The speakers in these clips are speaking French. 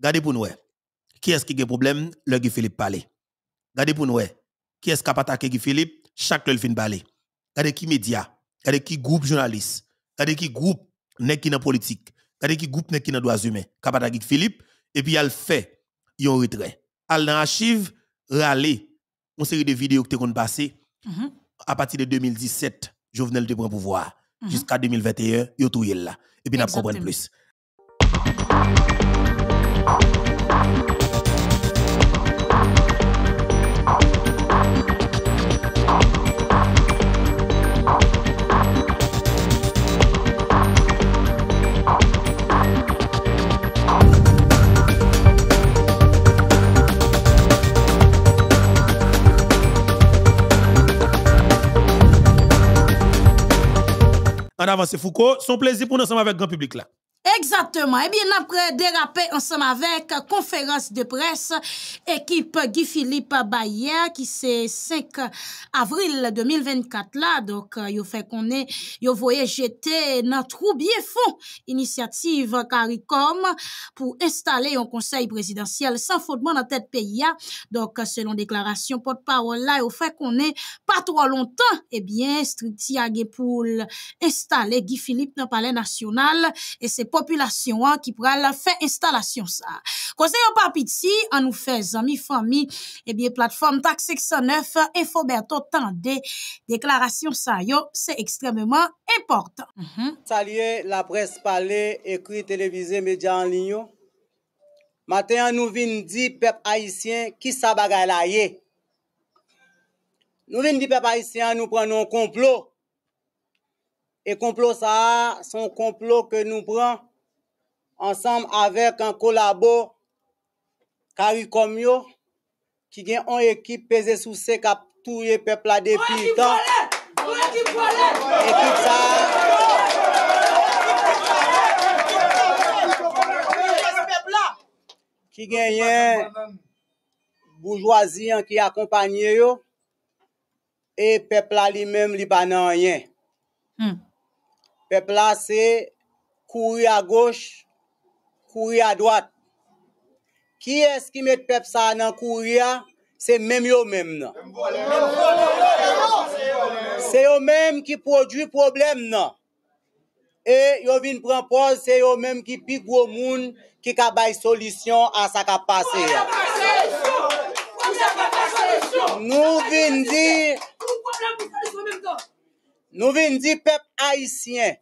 Gardez pour nous. Qui est-ce qui a des problème? Le Guy Philippe parle. Gardez pour nous. Qui est-ce qui a attaqué Guy Philippe? Chaque le fin parler. Gardez qui média. Gardez qui groupe journaliste. Gardez qui groupe n'est qui dans politique. Gardez qui groupe n'est qui dans droits humains. Qui a Philippe. Et puis elle fait un retrait. Elle dans archive, râler. Une série de vidéos qui ont passé. Mhm. À partir de 2017, Jovenel te prend pouvoir. Mm Jusqu'à 2021, il a tout là. Et puis, pas comprendre plus. en avance Foucault. Son plaisir pour nous ensemble avec le grand public là. Exactement. et eh bien, après dérapé ensemble avec conférence de presse, équipe Guy Philippe Bayer, qui c'est 5 avril 2024 là, donc, euh, yo fait qu'on est, vous voyé jeter notre trou bien fond, initiative CARICOM pour installer un conseil présidentiel sans fondement dans tête pays hein. Donc, selon déclaration porte-parole là, yo fait qu'on est pas trop longtemps, et eh bien, Stricti pour installer Guy Philippe dans le palais national et c'est Populasyon an ki pral la fè installasyon sa. Koseyon papiti an nou fè zami fami e eh biye platform tak 609 e foberto tan de. Deklarasyon sa yo se ekstrememan importan. Mm-hmm. Salye la pres pale ekri televize medya an linyo. Mate an nou vin di pep haisyen ki sa bagay la ye. Nou vin di pep haisyen nou pran nou konplo. E konplo sa son konplo ke nou pran. ansanm avek an kolabo kari komyo ki gen an ekip peze sou se ka touye pepla depi tan. Ekip sa. Ki gen yen boujwazi an ki akompanyen yo e pepla li menm li banan yen. Hmm. Pepla se kouye a goch kou ria dwat. Ki es ki met pep sa nan kou ria, se menm yo menm nan. Se yo menm ki prodwi problem nan. E yo vin pranpoz, se yo menm ki pi gwo moun, ki ka bay solisyon asa ka pase ya. Nou vin di, nou vin di pep haisyen.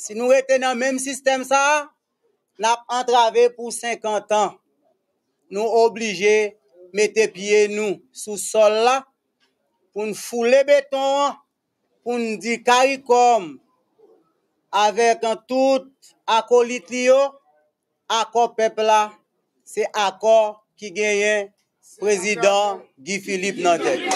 Si nou rete nan menm sistem sa, N ap antrave pou 50 an, nou oblije mette pie nou sou sol la, pou nou foule beton, pou nou di karikom, avek an tout akolit liyo, akor pepla, se akor ki genyen prezident Guy Philippe Nantek.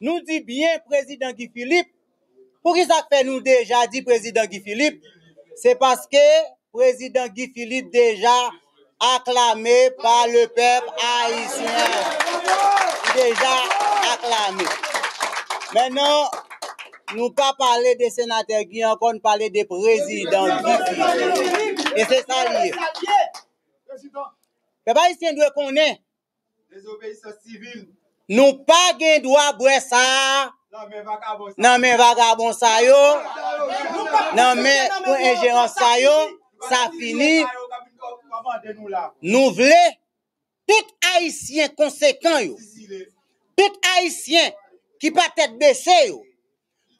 Nou di byen prezident Guy Philippe, pou ki sa fè nou deja di prezident Guy Philippe, se paske prezident Guy Philippe deja aklamè pa le pep a isi. Deja aklamè. Mènen nou pa pale de senatè Guy, ankon pale de prezident Guy Philippe. E se sa liye. Pe pa isi yon dwe konè? De zo pe iso sivil. Nou pa gen do a bwe sa a, nan men vagabon sa yo, nan men ou enjeyon sa yo, sa fini, nou vle, tout haisyen konsekant yo, tout haisyen ki pa tèt bèche yo,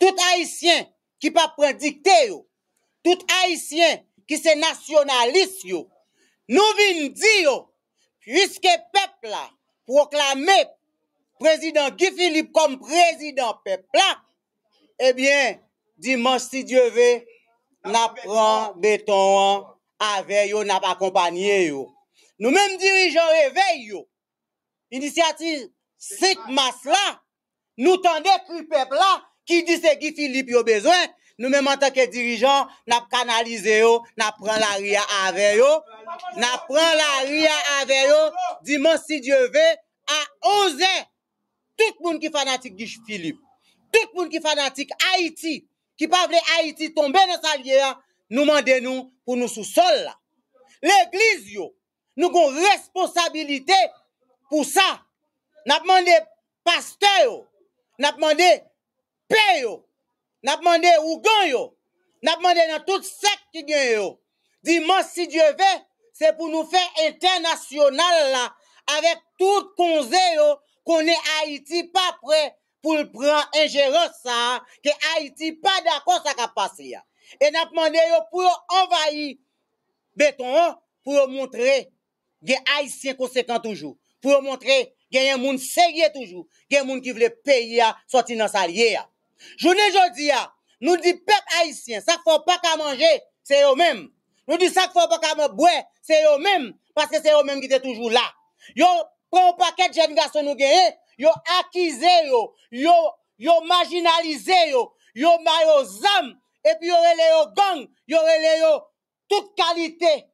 tout haisyen ki pa pren dikte yo, tout haisyen ki se nasyonalist yo, nou vin di yo, riske pepla proklame peple, prezidant Guy Philippe kom prezidant pepla, ebyen Dimansi Diouvé na pran beton aveyo, na pa kompanyen yo. Nou menm dirijon eveyo, inisyatil sit mas la, nou tande pripepla ki di se Guy Philippe yo bezwen, nou menm anta ke dirijon, na pa kanalize yo, na pran la ria aveyo, na pran la ria aveyo, Dimansi Diouvé a oze tout moun ki fanatik Gish Philippe, tout moun ki fanatik Haiti, ki pa vle Haiti tombe nan sa vyeyan, nou mande nou pou nou sou sol la. L'Eglise yo, nou kon responsabilite pou sa. Nap mande paste yo, nap mande pe yo, nap mande ou gan yo, nap mande nan tout sek ki gen yo. Di man si Diyo ve, se pou nou fe internasyonal la, avek tout konze yo, Konè Haiti pa pre pou l'pren enjero sa, ke Haiti pa dako sa ka pase ya. E nap mande yo pou yo envayi beton, pou yo montre genye Haitien konsekant toujou. Pou yo montre genye moun serye toujou, genye moun ki vle peyi ya, soti nan salye ya. Jounen jodi ya, nou di pep Haitien, sak fo pa ka manje, se yo men. Nou di sak fo pa ka me bwe, se yo men, parce se yo men ki te toujou la. Yo, quand un paquet de jeunes garçons nous gagnent, yo accusé yo, yo yo marginalisé yo, yo mayo zam et puis yo relé gangs, gang, yo relé yo toute qualité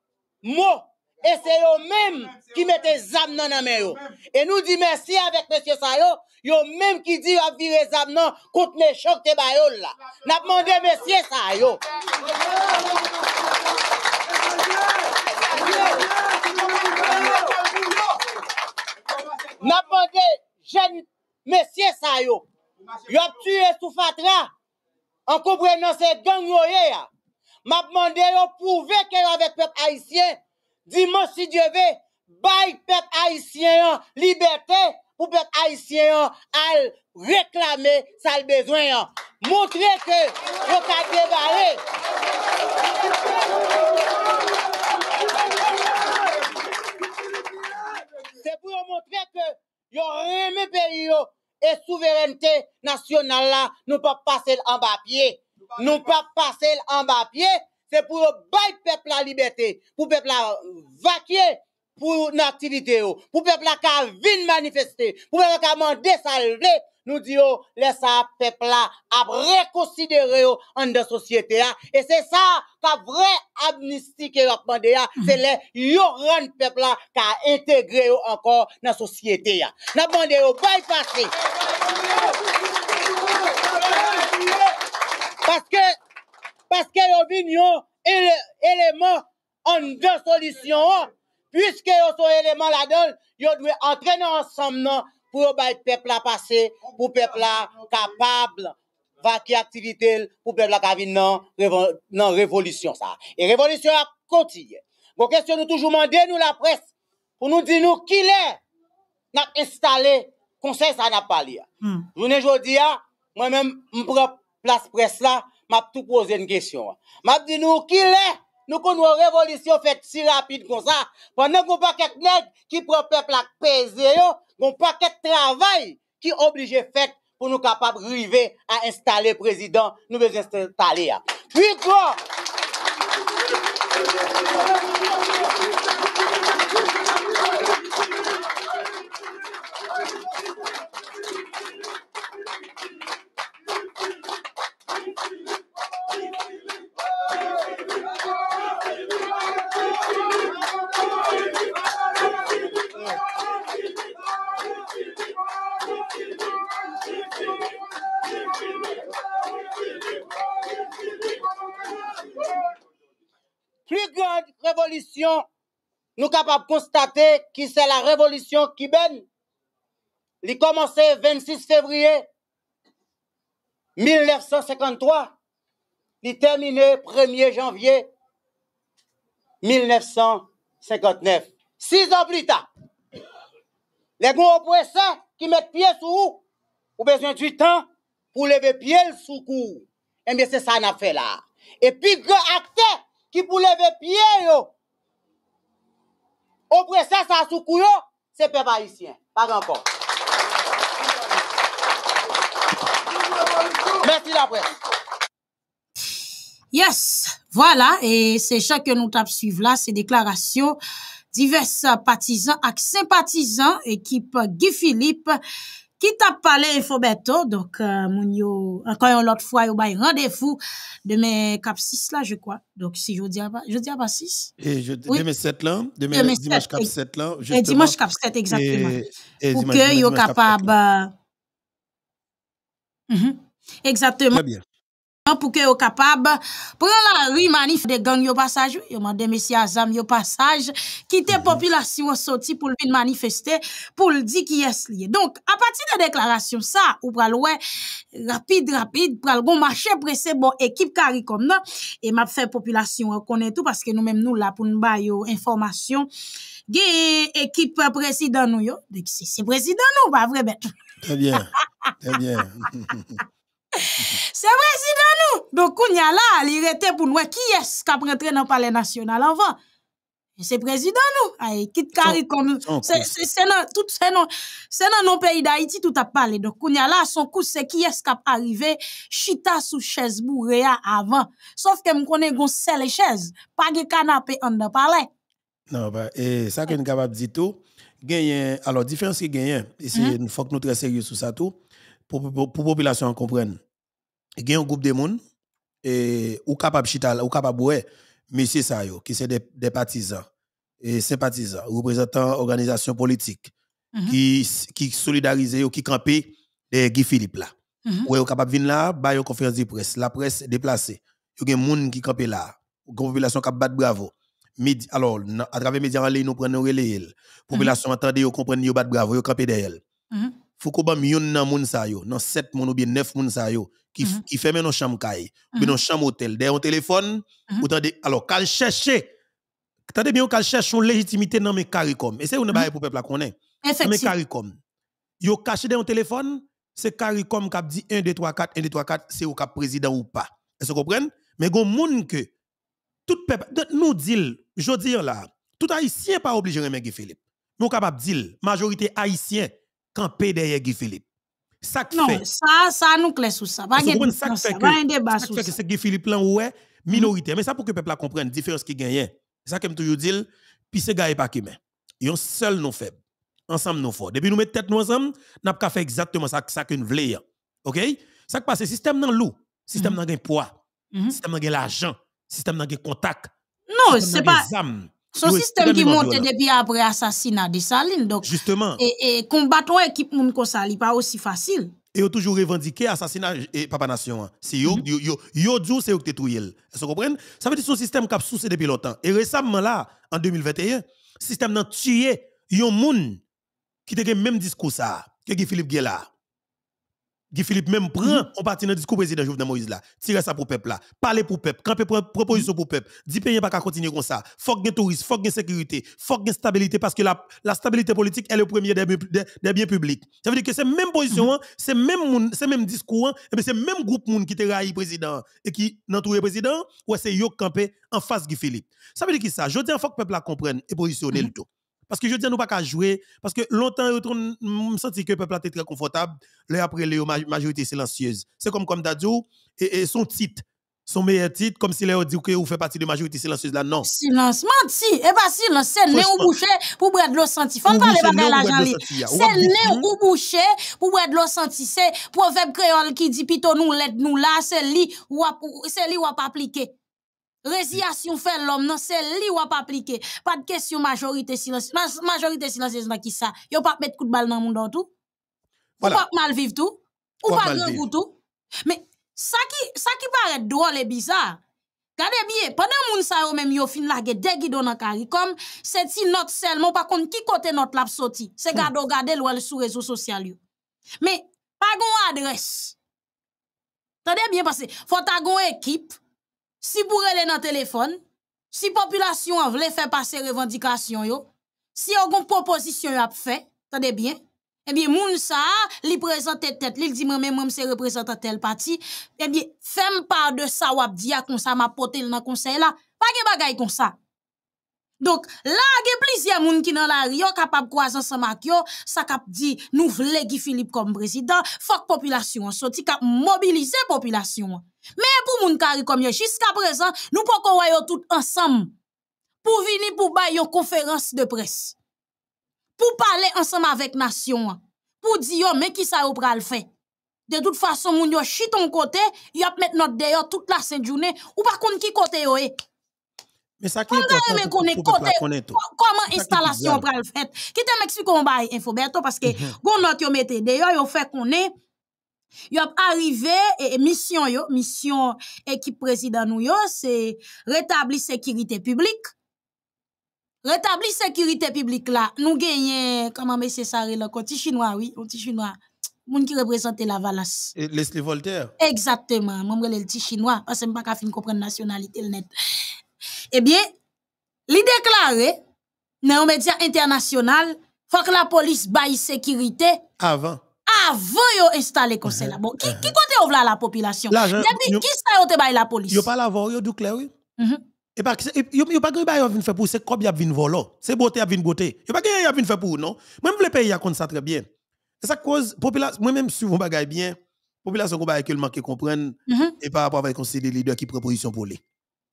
mot et c'est eux même qui mettent zam nan nan yo. Et nous dit merci avec monsieur Sayo, yo même qui dit a virer zam nan contre chocs te bayol là. N'a demandé monsieur Sayo. N'a demandé jeune monsieur ça yo. Yo tué sous fatra. En comprenant ces gangs yo M'a demandé yo prouver que avec peuple haïtien. Dimanche si Dieu veut, bail peuple haïtien liberté pour peuple haïtien al réclamer ça besoin. Montrer que yo ka débarré. C'est pour montrer que yo le pays et souveraineté nationale ne nous pas passer en papier, pied. Nous pas passer en papier. pied, c'est pour vous peuple la liberté, pour peuple la vaquer pour une activité, pour le peuple qui vient manifester, pour le peuple qui a demandé nous disons, laisse le peuple là, à reconsidérer en de société, et c'est ça, la vraie amnistie qui a demandé, mhm. c'est les, yo peuple là, qui a intégré encore dans la société, N'a demandé pas bypasser. Parce que, parce que yo élément en deux solutions, Puske yo sou eleman la don, yo dwe entrene ansam nan pou yo bay pepla pase, pou pepla kapable vaki aktivite pou pepla kavine nan revolisyon sa. E revolisyon a kotiye. Bo kestyon nou toujou mande nou la pres pou nou di nou ki lè nan installe konsey sa nan pali ya. Hmm. Jounen ah, jodi ya, mwen mèm mprop plas pres la, map tou kose yon gesyon. Map di nou ki lè nous avons une révolution faite si rapide comme ça. Pendant qu'on paquet nèg qui prend peuple à peser, pas paquet travail qui obligé faire pour nous capables arriver à installer président, nous devons installer. Puis quoi? Plus grande révolution, nous capables de constater que c'est la révolution qui Elle Il commencé le 26 février 1953, il terminé 1er janvier 1959. Six ans plus tard, les gros oppresseurs qui mettent pied sous vous, ont besoin du temps pour lever pied sous vous. Et eh bien, c'est ça qu'on a fait là. Et puis, grand acteur qui pour lever pied, oppresseur ça sous vous, c'est peuple haïtien. Pas encore. Merci la presse. Yes, voilà, et c'est chaque que nous tape suivre là, c'est déclaration divers partisans ak sympathisants équipe Guy Philippe qui t'a parlé Infobeto. Donc, euh, donc yo, encore une autre fois, yo bay rendez-vous demain cap 6 là, je crois. Donc, si je dis à, je dis pas 6. Et demain 7 là, demain, dimanche cap 7 là. Justement. Et dimanche cap 7, exactement. Et, et Pour dimanche, yo capable. Euh, mhm. Exactement pour que yo capable prendre la rue manif de gang yo passage yo mandé monsieur Azam yo passage quitter mhm. population sorti pour venir manifester pour le dire qui est lié donc à partir de déclaration ça ou pral rapide rapide pral bon marché pressé bon équipe CARICOM non et m'a fait population reconnaît tout parce que nous même nous là pour nous ba information gen équipe président nous yo c'est président nous pas vrai bête très bien très bien c'est président nous. Donc, on y a là, il était pour nous, qui est-ce qui a rentré dans le palais national avant? C'est président nous. Aïe, C'est dans nos pays d'Haïti, tout a parlé. Donc, on y a là, son coup, c'est qui est-ce qui a arrivé, chita sous chaise bourrée avant. Sauf que nous connaissons seul les chaises, pas de canapé en parle palais. Non, bah, et eh, ça que nous avons dit tout, gagne, alors, différence qui gagne, il faut que nous très sérieux sur ça tout, pour la population comprenne. Il y a un groupe de monde e, ou capable chita, ou capable ouais Monsieur sa yo, ki se des de patizan, e sympatizan, représentant organisation politique, qui mhm. qui solidarisé, qui solidarize e, Guy Philippe là. Mhm. Ou est venir là, la, ba yo conférence de presse, la presse déplacée, Il y a un monde qui là. la, population capable bat bravo. alors, à travers les médias en ligne, nous prenons relais. Mhm. Population mm -hmm. attendez, yo comprenne, yo bat bravo, yo kampe de Mm faut qu'on bam yon nan moun sa yo, nan 7 moun ou bien 9 moun sa yo, qui, mm -hmm. nos chambres kaye, mm nos chambres hôtel, yon téléphone, mhm. ou tande, alors, qu'elle cherche, tande bien kal cherche son légitimité mhm. dans mes CARICOM. Et c'est vous baille pour peuple la connaît. Dans mes CARICOM. Yo caché yon téléphone, c'est CARICOM qui dit 1, 2, 3, 4, 1, 2, 3, 4, c'est au président ou pas. est se que vous comprenez? Mais gon moun que, tout peuple, nous dit, je dis là, tout haïtien pas obligé de Philippe. Nous capable de majorité haïtien, camper derrière Guy Philippe. Ça non, ça, ça nous clé sous ça. Pas ça, ça, pas un débat ça. que Guy Philippe là ouais, est mm-hmm. minorité. mais ça pour que le peuple comprenne différence qui gagne. Hein. Ça que toujours dire, puis ce gars pas qui mais. Ils seul nous faible. Ensemble nous fort. Depuis nous mettons tête nous ensemble, n'a pas fait exactement ça ça que nous hein. OK Ça C'est passe système dans l'eau, système mm-hmm. dans le poids, mm-hmm. système dans l'argent. l'argent, système dans Le contact. Non, c'est pas son système qui monte depuis après l'assassinat de Saline. Donc, Et, combattre l'équipe de ko n'est pas aussi facile. Et ont toujours revendiqué l'assassinat de Papa Nation. Hein. C'est mhm. yo, yo, yo, yo, c'est qui Vous comprenez? Ça veut dire que son système qui a sous depuis longtemps. Et récemment là, en 2021, le système a tué un monde qui a le même discours ça, que Philippe Guéla. Guy Philippe même prend, mhm. on parti dans le discours président Jovenel Moïse là. Tire ça pour peuple là. Parler pour peuple. Camper proposition pour peuple. Dit pays pas qu'à continuer comme ça. Faut que tourisme, faut que sécurité, faut que stabilité parce que la, la stabilité politique est le premier des, biens publics. Ça veut dire que c'est même position, mhm. c'est même c'est même discours, et eh c'est même groupe monde qui te le président et qui n'entoure président, ou c'est yo camper en face Guy Philippe. Ça veut dire que ça, je dis faut que peuple la comprenne et positionner mhm. le tout. Parce que je dis, nous pas qu'à jouer. Parce que longtemps, je me senti que le peuple était très confortable. Là, après, les majorité silencieuse. C'est comme, comme Dadjou, et, son titre son meilleur titre, comme si les dit que vous faites partie de la majorité silencieuse là, non. Silence, menti, et eh pas ben, silence, c'est né ou bouché pour boire de l'eau senti. Faut parler pas l'argent ah. C'est né ou bouché pour boire de l'eau senti. C'est proverbe créole qui dit plutôt nous l'aide nous là, c'est lui ou c'est lui ou pas appliqué. Résiliation fait l'homme, non, c'est lui ou pas appliquer. Pas de question majorité silencieuse. majorité silencieuse dans qui ça? Yo pas mettre coup de balle dans le monde tout. Voilà. Ou pas mal vivre tout. Ou pas grand goût tout. Mais ça qui, ça qui paraît drôle et bizarre. Gade bien, pendant moun sa yo même yo fin lage degi guidon nan kari, comme se ti not selman, pa kon qui côté notre lap c'est garder hmm. garder gade sur sou rezo Mais pas pas pa gon adres. bien parce que faut ta gon équipe, si pou rele nan telefon, si populasyon an vle fèm pa se revendikasyon yo, si yon kon proposisyon ap fè, sa debyen, ebyen moun sa li prezante tèt tèt, li li di mè mè mèm se reprezante tèl pati, ebyen fèm pa de sa wap diya kon sa ma pote nan konsey la, pa ge bagay kon sa. Donc, là, il y a plusieurs personnes qui dans la rue, capable de croiser ensemble maquillot, ça cap dit, nous voulons Guy Philippe comme président, faut que population sorti, cap mobiliser population. Mais pour moun kari comme yon, jusqu'à présent, nous pouvons voyons tout ensemble. Pour venir pour bailler une conférence de presse. Pour parler ensemble avec la nation. Pour dire, mais qui ça pral le fait? De toute façon, qui yo chit ton côté, yon mettre notre d'ailleurs toute la sainte journée, ou par contre qui côté yon est? Mais ça qui est important. Mais qu'on est côté comment installation pral fait. Qui te m'explique on bail infoberto parce que mm-hmm. on note yo mette d'ailleurs yo fait qu'on est yo arrivé et mission yo mission équipe président nous yo c'est rétablir sécurité publique. Rétablir sécurité publique là, nous gagnons comment monsieur Saré là petit chinois oui, un petit chinois. Moun qui représente la valasse. Et Leslie Voltaire. Exactement. Moi, je le petit chinois. Parce que je ne pas comprendre la nationalité net. Eh bien, li déclaré dans un média international, faut que la police baille sécurité. Avant. Avant yon installé le conseil. Bon, qui, mhm. qui compte yon la population? La, je, qui sa yon te bail la police? Yon pas la vore, yon clair, oui. Mm -hmm. Et pas yon, yon pas gré baille yon fait pour, c'est comme yon vin volo. C'est beauté yon vin beauté. Yon pas gré yon faire fait pour, non? même le pays a connu ça très bien. Et ça cause, population, moi même suivons bagay bien, population qui comprenne, mm comprendre et par rapport avec les leaders qui proposition pour les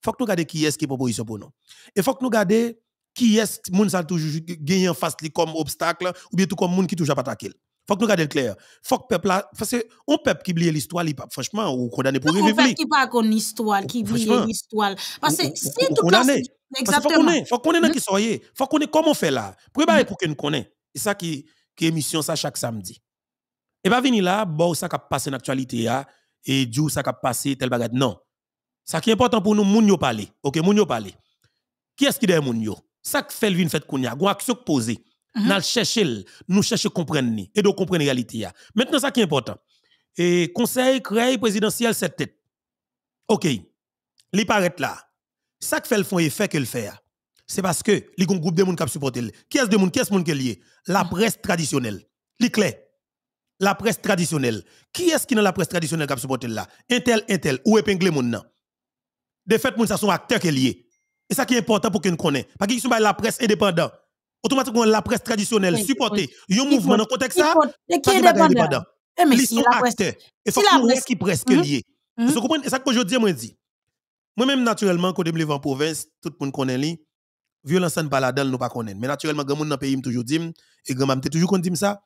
faut que nous gardions qui est ce qui proposition pour nous. Et faut que nous gardions qui est moun ça toujours gagner en face comme obstacle ou bien tout comme moun qui toujours pas attaquer. Faut que nous gardions clair. Faut que peuple là parce que on peuple qui oublie l'histoire pas franchement ou condamné pour vivre. On qui pas connait l'histoire, qui oublie l'histoire parce que c'est tout exactement. Faut qu'on ait dans qui soyez, faut qu'on ait comment faire là. Mm. pour que nous connaît. C'est ça qui qui émission ça chaque samedi. Et pas venir là bon ça qui passe en actualité hein, et Dieu ça qui passé tel bagage non. Ça qui est important pour nous, moun yo parler. OK, moun yo parler. Qui est-ce qui est moun yo? Ça qui fait le vin fait kounya, gon action posée. Mhm. Mm -hmm. Nous cherchons, nous cherchons comprendre ni et de comprendre réalité Maintenant ça qui est important. Et conseil créé présidentiel cette tête. OK. Li paraît là. Ça qui fait le fond fait que le faire C'est parce que li un groupe de moun qui supporte. Qui est-ce de moun? Qui est-ce moun lié? La mhm. presse traditionnelle. Li clair la presse traditionnelle. Qui est-ce qui dans la presse traditionnelle qui a supporté là? Intel, Intel, ou épingle moun? nom? de faits moun sa sont acteurs qui est lié. Et ça qui est important pour qu'on connaisse. Parce qu'ils sont la presse indépendante. Automatiquement, la presse traditionnelle supportée, il y a un mouvement dans le contexte ça. Qui est indépendant? Ils sont acteurs. Et faut que reste qui presque lié. Vous comprenez? C'est ça que je dis, moi, Moi-même, naturellement, quand je me en province, tout le monde connaît li. Violence en baladel, nous pas connaît. Mais naturellement, grand monde dans le pays, toujours dit, et grand m'te toujours qu'on dit ça.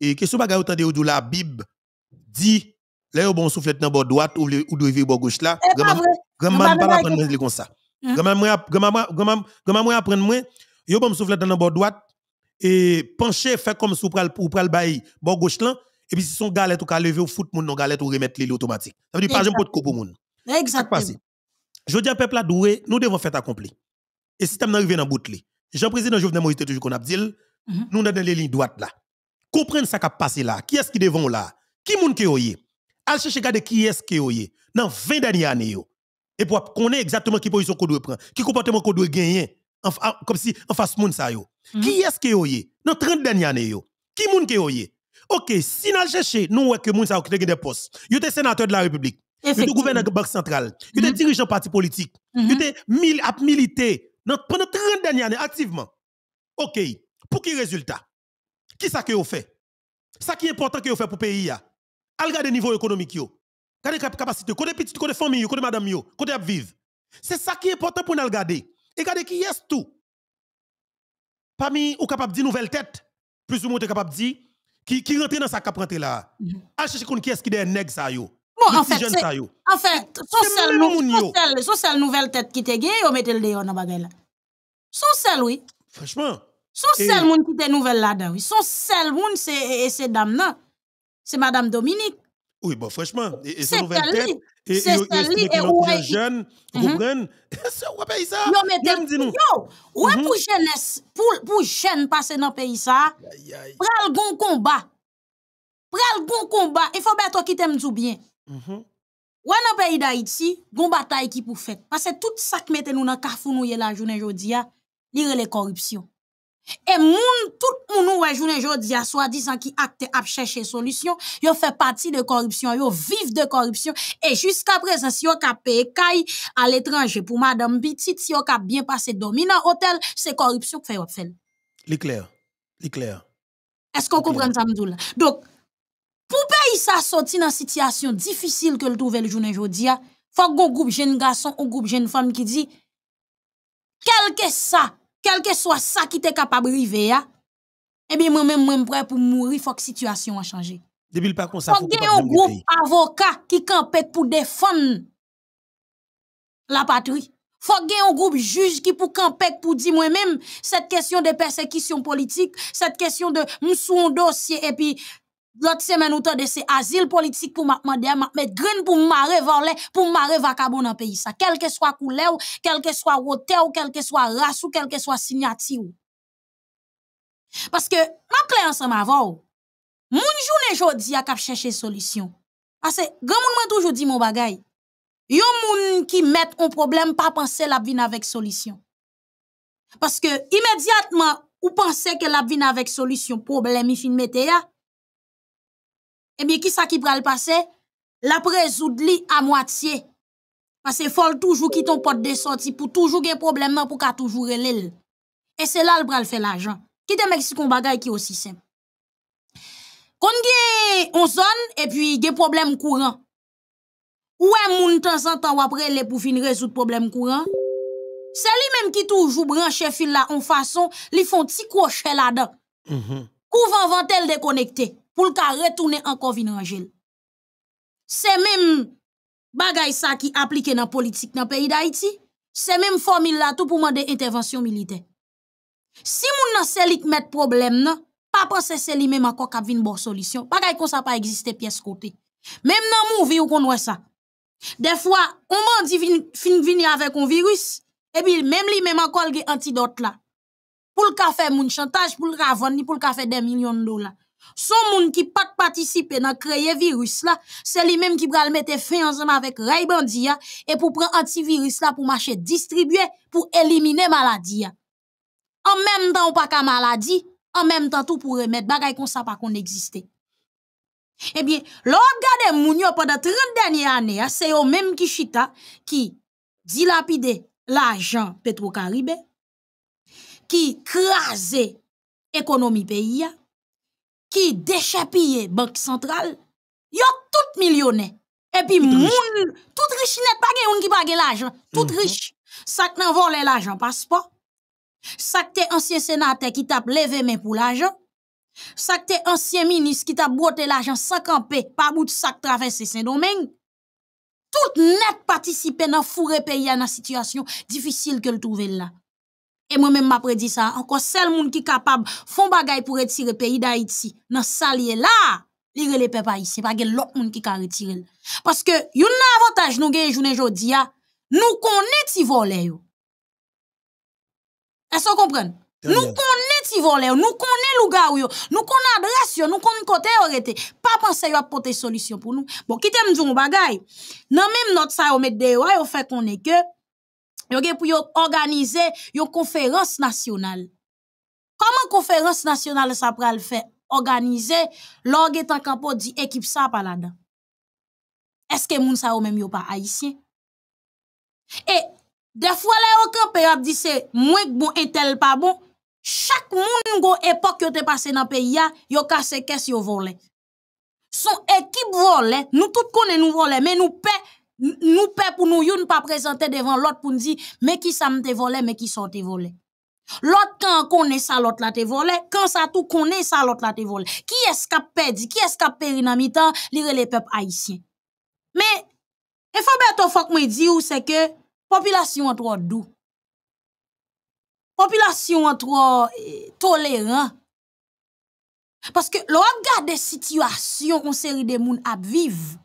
Et question bagaille autant de ou la Bible dit, là, bon soufflet dans bord droite ou le ou de gauche là. Eh, Grand-maman pas apprendre les comme ça. Grand-maman grand-maman grand-maman apprendre moi, yo bon souffler dans le bord droite et pencher faire comme sous pral pour pral bail bord gauche là et puis si son galette ou ka lever au foot mon non galette ou remettre les automatique. Ça veut dire pas j'aime pas coup pour monde. Exactement. Je dis à peuple doué, nous devons faire accompli. Et si t'as arrivé dans bout li. Jean-Président Jovenel Moïse toujours qu'on a dit, nous dans les lignes droites là. Comprendre ça qui a passé là. Qui est-ce qui devant là? Qui moun qui est Al chercher regarder qui est-ce qui est dans 20 dernières années et pour connaître exactement qui position qu'on doit prendre, qui comportement qu'on doit gagner, comme si en face monde ça yo. Mhm. Qui est-ce qu'il y a Dans 30 dernières années yo. Qui moun qui y a OK, si n'a cherché, nous ouais que moun ça qui des postes. a des sénateur de la République. a des gouverneur de la banque centrale. Yo était mhm. dirigeant parti politique. Il était a ap milité pendant 30 dernières années activement. OK, pour qui résultat? Qui ça que yo fait? Ça qui est important que yo fait pour le pays ya? Al niveau économique yo. Regardez la capacité, côté petit, côté famille, côté madame, côté à vivre. C'est ça qui est important pour nous regarder. Et regarder qui est tout. Parmi, ou capable de dire nouvelle tête, plus ou moins capable de dire, qui, qui rentre dans sa cap rentre là. À mm-hmm. chercher qui est-ce qui est nègre ça yo. Bon, en fait, en fait, son seul nouvelle tête qui te gay, on mette le dehors dans bagay là. Son seul, oui. Franchement. Son seul moun qui te nouvelle là-dedans, Son seul moun, c'est dame là. C'est madame Dominique. Oui, bon, bah, franchement, et, et c'est nouvelle tête, et, et, et, mhm. où est jeune, vous comprenez? C'est où pays ça? Non, mais t'es dit nous. Où est mhm. pour jeunesse, pour, pour jeune passer dans pays ça? le bon combat. prends le bon combat. Il faut bien qui t'aimes tout bien. Mhm. Ou dans le pays d'Haïti, Bon bataille qui pour fait. Parce que tout ça qui mette nous dans le carrefour nous la journée aujourd'hui, lire les corruptions. Et moun, tout moun ouais journée jodi a soi-disant qui acte à chercher solution, yo fait partie de corruption, yo vivent de corruption et jusqu'à présent si yo ka paye pays à l'étranger pour madame petite, si yo ka bien passé dominant hôtel, c'est corruption qui fait yo fait. L'éclair. L'éclair. Est-ce qu'on comprend ça Donc pour payer sa sorti dans situation difficile que le le journée jodi a, faut qu'on groupe jeune garçon ou groupe jeune femme qui dit quel que ça quel que soit ça qui t'est capable vivre, eh bien, moi-même, moi pour mourir, faut que la situation a changé. Faut qu'il y ait un groupe d'avocats qui campèrent pour défendre la patrie. Faut qu'il y ait un groupe juge qui pour pour dire moi-même, cette question de persécution politique, cette question de m'sou un dossier, et puis, L'autre semaine, nous de c'est asile politique pour m'a demander, m'a green pour marrer volé, pour m'arrêter vacabon dans pays ça. Quel que soit couleur, quel que soit hauteur, ou quel que soit race ou quel que soit signature. Parce que, m'a clair ensemble avant, oh. moun jour jodi a cap chercher solution. Parce que, grand moun toujours dit mon bagay. Yon moun qui met un problème pas penser la vin avec solution. Parce que, immédiatement, ou pensez que la vin avec solution, problème, il fin mette ya, eh bien, qui ça qui pral passé La de li à moitié. Parce que faut toujours quitter ton porte de sortie pour toujours gen problème nan pour ka toujours l'île. Et c'est là le pral fait l'argent. Qui te mexique si kon qui qui aussi simple? Kon a on zone et puis des problème courant. Ou est moun temps en temps après pour pou fin résoudre problème courant? C'est lui même qui toujours branche fil là en façon, li un petit crochet là-dedans. -hmm. Couvent ventel déconnecté pou le ka retourner encore vin rangel. C'est même bagay ça qui appliqué dans politique dans pays d'Haïti, c'est même formule là tout pour demander intervention militaire. Si moun nan selik met problème nan, pas penser c'est li même encore kap vin bon solution. Bagay comme ça pas exister pièce côté. Même dans movie ou qu'on voit ça. Des fois, on dit vin, fin vini avec un virus, et puis même lui même encore antidote là. Pour le café mon chantage, pour le vendre, pour le café des millions de dollars. Son moun ki pak à nan kreye virus la, lui li qui va pral mettre fin ensemble avec ray bandi et prendre pou pran antivirus la pour marcher, distribuer, pou éliminer maladie. En même temps pas ou pa ka même temps, tout pour remettre pou remet bagay kon sa pas kon eksiste. Eh bien, l'autre moun yo 30 dernières années, c'est se yo qui chita qui dilapide l'argent Petro caribe ki qui économie pays, qui la banque centrale, yon tout millionnaires, Et puis, moun, tout riche net pas qui pas l'argent. Tout mhm. riche. Sak nan vole l'argent passeport. Sak te ancien sénateur qui tape levé main pour l'argent. Sak te ancien ministre qui tape broté l'argent sans camper pas bout de sac traversé Saint-Domingue. Tout net à nan fourre pays à la situation difficile que le là. Et moi-même, m'apprédis ça. Encore seul monde qui est capable font bagaille pour retirer le pays d'Haïti. Dans ce salier là, lire les peuples ici. C'est pas l'autre monde qui a retiré. Parce que, yon n'a avantage, nous, gagne journée aujourd'hui, nous connaissons si voler. Est-ce qu'on comprenez Nous connaissons si voler. Nous connaissons l'ougar. Nous connaissons l'adresse. Nous connaissons le côté. Pas penser à porter solution pour nous. Bon, quittez-moi, bagaille. Dans même notre ça, on met des ouais, on fait qu'on est que, yon gen pour yon organise conférence nationale. Comment conférence nationale sa pral fait organiser l'orgue en kampo di équipe sa pa Est-ce que moun sa ou même e, yon pas haïtiens Et, des fois là yon kampé yon dit se, moun bon et tel pas bon, chaque moun go époque yon te passe dans pays ya, yon kase kes yon volé. Son équipe vole. nous tout connaissons nous vole mais nous paie nous paie pour nous, yon pas présenter devant l'autre pour nous dire, mais qui ça te volé, mais qui sont te volé. L'autre, quand on connaît ça, l'autre l'a te volé. Quand ça tout connaît ça, l'autre l'a te volé. Qui est-ce qui a perdu? Qui est-ce qui a perdu dans mi-temps? Lire les peuples haïtiens. Mais, il faut faut que me dise ou c'est que, population entre doux. Population trop eh, tolérant. Parce que, l'on regarde des situations, on série de moun à vivre.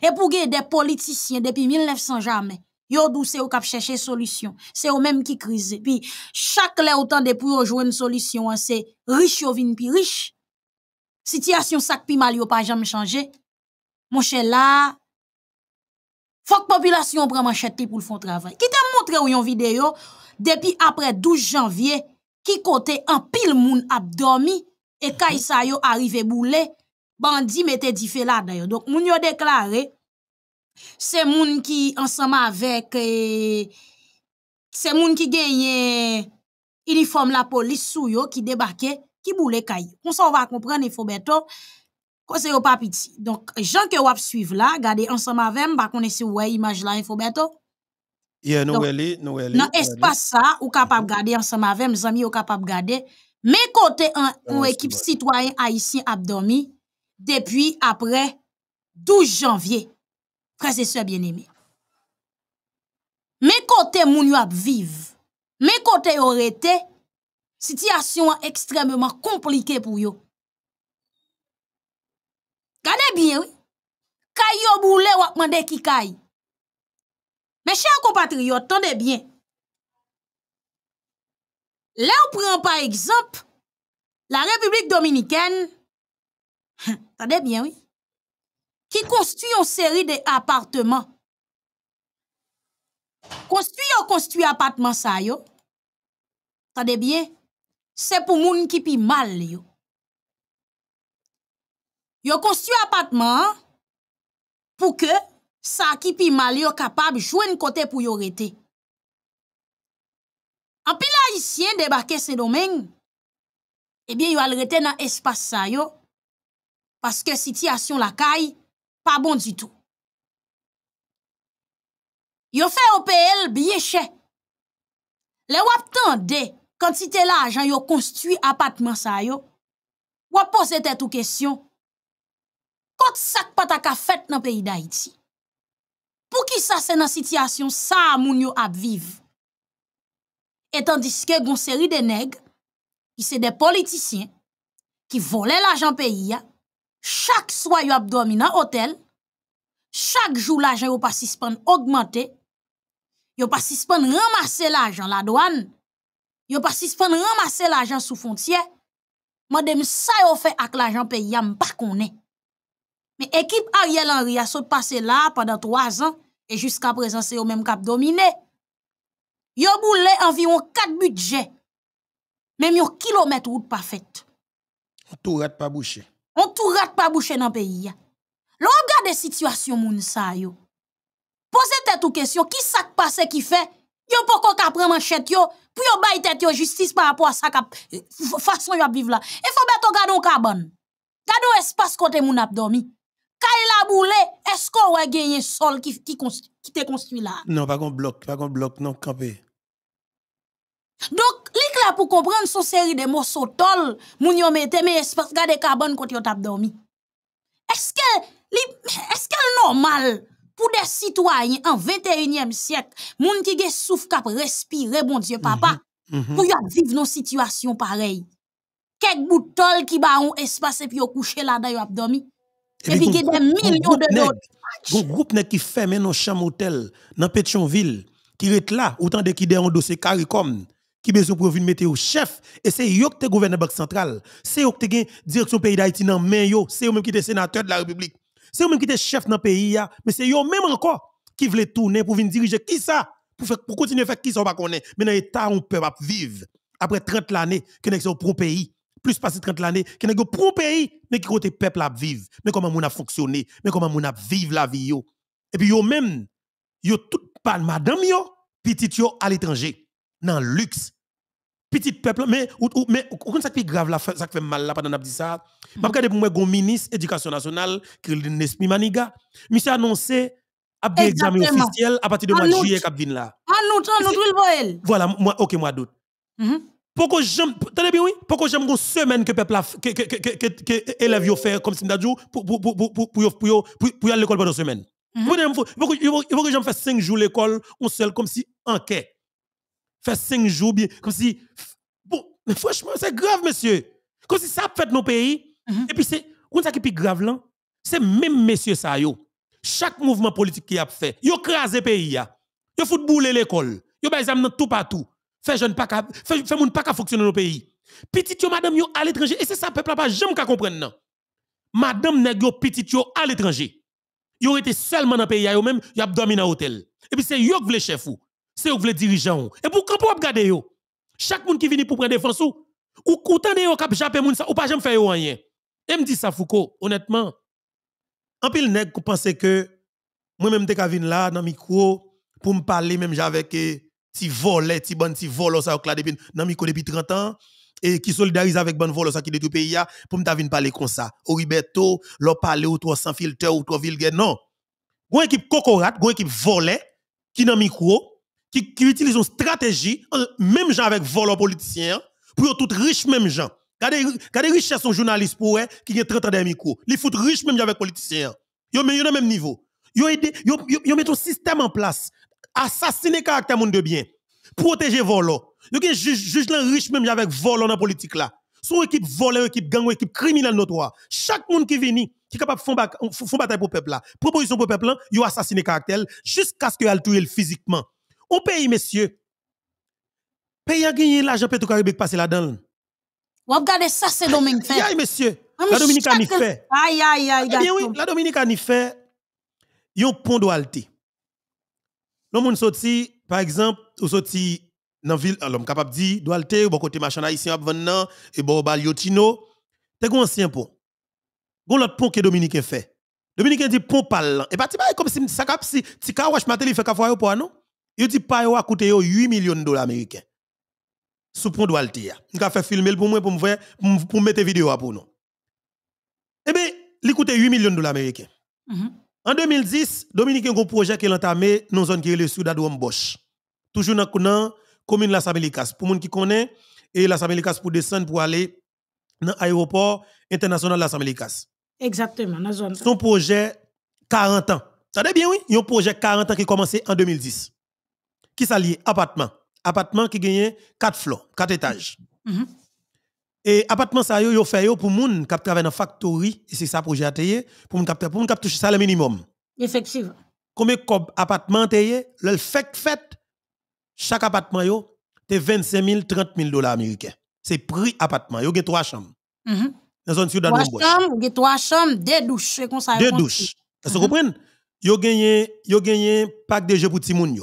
Et pour des politiciens depuis 1900 jamais, yo dou c'est au cap chercher solution. C'est eux même qui crise. Puis chaque là autant de pour jouer une solution, hein, c'est riche ou vin pi riche. Situation sac pi mal pas jamais changé. Mon cher là, faut que population prend manchette pour le fond travail. Qui t'a montré une vidéo depuis après 12 janvier qui côté en pile moun abdomi et quand ça yo arrivé boulé bandit mettait fait là dedans donc moun yo déclaré c'est moun qui ensemble avec c'est moun qui gagnait uniforme la police sou yo qui débarquait qui voulait caille on s'en va comprendre il faut bientôt. c'est au donc gens que wap suivre là regardez ensemble avec m pa connait si ouais image là il faut bientôt. Non, no Donc, no non, espace ça, ou capable garder ensemble avec mes amis, ou capable garder. Mais côté en équipe citoyen haïtien abdomi, Depi apre 12 janvye, prese sè bien eme. Me kote moun yo ap viv, me kote yo rete, sityasyon an ekstrememan komplike pou yo. Gane bien, kaya yo bou le wakman de ki kaya. Me chan komatri yo, tande bien. Le ou pren pa ekzamp, la Republik Dominikèn, Tadebyen, ki konstu yon seri de apartman. Konstu yon konstu apartman sa yo, tadebyen, se pou moun kipi mal yo. Yon konstu apartman pou ke sa kipi mal yo kapab jwen kote pou yon rete. An pi la hisyen debake se domen, ebyen eh yon al rete nan espase sa yo, paske sityasyon lakay pa bon di tou. Yo fe opel biyeche, le wap tan de kantite la ajan yo konstu apatman sa yo, wap pose tete ou kesyon, kot sak pataka fet nan peyi da iti? Pou ki sa se nan sityasyon sa amoun yo apviv? Etan diske gonseri de neg, ki se de politisyen, ki vole la jan peyi ya, chaque soir yon abdomi dans hôtel, chaque jour l'argent yon pas suspend augmenté, yon pas suspend ramasser l'argent la douane, yon pas suspend ramasser l'argent sous frontière, ça sa yon fait avec l'argent pays sais pas est. Mais équipe Ariel Henry a passé là pendant trois ans et jusqu'à présent c'est yon même cap dominé. ont boulé environ quatre budgets, même un kilomètre route pas fait. Tout pas bouché. On tout rate pas boucher dans le pays. L'on regarde la situation moun sa yo. Posez tête ou question, qui ça passe qui fait? Yo pourquoi ka prend manchette yo, puis yo bail tête yo justice par rapport à ça kap euh, façon yo vivre là. Et faut beto gardon carbone. Gardon espace côté moun abdomen. dormi. il la boule, est-ce qu'on a gagné sol qui qui, qui te construit là? Non, pas qu'on bloc, pas qu'on bloc non campé. Donc li pour comprendre son série de mots sotol moun yon mette mais espace gade carbone quand est tap dormi. que est-ce qu'elle normal pour des citoyens en 21 e siècle, moun ki ge souf kap respire bon dieu papa mm -hmm. pou yo nos viv pareilles. Quel bout Kek qui ki ba espace puis epi yo là la da yo abdomi? dormi. Epi ge des millions de dollars. Beaucoup groupe qui ki nos chambres-hôtels dans Pétionville, qui ki là, la, de ki de yon caricom qui besoin pour venir mettre au chef et c'est eux qui te la banque centrale c'est eux qui dirigeants direction pays d'Haïti dans main yo c'est eux même qui sont sénateur de la République c'est eux même qui sont chef dans le pays mais c'est eux même encore qui veulent tourner pour venir diriger qui ça pour faire pour continuer à faire qui ça on pas connaît mais dans l'état on peut pas vivre après 30 l'année qui pour un pays plus passé 30 l'année qui est pour pays mais qui le peuple à vivre mais comment on a fonctionné mais comment on a vivre la vie yo et puis yo même yo tout pas madame yo petit yo à l'étranger dans le luxe. Petit peuple, mais, mais ou, ça qui grave, là, ça qui fait mal là, pendant qu'on dit ça. Je mm-hmm. regarde pour moi, un ministre éducation nationale, qui est Nesmi Maniga. Monsieur annoncé, a des examens officiels à partir de mois de juillet, qui là. En août, en août, il Voilà, moi, ok, moi d'autres. Mm-hmm. Pourquoi j'aime, tenez bien, oui, pourquoi j'aime une semaine que peuple, que, que, que, que, élèves au fait comme si pour, pour, pour, pour, pour, pour, pour, aller à l'école pendant une semaine. Mm-hmm. Il faut que j'aime faire 5 jours l'école, en seul comme si enquête fait cinq jours bien. Comme si. Bon, mais franchement, c'est grave, monsieur. Comme si ça fait notre pays. Mhm. Et puis, c'est. vous ça qui est grave là. C'est même monsieur ça, yo. Chaque mouvement politique qui a fait, yo le pays, ya. Yo fout bouler l'école. Yo ba dans tout partout. Fait jeune pas ka, fait, fait moun pas ka fonctionner nos pays. Petit yo madame yo à l'étranger. Et c'est ça, peuple pas jamais comprendre non. Madame nèg yo petit yo à l'étranger. Yo été seulement dans le pays, yo même, yo dormi dans hôtel. Et puis c'est yo qui vle chef c'est vous les dirigeants. Et pour quand peut regarder yo. Chaque monde qui vient pour prendre défense ou ou content de yo cap japper moun ça ou pas jamais faire rien. Et me dit ça Foucault, honnêtement. En pile nèg penser que moi même t'es vinn là dans micro pour me parler même j'avais avec eh, ti volet, ti bon ti volo ça au depuis dans micro depuis 30 ans et qui solidarise avec bon volo ça qui détruit pays pour me vinn parler comme ça. Au Oriberto, leur parler ou trois sans filtre ou trois vulgaire non. Gon équipe cocorate, gon équipe qui dans micro qui, qui utilisent une stratégie, euh, même gens avec volant politicien, pour tout riches même gens. Regardez richesse son journaliste pour eux qui a 30 ans de Ils foutent riche même avec politicien. Yo mais au même niveau. Yo ont un système en place. Assassiner caractère monde de bien. Protéger vol. Yo jugent juge riches riche même avec volo dans politique là. Son équipe voleur, équipe gang, équipe criminelle notoire. Chaque monde qui vient qui est capable de faire bataille pour le peuple là. Proposition pour le peuple là, yo assassiner caractère jusqu'à ce qu'elle tue physiquement. Au pays, messieurs, pays a gagné l'argent tout petro est passé là-dedans. Vous regardez ça, c'est Dominique fait. Aïe, messieurs, la Dominicaine ni fait. Aïe, aïe, aïe. Eh bien oui, la Dominicaine y a un pont d'Oalté. L'homme sorti, par exemple, ou sorti dans la ville, l'homme capable de dire, d'Oalté, ou bon côté machin haïtien, abvenant, et bon baliotino. T'es un ancien pont. Gon l'autre pont que Dominicain fait. Dominicain dit pont parlant. Et pas comme si ça cap si, ti kawash matel il fait kafoyo pour non? Il dit pays a coûté 8 millions de dollars américains. Sous pont de Il a fait filmer pour moi pour me pour mettre vidéo pour nous. Eh bien, il coûtait 8 millions de dollars américains. Mm-hmm. En 2010, Dominique a un projet qui a entamé dans une zone qui est le sud de Wambosh. Toujours dans la commune de Las Pour les gens qui connaissent, et Las Américas pour descendre pour aller dans l'aéroport international Las Américas. Exactement, dans zone. Son projet 40 ans. Tendez bien, oui? Il y a un projet 40 ans qui a commencé en 2010 qui s'allie appartement. Appartement qui gagne 4 floors, 4 étages. Mm-hmm. Et appartement ça yo fait yo pour moun qui travaille dans factory et c'est ça projet atelier pour capter pour moun toucher ça le minimum. Effectivement. Combien cob appartement le fait fait chaque appartement yo c'est 25 000 30 000 dollars américains. C'est prix appartement yo gen 3 chambres. Mm -hmm. Dans zone sud Trois chambres, mm-hmm. trois chambres, deux douches comme ça. Deux douches. Vous mm-hmm. comprenez? Yo gagné yo gagné pack de jeux pour petit moun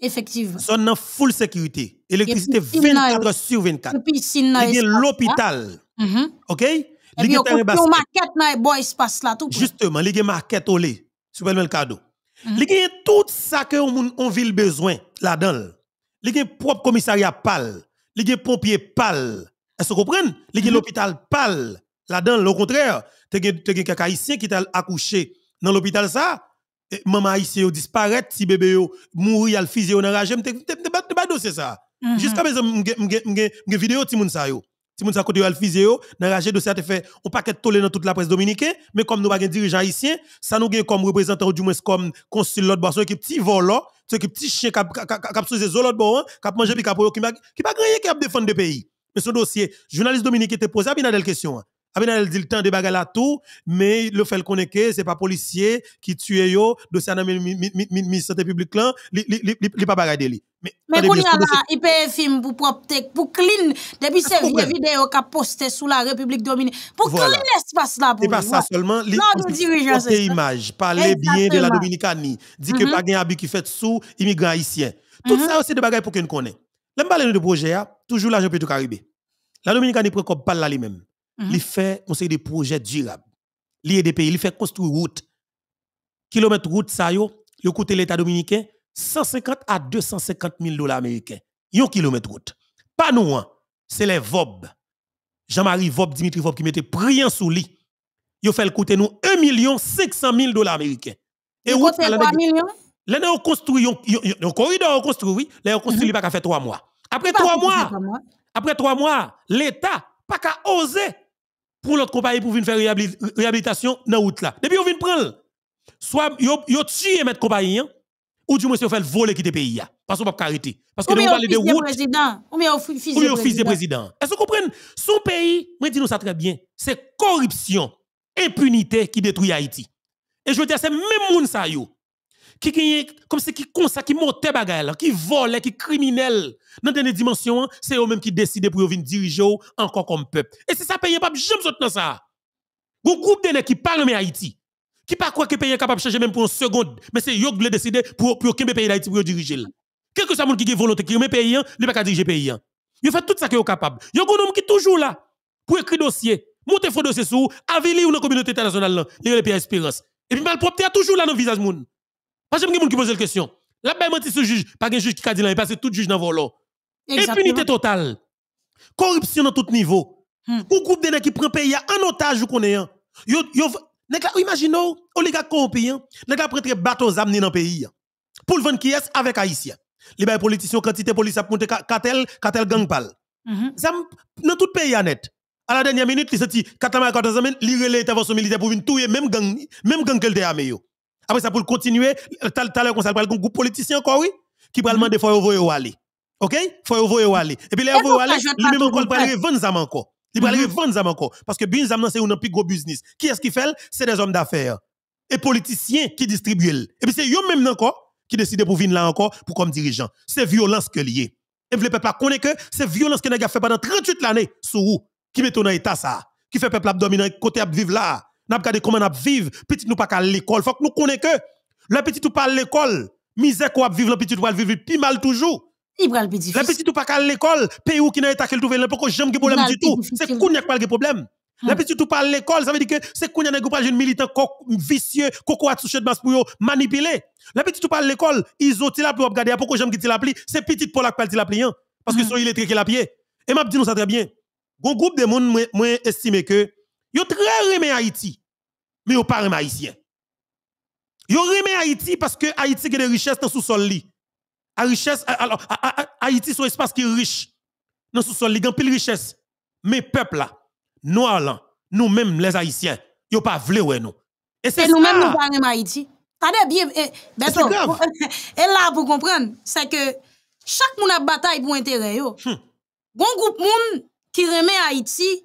Effectivement. Son en full sécurité. Électricité 24 sur 24. Il y a l'hôpital. Mhm. OK? Il y market dans bon là Justement, il y a au lait, supermarché. Il y tout ça que on ville besoin là-dedans. Il y a propre commissariat pal, il y a pompier pal. Est-ce que vous comprenez? Mhm. l'hôpital pal là-dedans, au contraire, y a quelques haïtiens qui t'a accouché dans l'hôpital ça eh, maman ici disparaît, si bébé mouri al fils yo dans rage, m'te pas dossier ça. Mm-hmm. Jusqu'à présent, m'ge vidéo ti moun sa yo. Ti moun sa kote yo al fils yo, dossier te fait on paquet tolé dans toute la presse dominicaine, mais comme nous pas dirigeant haïtien, ça nous gen comme représentant du moins comme consul l'autre boisson ki petit volant, ce qui petit chien a sous les l'autre bon, a mangé puis cap qui n'a qui pas gagner qui défendre le pays. Mais ce dossier, journaliste dominicain te posé à bien question. Hein. Abinadel ah, elle dit le temps de bagarre là tout, mais le fait qu'on est que c'est pas policier qui tue yo, dossier dans de santé publique là, il pas bagarre lui. Mais qu'on y a il paye film pour propre pour clean depuis ah, ces vieilles vidéos qu'a posté sous la République dominicaine. Pour clean l'espace là pour. C'est pas ça seulement, les images parler bien de la Dominicanie, dit que mhm. pas gain habit qui fait sous immigrants haïtiens. Tout mhm. ça c'est de bagarre pour qu'on connaît. L'aime parler de projet hein. toujours l'argent tout Caribé. La Dominicanie prend comme pas là lui-même. Mhm. Il fait conseil des projets durables. Il des pays, il fait construire route. Kilomètre route, ça yo, yo coûte l'État dominicain 150 à 250 000 dollars américains. Yon kilomètre route. Pas nous, hein. c'est les VOB. Jean-Marie VOB, Dimitri VOB qui mettait priant sous lit. Yo fait le coûter nous 1 500 000 dollars américains. Et route, 3 millions? Là, on construit, un corridor, on construit, oui. Là, on mhm. construit, il pas qu'à faire trois mois. Après trois mois, après trois mois, l'État pas osé pour l'autre compagnie pour venir faire réhabilitation dans route là. Depuis on vient prendre soit yo tué mettre compagnie hein, ou du moins se faire voler quitter pays hein. parce qu'on pas arrêter parce que on parle de route président ou bien fils de président. Est-ce que vous comprenez son pays moi dis nous ça très bien c'est corruption impunité qui détruit Haïti. Et je veux dire c'est même monde ça yo qui gagne comme c'est qui con ça qui monte bagaille qui vole qui criminel dans dernière dimension hein, c'est eux mêmes qui décident pour venir diriger encore comme peuple et c'est ça pays pas jamais ça un groupe de qui parle mais Haïti qui pas quoi que pays capable changer même pour une seconde mais c'est eux qui décident pour pour qu'un pays d'Haïti pour diriger Quelque que soit monde qui a volonté qui met pays hein, il pas diriger pays hein. il fait tout ça qu'il est capable il y a un homme qui toujours là pour écrire dossier monter faux dossier sous avili ou dans communauté internationale là il y Espérance et puis malpropre toujours là dans visage monde parce que quelqu'un qui pose la question. La belle menti le juge, pas un juge qui a dit là, parce que tout juge dans volant. Impunité totale. Corruption à tout niveau. Hmm. Ou groupe de gens qui prend pays en otage ou qu'on est un. Yo, yo, imaginons, oligarque corrompu, nèg hein. a bateau bateaux amenés dans pays. Hein. Pour le vendre qui est avec haïtien. Les politiciens quantité police a monté cartel, cartel gang pal. Mm-hmm. Ça dans tout pays net. À la dernière minute, il sorti 14 ans, il relève l'intervention militaire pour venir tuer même gang, même gang qu'elle était armé après ça, pour continuer, tout à l'heure, on parlé un groupe politicien encore, oui, qui va demander mhm. faut vous aller. OK? Faut vous aller. Et puis, les vous aller, lui-même encore, il de vendre ans encore. Il mhm. va vendre encore. Parce que Binzam, c'est un plus gros business. Qui est-ce qui fait? C'est des hommes d'affaires. Et politiciens qui distribuent. Et puis, c'est eux-mêmes encore qui décident pour venir là encore pour comme dirigeant. C'est violence que lié. Et le peuple connaître que c'est violence que nous fait pendant 38 années. sur vous, qui met dans l'état ça, qui fait peuple abdominant côté à vivre là. N'a pas comment nous vivons. Petit nous pas à l'école. Faut que nous connaissons que le petit ou pas l'école. Misère qu'on vivre, le petit nous pas vivre. mal toujours. le petit tout pas à l'école, pays où qui n'a état qu'il trouve, le pas jamais problème du tout. C'est qu'on n'y a pas de problème. Ah. Le petit tout pas l'école, ça veut dire que c'est qu'on y a des groupes militants vicieux, coco a touché de masse pour manipuler. Le petit tout pas l'école, ils ont la pour regarder pourquoi j'aime qu'il la l'appli, c'est petit pour la quelle il la hein. parce que ah. sont électriques qui la pied. Et m'a dit nous ça très bien. Bon groupe de monde moi que Yo très aimé Haïti, mais yo pas aimé Haïtien. Yo aimé Haïti parce que Haïti a des richesses dans sous-sol li. A richesse, alors, Haïti son espace qui est riche dans sous-sol li, grand pile richesse. Mais peuple là, noir là, nous même les Haïtiens, yo pas vle ouais nous. Et c'est nous-mêmes nous pas aimé Haïti. bien, eh, ben et, là pour comprendre, c'est que chaque monde a bataille pour intérêt yo. Bon hmm. groupe moun qui remet Haïti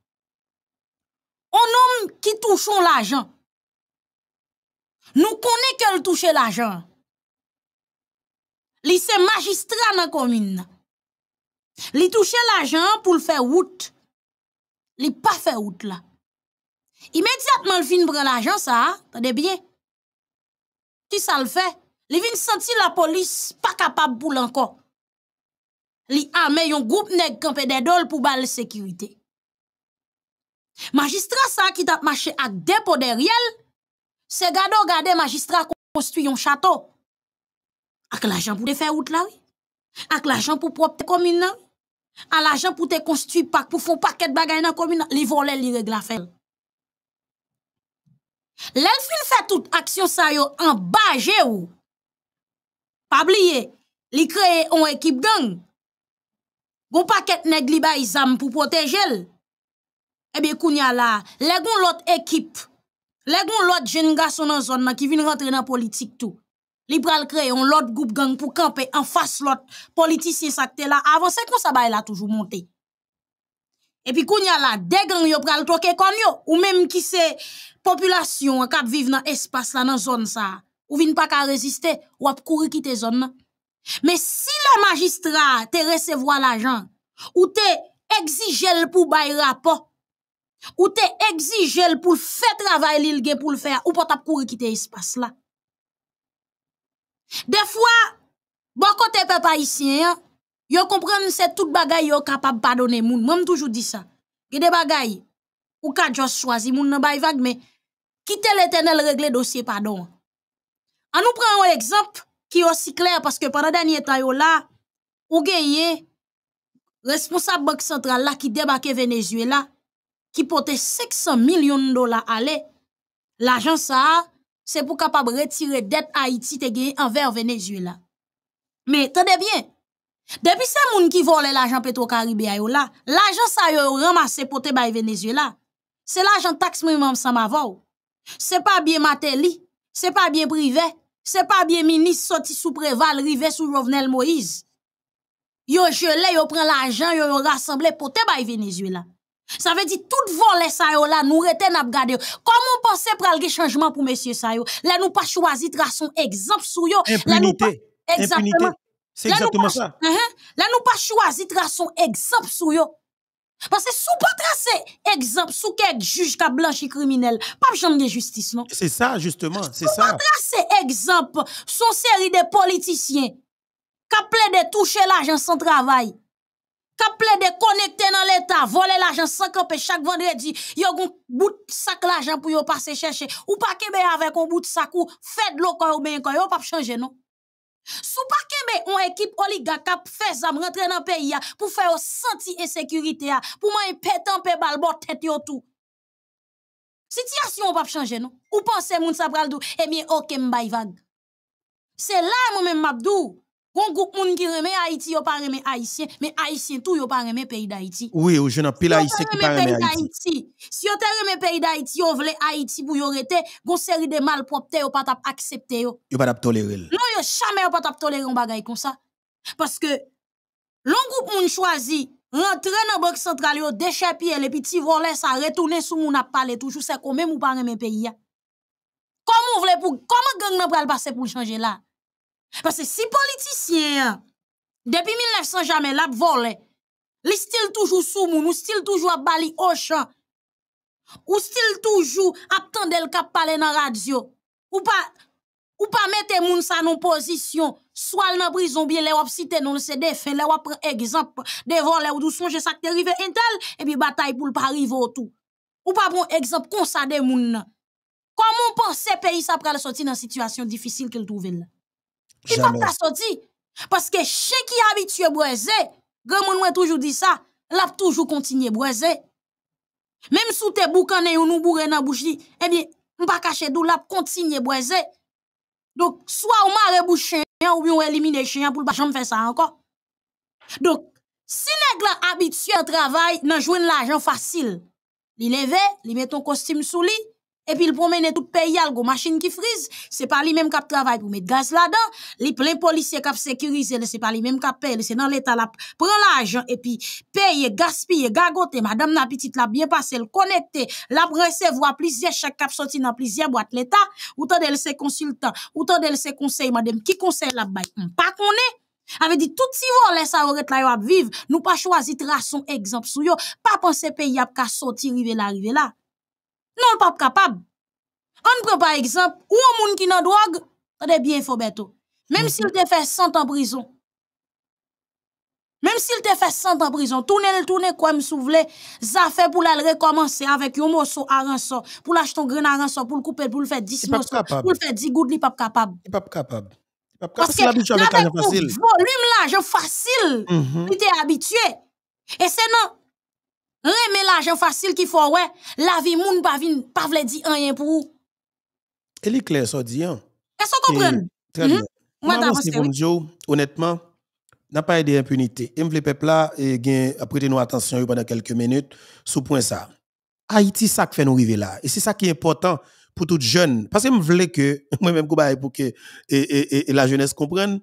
un homme qui touche l'argent. Nous connaissons qu'elle touche l'argent. L'ICE magistrat dans la commune. Il touche l'argent pour le faire route. Il n'a pas fait route là. Immédiatement, il vient prendre l'argent, ça, attendez bien. Qui ça le fait Il vient sentir la police pas capable pour encore. Il a un groupe de campé des faire pour la sécurité. Majistra sa ki tap mache ak depo de riel, se gado gade majistra konstu yon chato. Ak l'ajan pou te fe wout lawi, ak l'ajan pou propte komina, wi. ak l'ajan pou te konstu pak pou fon paket bagay nan komina, li vole li regla fe. Len fin fe tout aksyon sa yo an baje ou. Pabliye, li kreye an ekip den. Gon paket neg li bay zam pou protej el. Eh bien, kounya là, les gon l'autre équipe, les gon l'autre jeune garçon dans zone qui vient rentrer dans politique tout. Li pral créer un l'autre groupe gang pour camper en face l'autre politicien ça là avancer comme ça ba a toujours monté. Et puis kounya là, des gang yo pral troquer kon yo ou même qui c'est population qui vit dans espace là dans zone ça. Ou vient pas ka résister, ou ap courir quitter zone Mais si le magistrat te recevoir l'argent ou te exige pour bay rapport ou te exige pour faire travail gen pour le faire ou pas t'ap courir quitter espace là des fois bon côté ici, haïtien yo que c'est toute bagaille yo capable pardonner moun même toujours dit ça a des bagaille ou ka juste choisi moun nan bay vague mais quitter l'éternel régler dossier pardon en nous prend un exemple qui est aussi clair parce que pendant dernier temps yo là ou un responsable banque centrale là qui débarque Venezuela qui pote 600 millions dollars dollars, l'ajan ça ça pour pour capable retirer dettes Haïti te gagner envers Venezuela. Mais attendez bien, depuis ces moun qui vole l'argent petro caribé à yo ça l'ajan yo ramase pote Venezuela, C'est l'argent taxe même ça sa c'est pas pas bien Mateli, c'est pas bien Privé, c'est pas bien ministre sorti sous préval rivé sous Jovenel Moïse. Yo gelé, yo pren l'argent yo rassemblé pour pote bay Venezuela. Ça veut dire tout volet ça yo là nous retenons. à regarder. Comment penser pour le changement pour monsieur ça Là nous pas choisi son exemple sur yo. Impunité. Exactement. C'est exactement ça. Uh-huh. Là nous pas choisi son exemple sur yo. Parce que sous pas tracé exemple sous quelques juge qui blanchi criminel, pas jamais de justice non. C'est ça justement, c'est ça. Sous pas tracé exemple une série de politiciens qui plaident de toucher l'argent sans travail. Kap ple de konekte nan l'Etat, vole l'ajan sankan pe chak vendredi, yo goun bout sak l'ajan pou yo pase cheshe, ou pa keme avè kon bout sak ou fed lo kon ou ben kon, yo pa p chanje non. Sou pa keme, on ekip oliga kap fez am rentre nan peyi ya, pou fe yo senti ensekurite ya, pou man yon petan pe bal bot tete yo tou. Siti as yon pa p chanje non. Ou pan se moun sa pral dou, e eh miye o kem bay vag. Se la mou men mabdou. Gon groupe moun ki remet Haïti, yo pas remet haïtien, mais haïtien tout yo pas remet pays d'Haïti. Oui, ou jeune pile haïtien qui pa remet Haïti. Si yo te remet pays d'Haïti, yo vle Haïti pour yo rete, gon série de malpropre yo pa tap accepter yo. Yo pa tap tolérer. Non, yo jamais yo pa tap tolérer un bagay comme ça. Parce que l'on groupe moun choisi rentrer dans banque centrale yo déchapier les petits volets ça retourner sous moun a parler toujours c'est quand même ou pas remet pays. Comment vous voulez pour comment gang nan pral passer pour changer là? Parce que si politiciens, depuis 1900 jamais, l'a volé, Ils sont toujours sous moun, ils sont toujours à bali au champ, ou toujours attendent attendre le cap parler dans la radio, ou pas, ou pas mettre moun sa non position, soit dans prison, bien le wap cité non le CDF, fait le prennent exemple de volé ou doucement, je sa que arrivé et puis bataille pour le au tout. Ou pas bon exemple comme ça de moun. Comment pense pays sa pral sorti dans situation difficile qu'il trouve là? Il va pas sortir. Parce que chien qui habitue comme grand monde toujours dit ça, l'a toujours continué boisé Même sous tes boucané ou nous bourrons dans la bouche, eh bien, on pas caché d'où l'a continué boisé Donc, soit on m'a rebouché ou bien on élimine chien pour pas jamais faire ça encore. Donc, si l'aigle habitué à travail, nan jouen l'argent facile. Li levé, li met ton costume sous lit, et puis il promène tout pays algo machine qui frise c'est pas lui même qui travaille pour mettre gaz là-dedans les plein policiers qui sécurisé c'est pas lui même qui payé. c'est dans l'état là prend l'argent et puis paye gaspille gagote madame la petite là bien passé le connecter la recevoir plusieurs chèques qui sorti dans plusieurs boîtes l'état autant d'elle ses consultants autant d'elle ses conseils madame qui conseille la bas hum, pas qu'on est avait dit tout si vous laissez ça aurait la vivre nous pas choisi pas son exemple sou pas penser pays a ka sorti arriver là rive là non, pas capable. On prend par exemple, ou un monde qui n'a drogue, est bien, Fobeto. Même mhm. s'il te fait 100 ans en prison, même s'il te fait 100 ans en prison, tout le tourner comme vous souvle, ça fait pour la recommencer avec un morceau à rançon, pour l'acheter un grain à rançon, pour le couper, pour le faire 10 morceaux, pour le faire 10 gouttes, il n'est pas capable. Il n'est pas capable. Parce que avec capable. volume là, je facile, il mm -hmm. habitué. Et c'est non, mais l'argent facile qu'il faut, ouais. la vie, moun pa vin, pa vle di pour pou Elle est claire, ça dit. Elle hein. s'en comprend. Très Très mhm. bien. Moi, ta paske. honnêtement honnêtement, n'a pas aidé impunité. Et le peuple là, prêtez nous attention pendant quelques minutes sous point ça. Haïti, ça qui fait nous arriver là. Et c'est ça qui est important pour tout jeune. Parce que me que, moi-même, pour que et, et, et, la jeunesse comprenne.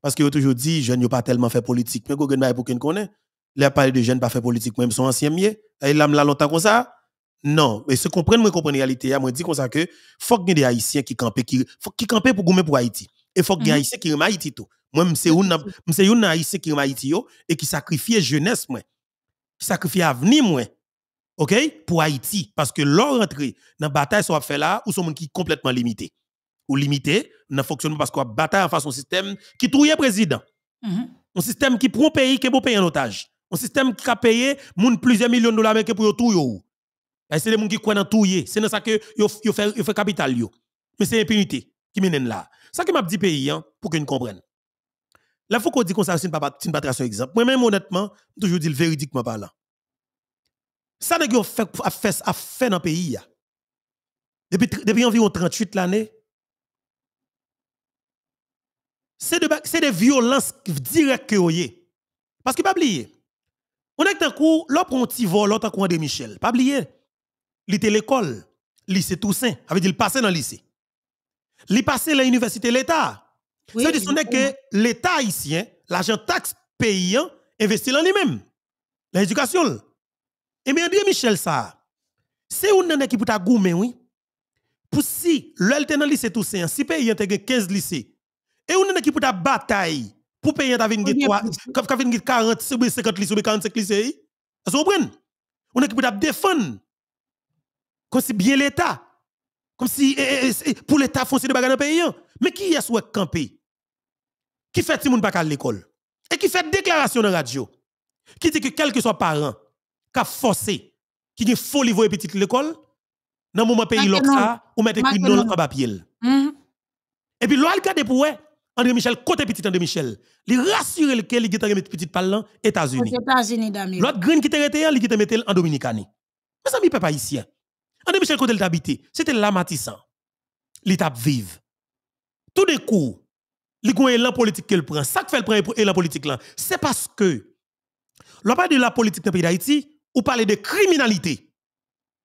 Parce que ont toujours dit, jeune, n'ont pas tellement fait politique. Mais je pour qu'on connaisse. Les a de jeunes pas fait politique, même son ancien mieux. Il a longtemps comme ça. Non, mais se comprendre, moi comprendre la réalité, moi dit comme ça que faut qu'il y ait des haïtiens qui campent qui faut campent pour gommer pour Haïti et faut qu'il y ait mhm. haïtiens qui ont Haïti tout. Moi c'est un c'est un haïtien qui remet Haïti et qui sacrifie jeunesse moi. sacrifie avenir moi. OK pour Haïti parce que leur entrée dans bataille soit fait là ou sont qui complètement limité. Ou limité dans fonctionnement parce qu'on bataille en face un système qui trouille président. Mhm. Un système qui prend pays qui est beau pays en otage. Un système qui a payé plusieurs millions de dollars pour tout C'est des gens qui croient dans tout C'est dans ça que yo, fait capital Mais c'est l'impunité qui mène là. Ça qui m'a dit pays hein, pour que comprennent. Là, Là faut qu'on dit qu'on ça c'est pas une pas exemple. Moi même honnêtement, toujours dit le véridiquement parlant. Ça n'est yo fait a fait dans pays Depuis environ 38 l'année c'est de, de violence directe que vous Parce que pas oublier, on est un coup, l'autre on t'y petit l'autre coin de Michel. Pas oublier. Il était l'école, lycée Toussaint, avait dit il passé dans le lycée. Il passait à l'université l'État. C'est-à-dire que l'État ici, l'argent taxe payant, investit dans lui-même. L'éducation. Et eh bien, Dieu Michel, ça, c'est un équipe qui peut goumé, oui. Pour si, l'élite dans le lycée Toussaint, si pays a 15 lycées, et un équipe qui peut bataille pour payer, t'as venu 40, 50 lits ou 45 lits. Vous comprenez? On est qui peut défendre. Comme si bien l'État. Comme si eh, eh, eh, pour l'État foncer de bagarre dans le pays. Hein. Mais qui est sur campé? Qui fait si monde pas à l'école? Et qui fait déclaration dans la radio? Qui dit que quel que soit parent, qui a forcé, qui dit faux niveau petit l'école, dans le moment pays ça, ou mettre écrit non en papier. Mm-hmm. Et puis, l'on a de André Michel, côté petit André Michel, il rassure que il était petit parlant États-Unis. États-Unis L'autre green qui était là, il était metté en Dominicanie. Mes amis pas ici. André Michel côté il habité, c'était la matissant. Il vive. Tout d'un coup, il y a élan politique qu'il prend. Ça fait le prend élan politique là, c'est parce que l'on parle de la politique dans le pays d'Haïti, ou parle de criminalité.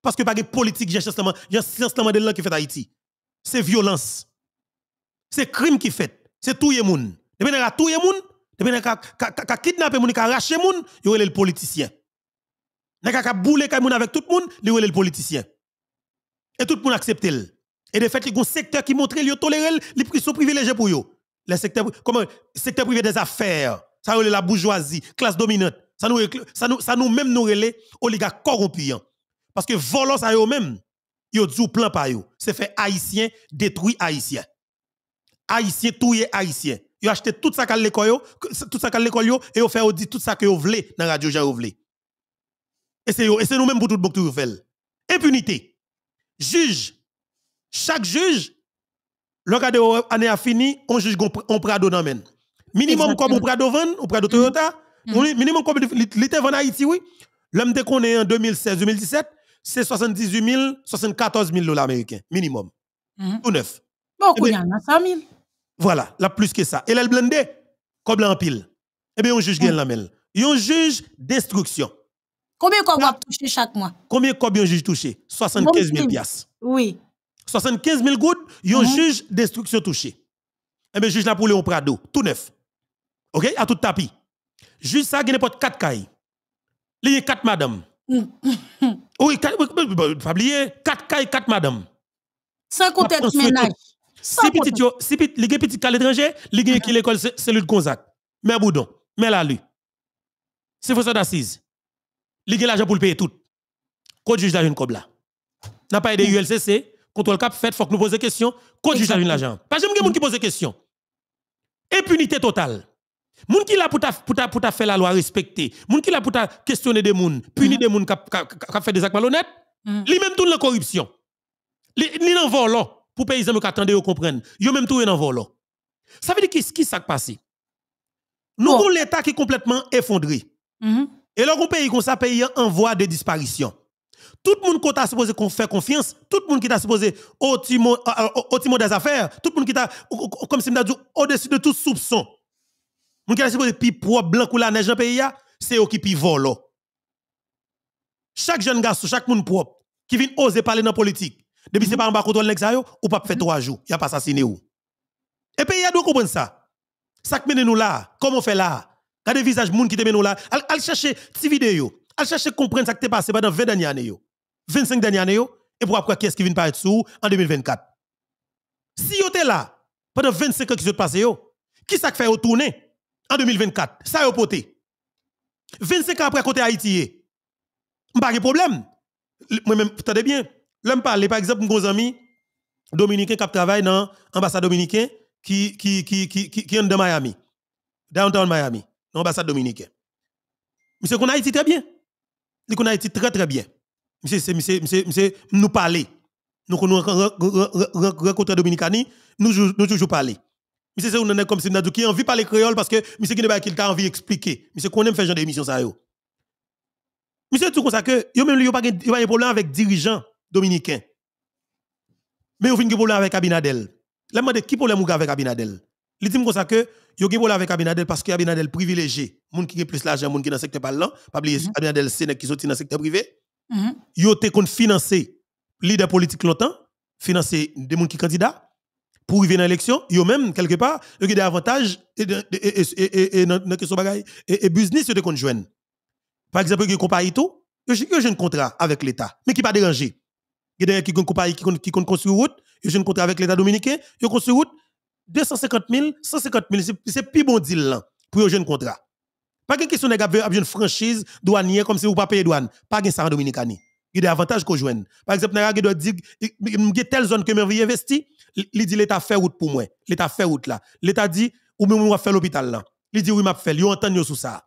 Parce que pas de politique, j'ai seulement de là qui fait Haïti. C'est violence. C'est crime qui fait c'est tout les monde. Depuis qu'il a tout les monde, depuis qu'il a kidnappé les gens, qu'il a arraché les gens, il est le politicien. Depuis qu'il a boulé les gens avec tout le monde, il est le politicien. Et tout le monde accepte. Et de fait, il y a un secteur qui montre qu'il tolère les prix sont privilégiés pour eux. Le secteur, comment, secteur privé des affaires, ça relève la bourgeoisie, classe dominante. Ça nous, ça nous, même nous relève oligarques corrompus. Parce que volant ça eux-mêmes, ils ont plan par eux. C'est fait haïtien détruit haïtien haïtien est haïtien yo acheté tout ça à l'école tout ça à l'école et yo fait tout ça que yo voulez dans radio ja et c'est nous mêmes pour tout bon que impunité juge chaque juge lorsque de année a fini on juge on prado dans minimum comme on prado van on prado Toyota mm-hmm. minimum comme l'été en Haïti oui l'homme te est en 2016 2017 c'est 78 000 74 000 dollars américains minimum mm-hmm. Ou tout neuf bon eh ben, en a, 100 000 voilà, la plus que ça. Et le blindé, comme en pile. Eh bien, on juge gagne la mel. On juge destruction. Combien de a touché chaque mois? Combien de juge touché? 75 000 piastres. Oui. 75 000 gouttes, yon mhm. juge destruction touché. Eh bien, juge la poule au Prado, tout neuf. OK? À tout tapis. Juge ça, il n'y a de 4 cailles. Il y a 4 madame. Oui, 4, 4 cailles, 4 madame. Sans compter ménage. Si petit yo, si petit, les petit à l'étranger, les ah. qui l'école cellule Gonzac. Mais Boudon, mais la lui. C'est pour ça d'assise. Les l'argent pour le payer tout. Qu'on juge la Cobla comme N'a pas aidé mm. ULCC, contrôle cap fait, faut que nous poser question, qu'on juge la jeune l'argent. Parce que y a gens qui questions, question. Impunité totale. Moun qui là pour ta pour ta pour ta faire la loi respecter, moun qui là pour ta questionner des moun, punir mm. des moun qui fait des actes malhonnêtes, mm. lui même tout la corruption. Li voit volant. Oh pour paysan nous ils comprennent, comprendre ont même tout dans volant ça veut dire qu'est-ce qui s'est passé nous avons l'état qui est complètement effondré mm-hmm. et là on pays comme ça pays en voie de disparition tout le monde qui t'a supposé qu'on fait confiance, tout le monde qui t'a supposé au timon, euh, euh, des affaires, tout le monde qui t'a, comme si dit, au-dessus de tout soupçon, le monde qui t'a supposé pi propre blanc ou la neige en pays, c'est eux qui pi volo. Chaque jeune garçon, chaque monde propre, qui vient oser parler dans la politique, depuis que c'est mhm. pas en bas contrôle ne ou pas fait mhm. trois jours, il a pas assassiné ou. Et puis, il y a comprendre ça. Ça qui mène nous là, comment on fait là? Regardez visage monde qui te mène nous là. elle chercher petite vidéo, elle chercher comprendre ça qui t'est passé pendant 20 dernières années 25 dernières années et pour après qu'est-ce qui vient paraître sous en 2024. Si vous êtes là pendant 25 ans qui se passé qui ça fait tourner en 2024? Ça yo poté. 25 ans après côté Haïti. Pas eh, de problème. Moi même, un bien. Là, je parle, par exemple, mon ami dominicain qui travaille dans l'ambassade dominicaine qui, qui, qui, qui, qui, qui est dans Miami, downtown Miami, dans l'ambassade dominicaine. Monsieur qu'on a été très bien. Il a été très très bien. Monsieur, c'est, monsieur, monsieur, monsieur, nous parler. Nous rencontrons Dominicani, nous nous toujours parler. Monsieur, c'est on comme si nous qui envie parler créole parce que monsieur qui ne qu'il t'a envie expliquer. Monsieur qu'on aime faire genre d'émission ça yo. Monsieur tout comme ça que yo même yo pas yo pas de problème avec dirigeant dominicain. Mais vous avez un problème avec Abinadel. Je me qui problème avec Abinadel Il dit que yo gen avec Abinadel parce que Abinadel privilégié, moun qui gen plus l'argent, moun qui dans secteur parlant, pas oublier mhm. Abinadel c'est qui sorti dans le secteur privé. Mhm. Yo te kon financer leader politique longtemps, financer des moun qui candidat pour arriver dans l'élection, yo même quelque part, yo gen des avantages et et et et business yo te kon conjoint Par exemple, yo gen compagnie tout, yo gen un contrat avec l'État, mais qui pas dérangé d'ailleurs qui gens qui compte construire route, ils ont un contrat avec l'État dominicain, ils ont construit route 250 000, 150 000, c'est plus bon deal là pour un jeune contrat. Pas de question de une franchise douanière comme si vous ne payez douane. Pas de ça en Dominicani. Il y a des avantages qu'on joue. Par exemple, il doit dire, il y a telle zone que je veux investir, il dit l'État fait route pour moi. L'État fait route là. L'État dit, ou même moi faire l'hôpital là. Il dit, oui, m'a fait. Il entend sur ça.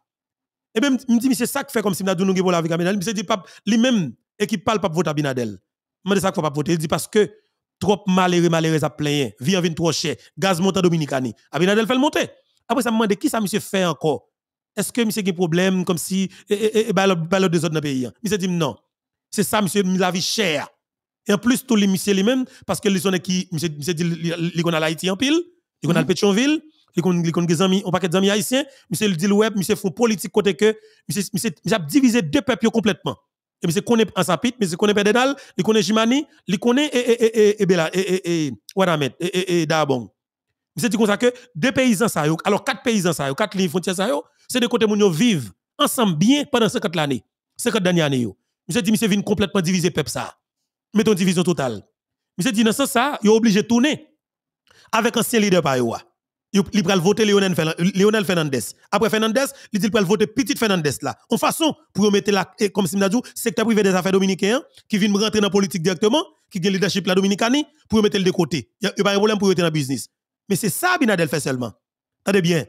Et même, il me dit, c'est ça qui fait comme si nous avons dit, nous avec Abinadel. Il me dit, lui-même, équipe parle pas voter Abinadel. Je dis ça qu'il faut pas voter. Il dit parce que trop malheureux, malheureux, ça plein. Vie en vie trop cher. Gaz monte en Dominicani. Abinadel fait le monter. Après, ça me demande qui ça, monsieur, fait encore. Est-ce que monsieur a un problème comme si, et, eh, eh, eh, bien, et, balot des autres dans le pays? Hein? Monsieur dit non. C'est ça, monsieur, la vie chère. Et en plus, tous les monsieur lui-même, parce que les gens qui, monsieur, monsieur dit, les ont à en pile, les ont le Pétionville, les ont des amis, on paquet d'amis haïtiens, monsieur dit le web, monsieur font politique côté que, monsieur, monsieur, monsieur a divisé deux peuples complètement et monsieur connaît sapit, monsieur connaît Pédédal, il connaît Jimani, il connaît et et et et Bela et et et Wadamet et et et Dabon. Monsieur dit comme ça que deux paysans ça alors quatre paysans ça quatre lignes frontières ça yo, c'est de côté ils vivent ensemble bien pendant 50 l'année, 50 dernières années yo. Monsieur dit monsieur vient complètement diviser peuple ça. Mettons division totale. Monsieur dit dans ce ça, yo obligé tourner avec ancien leader par yo il va voter Lionel Fernandez. Après Fernandez, il dit qu'il voter Petit Fernandez là. En façon, pour mettre là, eh, comme si dit, secteur privé des affaires dominicains, qui vient rentrer dans la politique directement, qui a le leadership la dominicani, pour mettre le de côté. Il n'y a pas de problème pour mettre dans le business. Mais c'est ça Abinadel fait seulement. Attendez bien.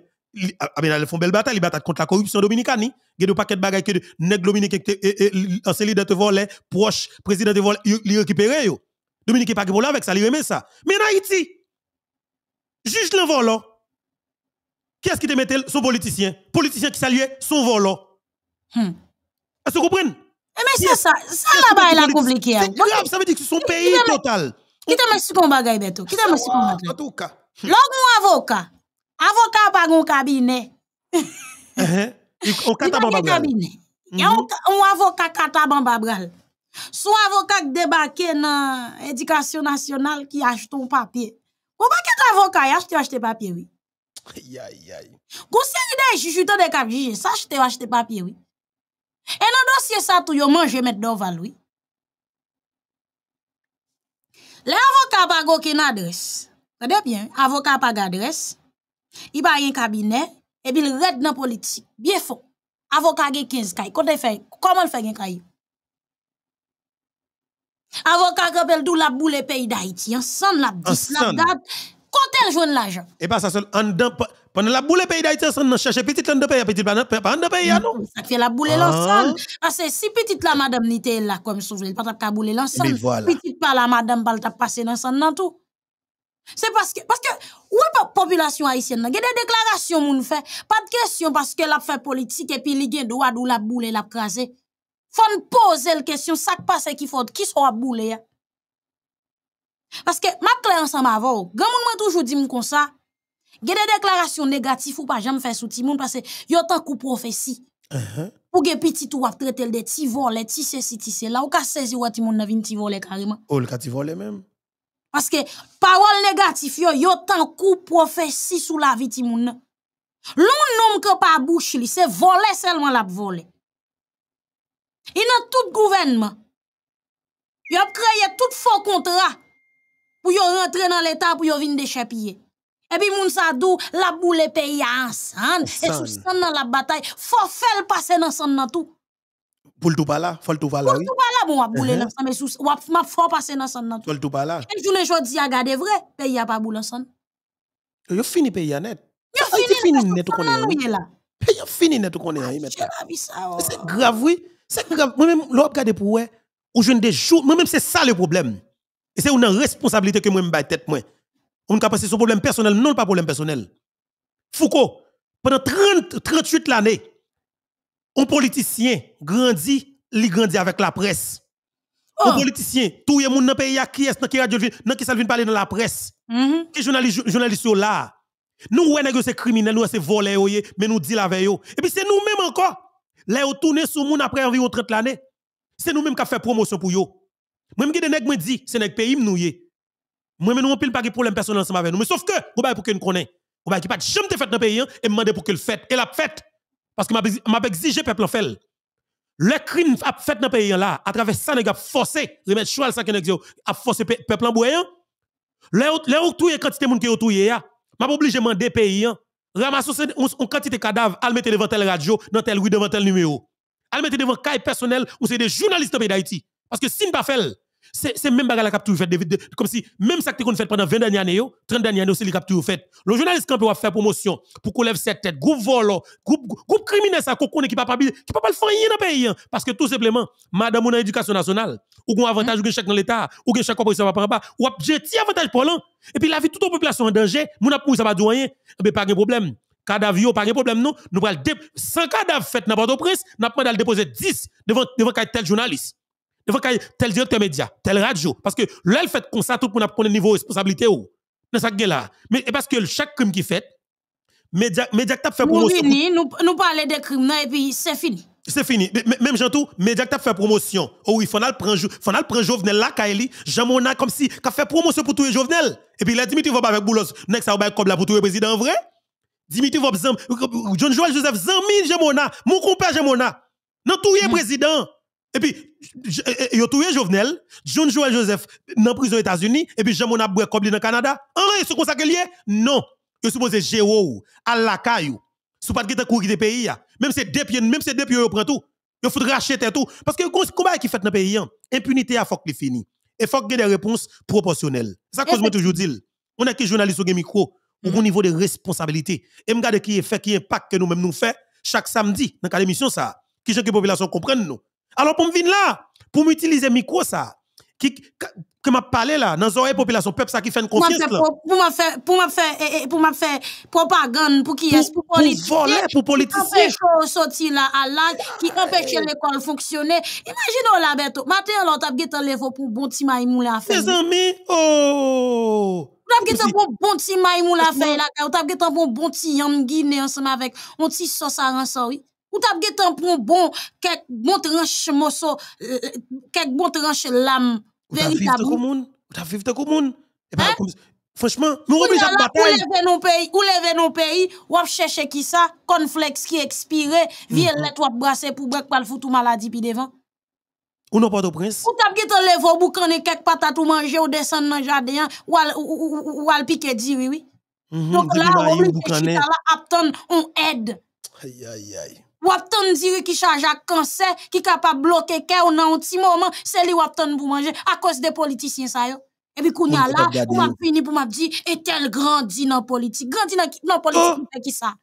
Abinadel fait une belle bataille, il bataille contre la corruption dominicani. Il y a des paquets de bagages que les dominicains, eh, eh, ancien leader de vol, proche, président de vol, il yo. Dominique n'est pas avec ça, il remet ça. Mais en Haïti, juge le volant est ce qui te mette son politicien Politicien qui salue son volant. Hmm. Est-ce que vous comprenez eh, Mais hein. c'est ça, ça là-bas, il est compliqué. ça veut dire que c'est son pays total. Qui te met sur ton bagage, Beto Qui te met sur ton bagage En tout cas. avocat, avocat pas un cabinet. Uh-huh. On un cabinet. Y a mm-hmm. un avocat un babral. Son avocat qui débarqué dans l'éducation nationale qui achète un papier. Ou pas qu'un avocat acheté un papier, oui. Ayayay, gousen ide jijou ton de kabije, sajte wajte papye we. E nan dosye sa tou yo manje met doval we. Le avokat pa goke nan adres, kade bien, avokat pa ga adres, i pa gen kabine, e bil red nan politik, bie fok. Avokat gen 15 kay, kote fè, koman fè gen kay? Avokat ke pel dou la bou le pey da iti, yon san la bis, la gad... Quand elle joue l'argent. Et eh pas ben, ça seul, pendant la boule pays d'Haïti, on cherche petit l'un de pays, petite pas de pays, hein, non? Ça fait la boule ah. l'ensemble. Parce que si petite la madame n'était là comme souvent, elle pas ta boule l'ensemble. Petite pas la madame, elle t'a passé l'ensemble dans tout. C'est parce que, parce que, où est la population haïtienne, il y a des déclarations, moun fait. Pas de question parce que la fait politique et puis il y a droit ou la boule la crasé. Faut poser la question, ça qui passe qui faut, qui soit boule, hein. Parce que, ma clé ensemble avant, grand monde toujours dit comme ça, il des déclarations négatives ou pas jamais faire sous tout le monde parce que y a tant de prophéties. Uh-huh. Ou gen petit ou ap traiter de ti vole, ti se si ti se la, ou ka sezi ou ti vin ti carrément. Ou oh, le ka ti voles même. Parce que parole négatif yo, yo tant kou prophétie sur la vie ti L'on nom ke pa bouche li, se vole seulement la vole. Et a tout gouvernement, yo ap créé tout faux contrat pour yon rentrer dans l'état pour yon vin de chepye. Et puis moun sa dou, la boule pays a ensemble. Et sous son dans la bataille, faut faire le passer dans son dans tout. Pour tout pas là, faut tout pas là. Pour tout pas là, bon, a boule uh-huh. dans son, mais sous, ou ma faut passer dans ensemble dans tout. Faut tout pas là. Et jour et jour, a gade vrai, pays a pas boule ensemble. Yo fini pays net. Yon ah, fini, fini net ou konne fini net ou konne ah, C'est oh. grave, oui. C'est grave. Moi même, l'op pour ouais, ou je ne déjoue, moi même, c'est ça le problème. Et c'est une responsabilité que moi je me tête moi. On a passé son problème personnel, non pas problème personnel. Foucault, pendant 30, 38 l'année, un politicien grandit, il grandit avec la presse. Oh. Un politicien, tout le monde dans le pays, qui est, qui radio, dans qui salvin parler dans la presse. Mm -hmm. Qui journaliste, journaliste là. Nous, que c'est criminel, nous, c'est volé, mais nous dit la veille. Et puis c'est nous-mêmes encore. Là, on tourne sur le monde après environ 30 l'année. C'est nous-mêmes qui avons fait promotion pour eux. Moi, je me moi dit, c'est le pays nous Moi, nous n'avons pas de problème personnel ensemble avec nous. Mais sauf que, je pour que nous connaissions. Je qui pas de de fait dans le pays et me pour que le fait. Et la fait. Parce que je m'a le peuple en fait. Le crime a fait dans le pays là, à travers ça, nous avons forcé, remettre choix à ça, a forcé le peuple en boyant. Le ou touye quantité moun ki yo touye ya, m'a obligé demander pays ramasser une quantité cadavre, al mettre devant telle radio, dans telle rue devant tel numéro. Al mettre devant caille personnel ou c'est des journalistes pays d'Haïti. Parce que si ne pas fait, c'est même bagarre la capture fait comme si même ça que tu fait pendant 20 dernières années 30 dernières années aussi, les capture fait le journaliste quand peut faire promotion pour qu'on lève cette tête groupe volo groupe groupe criminel ça qu'on qui pas qui pas pas le faire rien dans pays hein. parce que tout simplement madame on a éducation nationale ou un avantage ou un chèque dans l'état ou un chèque corporation va pas ou petit avantage pour l'un. et puis la vie toute la population en danger mon a pour ça pas douanier mais eh ben, pas de problème cadavre pas de problème non nous va 100 cadavres fait dans Port-au-Prince n'a pas déposer 10 devant devant tel journaliste des fois, tel directeur média, tel radio. Parce que là, fait comme ça, tout le monde prendre le niveau de responsabilité. Ou. Oh. Mais parce que chaque crime qui fait, média, média tape fait promotion. Nous, nous, nous parlons des crimes, et puis c'est fini. C'est fini. Même Jean-Tou, média tape fait promotion. Oh oui, Fonal prend, Fonal prend Jovenel là, Kaeli. Jean Mona, comme si, qu'a fait promotion pour tous les Jovenel. Et puis, là, Dimitri va avec Boulos. Next, ça va comme pour tous les présidents, vrai? Dimitri avec John Joel Joseph, Zamil mona mon compère mona Non, tous les mm. présidents. Et puis, yo touye tué Jovenel, John Joel Joseph dans prison aux États-Unis, et puis Jean-Mona Boué dans Canada. En rien, c'est comme ça lié? Non. Ils supposé supposés à la caillou. Sous pas de courir des pays. Même si deux pieds, même si deux pieds, yo prennent tout. Il faut racheter tout. Parce que le combat qui fait dans le pays, impunité à faut li fini. Et faut que y des réponses proportionnelles. Ça cause moi toujours dit. On est qui journaliste au micro, au mhm. niveau de responsabilité. Et regarde qui est fait, qui est impact que nous-mêmes nous fait chaque samedi dans émission ça. Qui est que la population comprenne nous. Alors pour me venir là, pour m'utiliser micro ça, qui que m'a parlé là, dans la population peuple ça qui fait une confiance là. Pour m'en faire pour m'a faire pour m'a faire eh, eh, propagande pour qui est pour politiciens. Pour voler pour politicier. faire sortir là à l'âge, qui empêche l'école fonctionner. Imaginez oh, là Berto, oh, matin on t'a guetan pour bon petit maïmou là faire. Mes amis, oh Tap getan bon bon petit maïmou la fè On ou bon petit yam guiné ensemble avec un petit sauce à rançon, oui. Ou t'as un un bon, kek bon tranche moso, euh, bon tranche véritable. Ou t'as viv kou moun? ou eh ben, hein? nous nous remettons komoun. E pa nous pays Ou leve nou ça chèche ki sa, konfleks ki vie brasser wap pou maladie foutou maladie pi Ou non pas de prince Ou levo kek ou manger ou dans nan jardin, ou al, ou, al oui, oui. Mhm, Donc là, on chita on aide. Aïe, ou ton dire qui charge à cancer, qui capable bloquer cœur dans un petit moment, c'est lui wap ton pour manger à cause des politiciens ça yo. Et puis kounya là, ou m'a fini pour m'a dit et tel grandi dans politique, grandi dans politique oh! qui ça.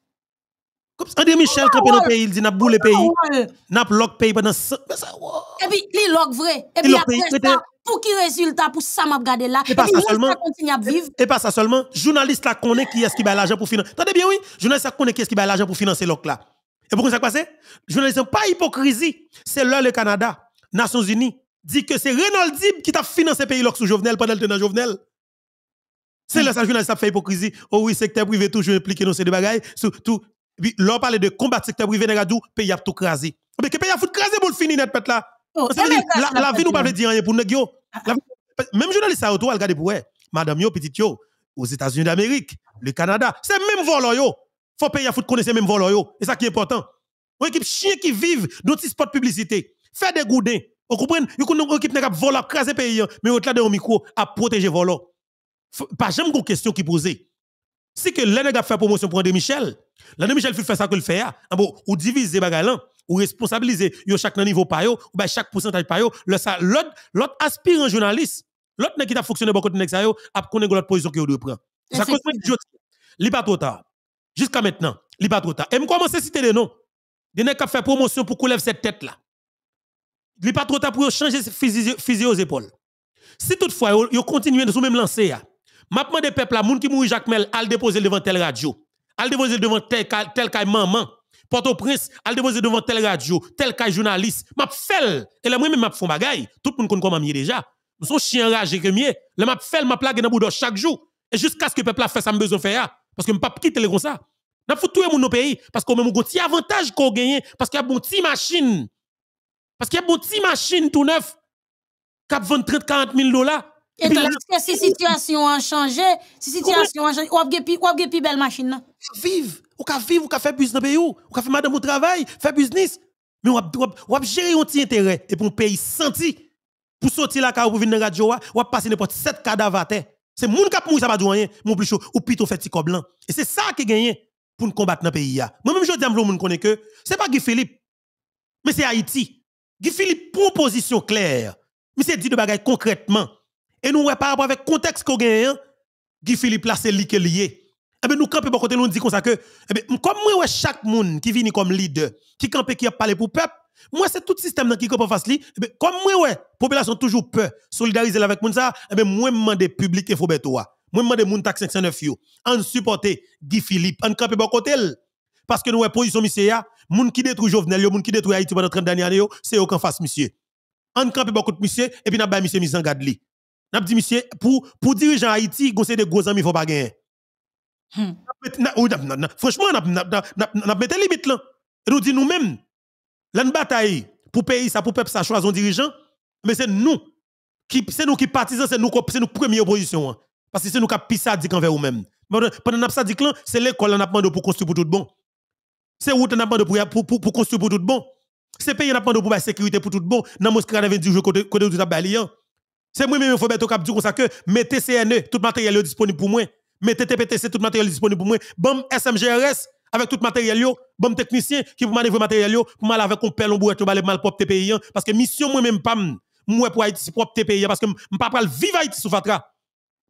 Comme André Michel campé dans pays, il dit n'a boule pays, n'a bloc pays pendant Et puis li log vrai. Et puis après ça, pour qui résultat pour ça m'a regardé là et, pas ça seulement et, pas ça seulement journaliste la connaît qui est-ce qui bail l'argent pour financer. Attendez bien oui, journaliste la connaît qui est-ce qui bail l'argent pour financer l'oc là. Et pourquoi ça passe Journalisme, pas hypocrisie. C'est là le Canada, Nations Unies, dit que c'est Renald Dib qui t'a financé pays sous Jovenel pendant le temps de Jovenel. C'est là ça journaliste a fait hypocrisie. Oh oui, secteur privé toujours impliqué dans ces deux bagailles. Surtout, l'on parle de combattre secteur privé, le pays a tout crasé. Oh, mais que pays a tout crasé pour le finir, net pète là. Oh, la vie nous pas dire rien pour nous. Ah, même journaliste a autour, elle regarde pour elle. Madame yo, petit yo, aux États-Unis d'Amérique, le Canada, c'est même volant yo faut payer à foutre connaître même volo Et ça qui est important. Une équipe chien qui vive dans spots de publicité. Fait des goudins. Vous comprenez? Une équipe qui vole à craser pays, hein. mais au-delà de micro, à protéger volo. Pas jamais une question qui poser. Si que l'un a fait promotion pour André Michel, l'un Michel fait ça que le fait, hein. ah ou diviser bagalan, ou responsabiliser chaque niveau yo ou ben chaque pourcentage ça l'autre aspirant journaliste, l'autre qui a fonctionné beaucoup de nexayo a connu l'autre position que doit prendre. Ça cause pas Li pas trop tard. Jusqu'à maintenant, il a pas trop tard. Et je commence à citer des noms. Des gens qui ont fait promotion pour couler cette tête-là. Il a pas trop tard pour changer physique aux épaules. Si toutefois, il continue de se même lancer, Maintenant, des peuples, gens qui mourent Jacques Mel, al déposer devant telle radio, al déposer devant tel tel maman, Port-au-Prince, al déposer devant telle radio, tel caille journaliste, m'a fait et là moi-même m'a font bagaille, tout le monde connaît comment déjà. Nous sommes chien rage que je là m'a fait m'a plague dans boudoir chaque jour et jusqu'à ce que peuple a fait ça je besoin faire parce que m'a pas quitter comme ça. N'a tout mon pays parce qu'on même un petit avantage qu'on gagne parce qu'il y a une petit machine. Parce qu'il y a une petit machine tout neuf qui 20, 30 40 000 dollars. Et tandis que si situation a changé, si situation a changé, ou a a plus belle machine. Vive, ou ka vivre, ou ka faire business dans pays ou, ou fait faire madame au travail, faire business. Mais on a gérer un petit intérêt et pour un pays senti pour sortir la carte pour venir dans la radio, ou passer n'importe 7 cadavres à terre. C'est moun qui a ça va mon plus chaud, ou plutôt fait petit blanc. Et c'est ça qui gagne. gagné pour nous combattre dans le pays. Moi-même, je dis à monde connaît que ce n'est pas Guy Philippe, mais c'est Haïti. Guy Philippe, proposition claire, mais c'est dit de bagaille concrètement. Et nous, par rapport avec contexte qu'on a, hein, Guy Philippe, là, c'est lui qui est lié. Et eh bien, nous campons côté, nous disons ça que, Et eh bien, comme moi, chaque monde qui vient comme leader, qui campe, qui a parlé pour le peuple, moi, c'est tout système qui campe face lui. Eh ben, comme moi, la population toujours peur, solidariser avec monde ça, eh bien, moi, je demande public et faut moi, je demande moun tak 509 yo. En supporter Guy Philippe. En camper bon côté. Parce que nous, position, monsieur, les moun qui détruit Jovenel, moun qui détruit Haïti pendant 30 dernières années, c'est au face, monsieur. En camper bon côté, monsieur, et puis n'a pas monsieur mis en garde li. Je dit, monsieur, pour, pour diriger Haïti, gonse des gros amis, faut pas gagner. Hmm. Franchement, n'a mette limite là. Et nous dit nous-mêmes, la bataille pour payer ça, pour peuple, ça, choisir un dirigeant, mais c'est nous. C'est nous qui partisans, c'est nous qui première opposition. Hein. Parce que c'est nous qui avons pissadique envers nous-mêmes. Pendant que pissadique, c'est l'école qu'on a demandé pour construire pour tout bon. C'est route qu'on a demandé pour, pour, pour, construire pour tout bon. C'est pays qu'on a demandé pour la sécurité pour tout bon. Dans mon scandale 20 jours, côté tout à C'est moi-même, il faut mettre au cap du consacré. que mettez CNE, tout matériel est disponible pour moi. Mettez TPTC, tout matériel est disponible pour moi. Bon SMGRS, avec tout matériel yo, technicien qui pour manœuvrer matériel yo, pour mal avec un pelon on bourrette, mal mal propre pays. Hein. Parce que mission moi-même pam moi pour Haïti propre pays, hein. parce que je ne pas vivre Haïti sous Fatra.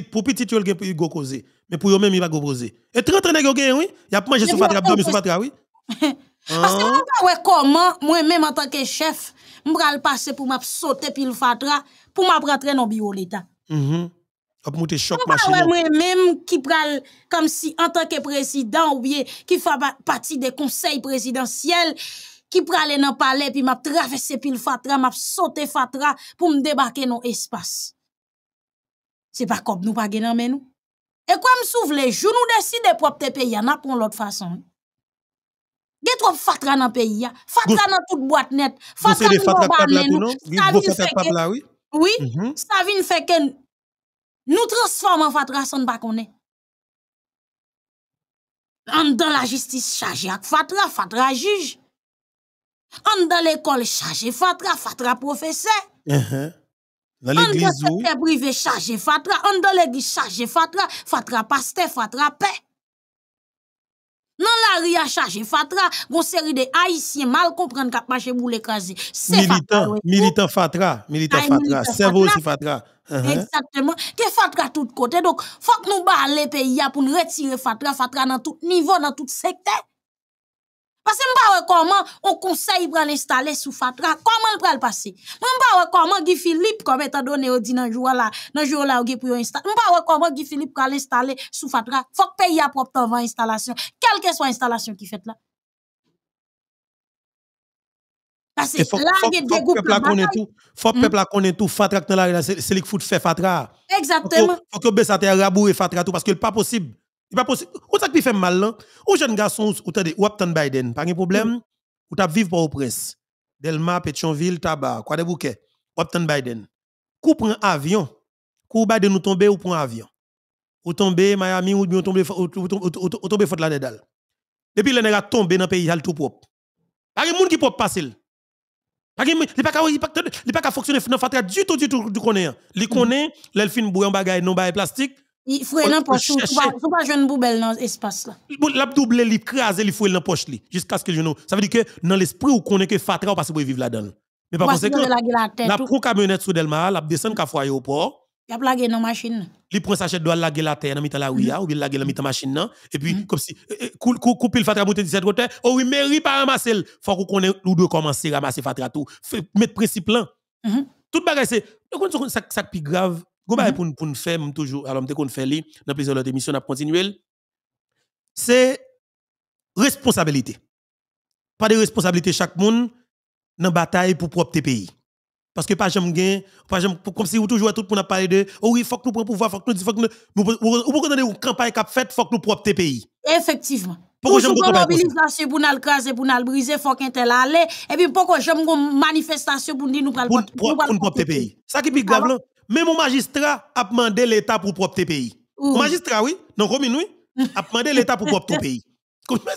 pour petit yo gen go causer mais pour yo même il va causer et 30 nèg yo gen oui y a manger sous fatra dormir sous fatra oui parce que hein? pas comment moi même en tant que chef m'pral passer pour m'a sauter puis le fatra pour m'a rentrer dans bio l'état hmm Hop monter choc machine. Moi même qui pral comme si en tant que président ou bien qui fait partie des conseils présidentiels qui pral dans palais puis m'a traverser puis le fatra m'a sauter fatra pour me débarquer dans espace c'est pas comme nous pas gagner mais nous et comme souvle jour nous de propre pays n'a pour l'autre façon Gè trop fatra dans pays ya fatra dans toute boîte net fatra dans pas pays oui oui mm-hmm. ça vient fait que nous transformons en fatra sans pas On en dans la justice chargée avec fatra fatra juge en dans l'école chargée fatra fatra professeur uh-huh. Dans l'église où? secteur privé chargé fatra, on dans l'église chargé fatra, fatra pasteur, fatra paix. Non, la ria chargé fatra, gon série de haïtiens mal qu'à partir mache bou Militant, militant fatra, militant fatra, cerveau aussi fatra. Uh-huh. Exactement, que fatra tout donc faut que nous ba le pays pour nous retirer fatra, fatra dans tout niveau, dans tout secteur. Parce que je ne sais pas comment on conseille pour l'installer sous Fatra, comment le passer. Je ne sais pas comment Guy Philippe, comme étant donné au dit dans le jour là, dans jour là, pour installer. Je ne comment Guy Philippe pour l'installer sous Fatra. Il faut que pays a propre avant installation, quelle que soit l'installation qui fait là. Parce que là, il y a des groupes. Faut que le peuple connaisse tout. Fatra, c'est le foot fait Fatra. Exactement. Faut que le peuple raboué Fatra tout, parce que ce n'est pas possible. Il pas possible. Ou ça qui fait mal là, hein? ou jeune garçon ou t'as ou Biden, pas de problème, ou t'as vivre pour au prince. Delma, Pétionville, Tabar, quoi de Bouquet. Ou Biden. Kou prend avion. Kou Biden nous tomber ou prend avion. Ou tomber Miami ou bien tomber ou tomber faute la dedal. Depuis le nèg tombé dans pays tout propre. Pas de monde qui peut passer. Pas n'y a pas il pas il pas fonctionner pas du tout du tout du connaît. Il connaît l'elfine bouillant bagaille non bagaille plastique. Il faut aller dans poche. Il faut pas jouer une poubelle dans l'espace là. La double, il crase, il faut aller dans poche jusqu'à ce que je Ça veut dire que dans l'esprit, on connaît que Fatra, parce passe pour vivre là-dedans. Mais par conséquent, la pro camionnette sous Delma, la descend qu'à foyer au port. Il a plagué dans machine. Il prend sa doit laguer la terre dans mitan la ria mm-hmm. ou bien laguer la mitan machine et puis mm-hmm. comme si euh, euh, coupe le fatra bouter 17 côté. Oh oui, mairie pas ramasser. Faut qu'on connaît où doit commencer ramasser fatra tout. Mettre principe là. Mm-hmm. Tout bagage c'est ça ça plus grave Mhm. alors C'est responsabilité. Pas de responsabilité chaque monde dans bataille pour propre pays. Parce que pas jamais comme si vous toujours tout pour parler de oh oui, faut que nous prenions pouvoir, faut que nous faut que nous pourquoi une campagne cap il faut que nous propre pays. Effectivement. Toujours pour mobilisation pour nous craser, pour nous briser, faut et puis pourquoi j'aime manifestation pour nous dire nous pays pour propre qui est grave même mon magistrat a demandé l'État pour propre pays. Un magistrat, oui, non commune, oui, a demandé l'État pour propre pays.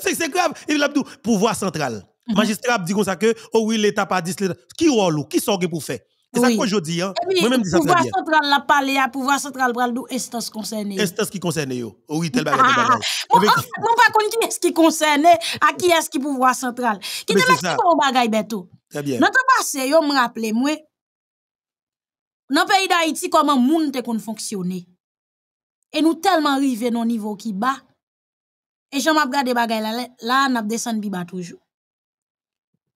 C'est grave. Il Et dit pouvoir central. Mhm. Magistrat a dit comme ça que, oh oui, l'État pas dit l'État. Qui rôle qui sort pour faire? C'est ça que je dis. Hein. Eh Moi-même, dis ça très bien. Pouvoir central l'a parlé, hein. pouvoir central bral d'où instance concernée. Instance qui concerné, yo. Oh oui, tel bagage. Bon, en fait, nous pas qui est-ce qui concerne, à qui est-ce qui pouvoir central. Qui est-ce qui bagage bientôt? Très bien. Notre passé, yo me rappelé, moi, dans le pays d'Haïti, comment le monde te Et e nous tellement arrivé dans niveau qui bas. Et je m'a des bagay la, là, n'ap descend toujours.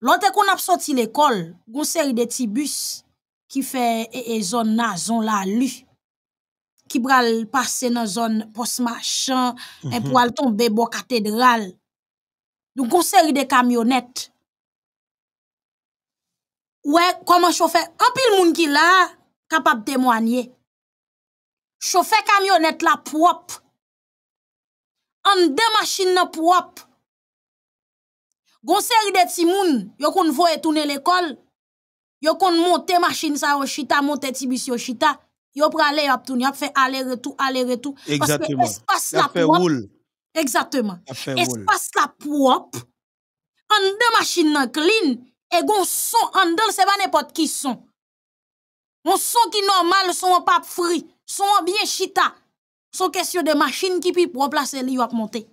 L'autre qu'on a sorti l'école, on série de petits bus qui fait et, e zones zone la lu qui pral passer dans zone post-machin et pour aller tomber la cathédrale. Donc on série des camionnettes. Ouais, comment chauffeur? En pile qui est là, Capable témoigner. Chauffeur camionnette la propre. En deux machines la propre. Gon série de ti moun, yo kon voye tourner l'école, yo kon monte machine sa yo chita, monte tibis yo chita, yo prale yo ap toune, yo ap fe ale retou, ale retou. Exactement. la propre. Exactement. Espace la propre. En deux machines la clean. Et gon son en c'est pas pas qui sont. son. Monson ki normal son wap ap fri, son wap byen chita. Son kesyon de machin ki pi plop la se li wap monte.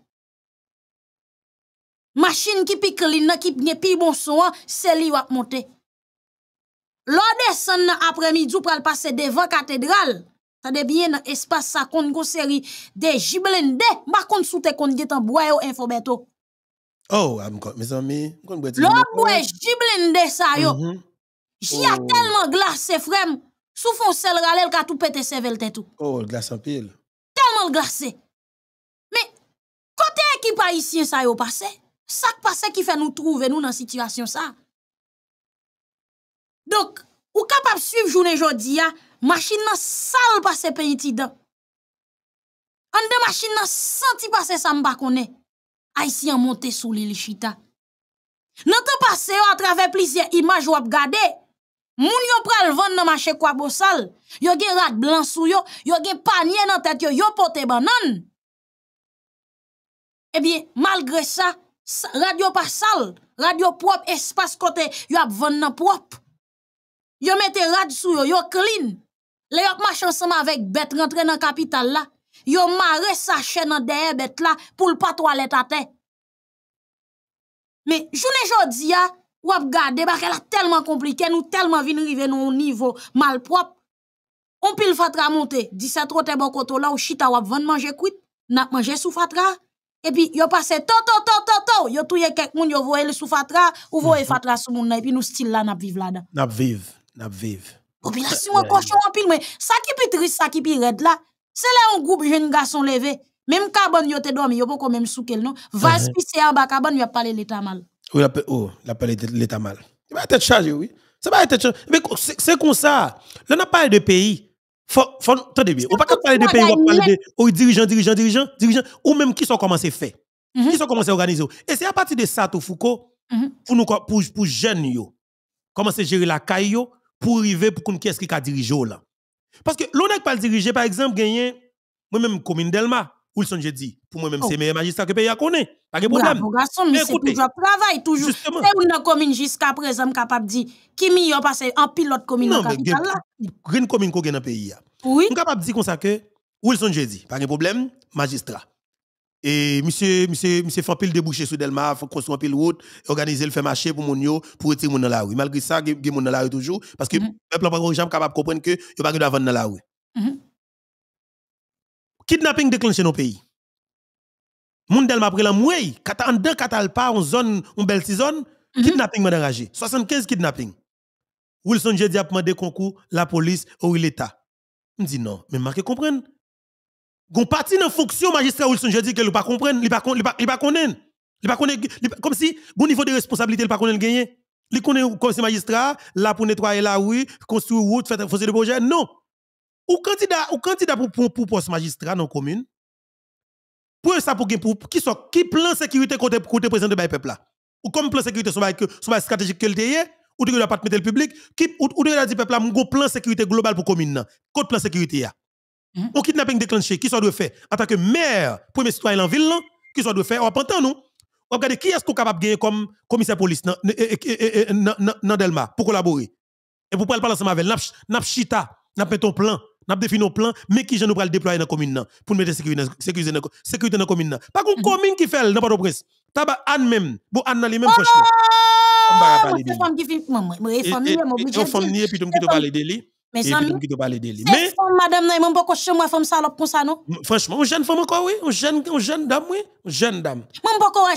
Machin ki pi klina ki pi bonsoan se li wap monte. Lode san nan apremi djou pral pase devan katedral, sa de byen espasa kon kon seri de jiblen de, bakon soute kon getan bwayo enfo beto. Ou, am kon, mizan mi, kon bwe ti. Lode bwe jiblen de sa yo, J'y a oh. tellement glacé, frère. Sous fond sel râle, ka tout pété sevel tête tout. Oh, glace en pile. Tellement glacé. Mais, côté équipe haïtien, ça y passé. Ça qui passe qui fait nous trouver nous dans situation ça. Donc, ou capable suivre journée jodi a, hein, machine nan sale passe pays tidan. En de machine nan senti passe ça m'pa connaît. Haïtien monté sous l'île Chita. Nan temps passé à travers plusieurs images ou ap gade, Moun yo pral ven nan manche kwa pou sal, yo gen rad blan sou yo, yo gen panye nan tet yo, yo pote ban nan. Ebyen, eh malgre sa, rad yo pa sal, rad yo prop espas kote, yo ap ven nan prop. Yo mette rad sou yo, yo klin. Le yo ap manche ansama vek bet rentre nan kapital la, yo mare sa chen nan denye bet la, pou l patwa letate. Me, jounen jodi ya, Ou ap gade, bakè la tellement komplike, nou tellement vin rive nou mal propre On pile fatra monte, disa trote bokoto la ou chita wap van manje kuit, nap manje sou fatra. Et puis, yo passe to, to, to, to, to, yo touye kek moun yo voye le sou fatra, ou voye mhm. fatra sou moun na, Et puis nou style la nap vive la da. Nap vive, nap vive population en koshon en pile, mais sa ki pi triste, sa ki pi red la, se la groupe jeune jen levé. Même même kabon yo te dormi, yo pou soukel non. vas uh -huh. pi se yon yo pale mal. Ou la, oh, la palette l'état mal. Il va être chargé, oui. Ça va être Mais c'est comme ça. Là, on a parlé de pays. Faut, faut, attendez bien. On pas parler de pays, on parler de oh, dirigeants, dirigeants, dirigeants, dirigeants, ou même qui sont commencés faire. Mhm. Qui sont commencés à organiser. Et c'est à partir de ça, tout Foucault, mhm. pour nous, pour, pour jeunes, commencer à gérer la caille, pour arriver, pour qu'on qui ce qui a dirigé oh, là. Parce que l'on n'a pas diriger, par exemple, gagné, moi-même, commune Delma, Wilson, j'ai dit, pour moi-même, oh. c'est meilleur magistrat que pays a connu. Pas de problème. Mon garçon, mais c'est toujours travail, toujours. C'est une commune jusqu'à présent capable de dire qui a parce en pilote commune non, capitale là. une commune qui a dans le pays. Oui. On capable de dire comme ça que Wilson, j'ai dit, pas de problème, magistrat. Et monsieur, monsieur, monsieur fait pile débouché sous Delma, faut construire pile route, organiser le fait marché pour mon pour être mon dans la rue. Malgré ça, il y a mon dans la rue toujours, parce que le mhm. peuple n'est pas capable de comprendre que il n'y a pas de vendre dans la rue. Mhm. Kidnapping déclenche nos le pays. Mondel m'a pris la mouille, en deux katalpa, en zone, en belle zone, mhm. kidnapping m'a dérangé. 75 kidnapping. Wilson Jedi a demandé concours, la police ou l'État. Je dis non, mais pas. comprendre. Gon parti dans fonction magistrat Wilson Jedi que ne pas comprendre, il pas il pas connaît pas comme si bon niveau de responsabilité il pas le gagner. Il connaît comme si magistrat là pour nettoyer la rue, construire route, faire des projets. Non. Ou candidat, ou candidat pour, pour, pour poste magistrat dans la commune, pour ça, pour, pour qui, sont qui plan sécurité côté, côté président de peuple là? Ou comme plan sécurité, sur stratégie stratégique que le ou de la pas mettre le public, qui, ou, ou de la dit peuple là, mon plan sécurité global pour commune, côté plan sécurité là. Mm Ou kidnapping déclenché, qui soit doit faire en tant que maire, premier citoyen en ville, qui soit doit faire, on entend nous. regarde qui est-ce qu'on est capable de gagner comme commissaire police dans Delma pour collaborer? Et pour parler ensemble avec elle, n'a chita, n'a pas ton plan, nous avons défini nos plans, mais qui nous le déployer dans la commune pour mettre sécurité sécurité dans la commune. Pas qu'une mhm. commune qui fait dans pas prince. Anne même, bon Anne même franchement. C'est je qui vivent maman, famille mon de qui Mais madame ne pas femme salope comme ça Franchement, une jeune femme encore oui, une jeune dame oui, jeune dame. pas pas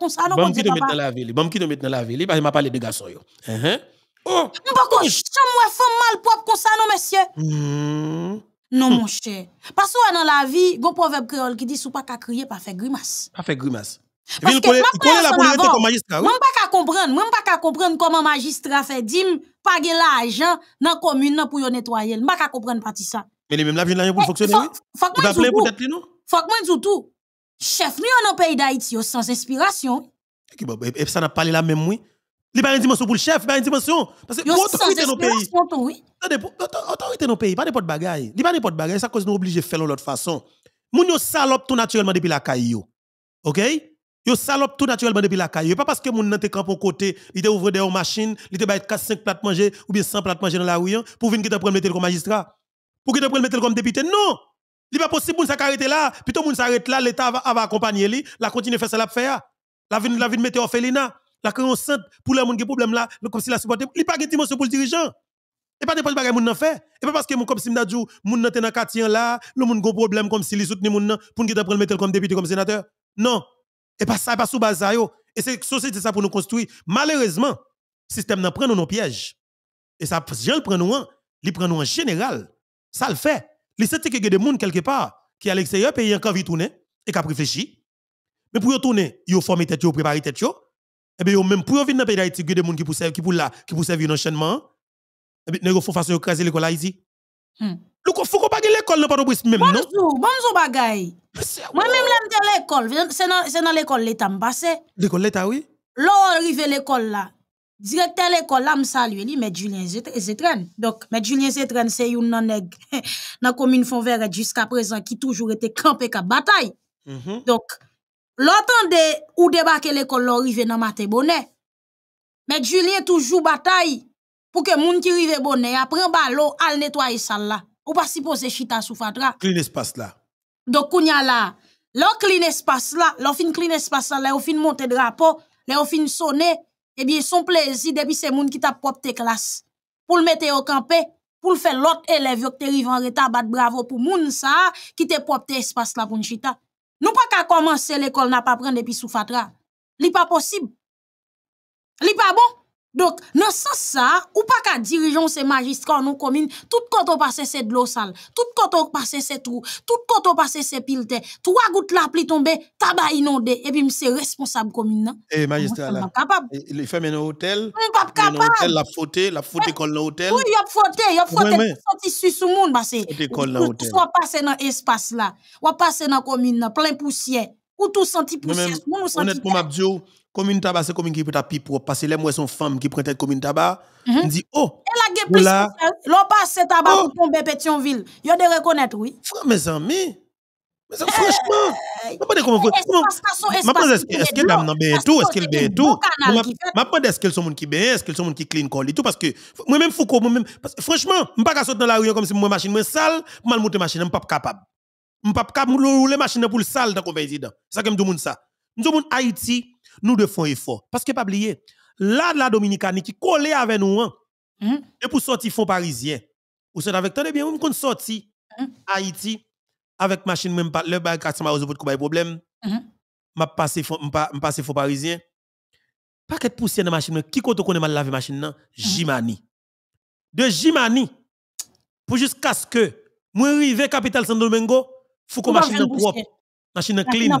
femme la qui Mm. Mm. Mm. Mm. Mm. mal propre comme ça non monsieur. Non mon cher. Parce que dans la vie, il y a proverbe créole qui dit sou pas qu'à crier pas faire grimace. Pas faire grimace. Parce que la pas la comme magistrat. Moi pas comprendre, moi pas comprendre comment magistrat fait dim pas l'argent dans commune pour nettoyer. Moi pas comprendre partie ça. Mais les mêmes la vie pour fonctionner. Faut que moi tout. Faut que moi tout. Chef, nous on en pays d'Haïti sans inspiration. Et ça n'a pas la même oui. Il n'y a pas une dimension pour le chef, il n'y a pas une dimension. Parce que l'autorité dans pays. L'autorité dans pays, pas n'importe bagaille. Il n'y a pas n'importe bagaille, ça cause nous obligés de faire de l'autre façon. Moun yo salope tout naturellement depuis la caille OK Yo salope tout naturellement depuis la caille. Pas parce que moun nan te camp côté, ils te ouvre des machines, il te baït 4 5 plates manger ou bien 100 plates manger dans la rue hein, pour venir te prendre comme magistrat. Pour te prendre comme député. Non. Il pas possible moun s'arrêter là, plutôt monde s'arrête là, l'état va, accompagner lui, la continuer faire ça la faire. La vie la vinn mettre orphelinat. La conscience pour les gens qui ont problème là, comme si la supporter, il n'y a pas de dimension pour le dirigeant. Et pas dépendre de ce qu'on fait. Et pas parce que, comme si je dis, mon dans le quartier là, le monde a un problème comme s'il soutenait mon pour qu'il le mettre comme député, comme sénateur. Non. Et pas ça, pas sous base Et c'est société ça pour nous construire. Malheureusement, le système n'a prend nos pièges. Et ça, je le prend nous en, il prend nous en général. Ça le fait. Il sait qu'il y a des gens quelque part qui à l'extérieur pays encore vite tourner et qui a réfléchi. Mais pour y tourner, il faut former tête, il faut préparer tête, et eh bien même pour venir dans pays d'Haïti des gens qui pour qui pour là qui pour servir enchaînement et eh bien il faut façon écraser l'école Haïti hmm. Louko, faut pas l'école, non pas de même, non? Bonjour, bonjour, bagaille. Moi-même, là, de l'école. C'est dans l'école l'État, me L'école l'État, oui? Là, arrive l'école, là. directeur l'école la m lui li, Met Julien Zetren. Donc, Met Julien Zetren c'est yon nan dans nan commune Fonveret jusqu'à présent, qui toujours toujours campé ka bataille. Mm -hmm. Donc L'entende ou débarquer l'école l'arrivé nan matin bonnet. Mais Julien toujours bataille pour que moun ki rive bonnet prend ballon al nettoyer sal là. Ou pas supposé chita sous fatra. Clean espace là. Donc y a là, l'on clean espace là, l'on fin clean espace là, l'on fin monter drapeau, l'on fin sonner, eh bien son plaisir depuis c'est moun ki t'a propre classe pour le mettre au campé pour le faire l'autre élève qui te en retard bravo pour moun ça qui te propre espace là pour chita. Nous pas qu'à commencer l'école n'a pas prendre depuis sous fatra. n'est pas possible. n'est pas bon. Donc, dans ce sens, ça, ou pas qu'à dirigeant, c'est magistrat, nous commune, tout quand on passe, c'est de l'eau sale, tout quand on passe, c'est tout, tout quand on passe, c'est pile trois gouttes là pluie tombé, tabac inondé, et puis c'est responsable commune. Eh, et magistrat, là. Il fait un hôtel. Il pas capable. La faute, la faute école dans l'hôtel. Oui, il a il a faute, il a faute, il a faute, il Tout faute, il a faute, il a faute, il a faute, il a faute, il poussière. faute, il a faute, il a faute, il a faute, commune tabac, c'est commune qui peut être plus propre. Parce que les moi, sont femmes qui prennent tête commune tabac. Mm -hmm. dit, oh. là, la guerre plus L'on passe tabac oh. pour tomber y a de reconnaître, oui. Frère, mes amis. Mais ça, franchement. comment euh, ne sais pas comment. Est-ce qu'elle a un bien tout? Est-ce qu'elle bien tout? Je pas est-ce qu'elle sont monde qui bien, est-ce qu'elle sont monde qui clean call et tout? Parce que moi-même, Foucault, moi-même. Franchement, je ne pas sauter dans la rue hein, comme si moi, machine, moi, sale, mal monter machine, je pas capable. Je capable rouler machine pour le sale dans le président. C'est ça comme tout le monde ça. Nous monde Haïti nous devons effort. Parce que pas oublier, là, la Dominicaine, qui collait avec nous, hein, mm-hmm. et pour sortir fonds parisien, ou c'est avec tant de bien, on compte sortir mm Haïti avec machine, même pas le bail, ça m'a résoudre le problème. Mm-hmm. M'a passé fonds parisien. Pas qu'être poussé dans la machine, qui compte qu'on mal lavé machine, Jimani. De Jimani, pour jusqu'à ce que, moi, arrivé capitale saint Domingo, faut que machine propre, machine clean.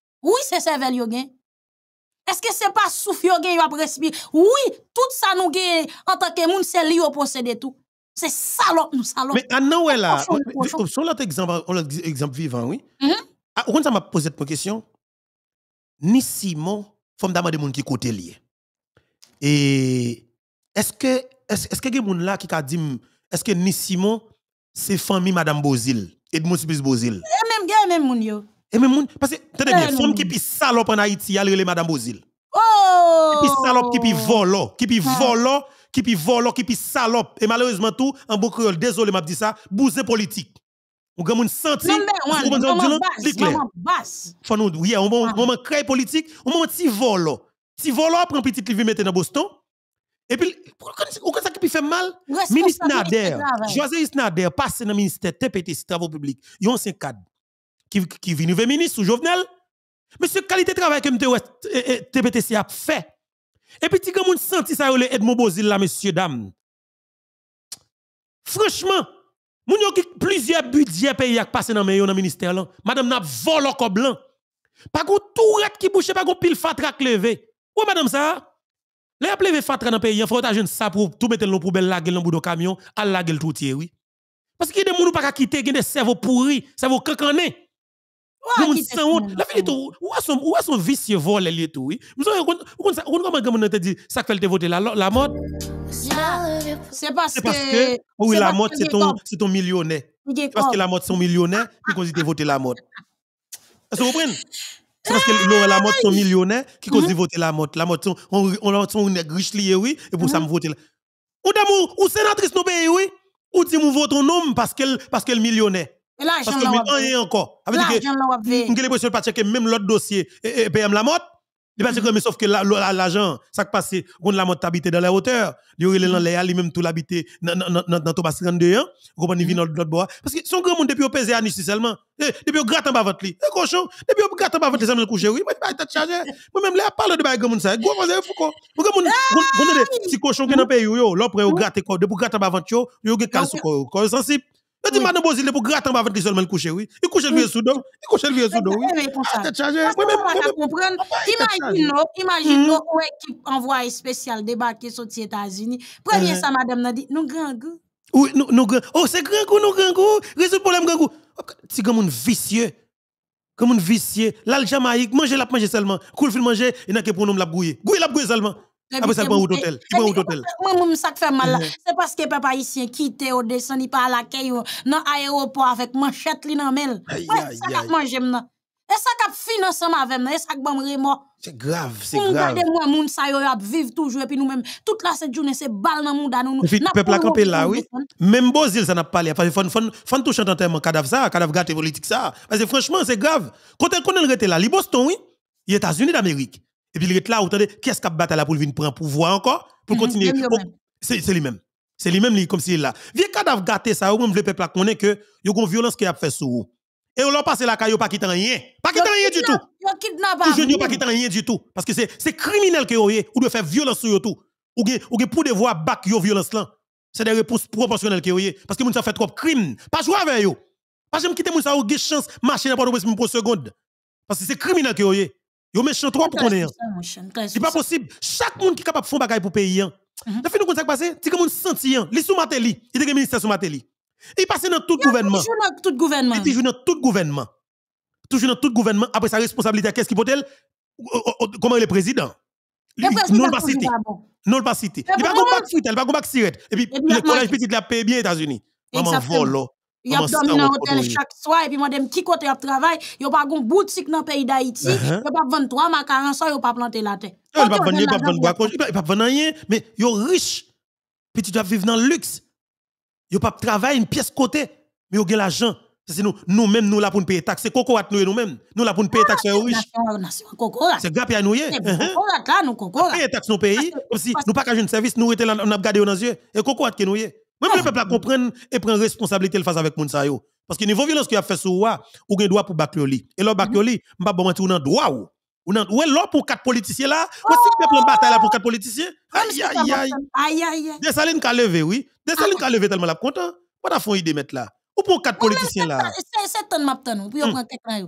Ou yi se sevel yo gen? Eske se pa souf yo gen yo ap respi? Ou yi, tout sa nou gen anta ke moun se li yo posede tou? Se salok nou salok. An nan wè la, son lante exemple vivant, oui? Mm-hmm. Ah, Ou kon sa m ap poset pou kèsyon? Ni Simon fòm daman de moun ki kote liye? E eske eske gen moun la ki ka dim eske ni Simon se fòm mi Madame Bozil? Ed moun si bis Bozil? E men moun yo. Et eh, même moun, parce que, tenez bien, ah, femme qui pi salope en Haïti, elle relè Madame Bozil. Oh! Qui pi salope, qui pi volo, qui pi ah. volo, qui pi volo, qui pi salope. Et malheureusement tout, en bon désolé m'a dit ça, bousé politique. Ou gen moun senti, ou gen moun dilan, Faut nous, oui, on ah. moment créé politique, on moment ti volo. Ti volo prend petit livre mettre dans Boston. Et puis, ou quand ça qui fait mal, ministre Nader, hein. José Isnader, passe dans le ministère TPT, travaux publics, yon 5 cadre qui, qui vient nouveau ministre ou Jovenel. Monsieur, qualité de travail que TPTC eh, eh, a fait. Et puis, si vous senti ça, le Edmond Bozil là, messieurs, dames. Franchement, vous avez plusieurs budgets pays qui passent dans le ministère là. Madame n'a volé au blanc. Pas gon tourette qui bouche, pas gon pile qui levé. Ou madame ça? Le ap fatra dans pays, il faut jeune ça pour tout mettre dans poubelle la gueule dans bout de camion, à la gueule tout oui. Parce qu'il y a des gens qui pas quitter, qui ont des cerveaux pourris, cerveaux cancanés la où est son, où est son vicieux vol, elle est tout, oui. Vous savez, comment comment on te dit, ça qu'elle voter la, mode? C'est parce que... oui, la mode, c'est ton, c'est ton millionnaire. Parce que la mode, c'est ton millionnaire, qui cause de mhm. voter la mode. Est-ce que vous comprenez? parce que la mode, sont millionnaire, qui cause de voter la mode. La mode, on, on, son est riche oui, et pour ça, mhm. me voter la... Ou d'amour, ou sénatrice, nos oui. Ou dit vous vote ton nom parce qu'elle, parce qu'elle millionnaire. Parce que maintenant, il encore. L'argent là, on a l'impression parce que même l'autre dossier, et, PM la motte, il parce que, mm-hmm. mais sauf que l'agent, ça qui passe, on la motte habité dans la hauteur, il y dans l'air, lui-même tout l'habité dans dans Thomas 32, hein, on comprend, il vient mm-hmm. dans l'autre bois. Parce que son grand monde, depuis au pesé à Nice seulement, eh, depuis au gratte en bas votre lit, le eh, cochon, depuis au gratte en bas votre les le coucher, oui, moi, il t'a chargé. Moi-même, là, parle de bague, ça, gros, vous avez fou, quoi. Vous avez des petits cochons qui sont dans le pays, l'autre, mm-hmm. au gratte, depuis gratte en bas votre yo, il y a un quoi, sensible. Je dis, Mme Bozil, pour gratter avec les seulement couché, oui. Il couche le vieux sous Il couche le vieux sous Oui, mais pour ça. Ah, je ne peux pas comprendre. Imaginez, imaginez, mhm. une équipe envoyée spéciale débarquer sur les États-Unis. Première, mhm. ça, madame, nous dit, nous grand goût. Oui, nous grand Oh, c'est grand goût, nous grand goût. Résoudre le problème, grand goût. C'est comme un vicieux. Comme un vicieux. Là, le Jamaïque, mangez la, manger seulement. Coule le film, mangez. Il n'y a que pour nous la bouiller. Gouille la bouillie seulement. Après ah, ça, bon hôtel. hôtel. Moi, moi, ça fait mal. Uh-huh. C'est parce que papa ici quitte au descend, il pas à la caille, oh, dans aéroport avec manchette li dans mel. Ouais, ça qu'a mangé Et ça qu'a fin ensemble avec moi, et ça bon remords. C'est grave, c'est grave. Regardez moi moun ça yo a vivre toujours et puis nous même toute la cette journée c'est balle dans monde nous. Le peuple a campé là oui. Même Bozil ça n'a pas parlé parce que fon touche en touche cadavre ça, cadavre gâte politique ça parce que franchement c'est grave. Quand on connaît là, les Boston oui, les États-Unis d'Amérique. Et puis, il est là, vous entendez, qui est-ce qui a battu là pour venir prendre pouvoir encore, pour mhm, continuer. Oh, c'est lui-même. C'est lui-même, comme s'il est là. Vieux cadavre gâté, ça, vous même le peuple connaît que, y a une violence qui a fait sur vous. Et on l'a passé la caillou pas quitte rien. Pas quitte rien du tout. Yo kidnappé. pas yo pas rien du tout parce que c'est criminel que vous ou doit faire violence sur tout. Ou gen pour devoir back yo violence là. C'est des réponses proportionnelles que yo parce que moun ça fait trop crime. Pas jouer avec vous. Pas j'aime quitter moun ça a gen chance marcher n'importe où pour seconde. Parce que c'est criminel que yo Yo méchant 3 pour qu'on ait. C'est pas possible. Chaque monde qui est capable de faire bagaille pour payer. Hein. Mm-hmm. La fin de compte ça passé, c'est comme un sentient. Hein. Li sous Mateli, il était ministre sous Mateli. Il passé dans tout gouvernement. Toujours dans tout gouvernement. Il toujours dans tout gouvernement. Toujours dans tout gouvernement après sa responsabilité qu'est-ce qu'il peut faire? comment il est président. Non pas cité. Non pas cité. Il va pas cité, il va pas cigarette. Et puis le collège petit la payé bien États-Unis. Maman volo. Y ap domine nan hotel chak soir et dem ki kote a travay, yo pa dans boutik nan peyi pa 3 n'y yo planter la terre. Yo pa vende, yo pa vende yo pa vende rien, mais yo riche, Tu dois vivre dans le luxe. Yo pa travay une pièce côté Mais yo gen nous l'argent. nous nous nous, nous nous la taxes. nous Nous nous nous nous la nous riche. Nous nous nous Nous nous nous nou peyi, nou Nous, nous service, nou rete nous nous nous moi, ah. le peuple comprendre et prendre responsabilité face avec Mounsa yo. Parce que niveau violence qu'il a fait sur moi, ou gen droit pour Baklioli. Et là, lit m'a bon menti ou nan droit ou. Ou nan, ouais, là pour quatre politiciens là, ou si le peuple bataille là pour quatre politiciens. Aïe, aïe, aïe. Aïe, aïe. ka qui a levé, oui. Dessalines qui a ah. levé tellement la content. Pas d'affront idée mettre là. Ou pour quatre politiciens là. C'est un map pour hmm. prendre quelqu'un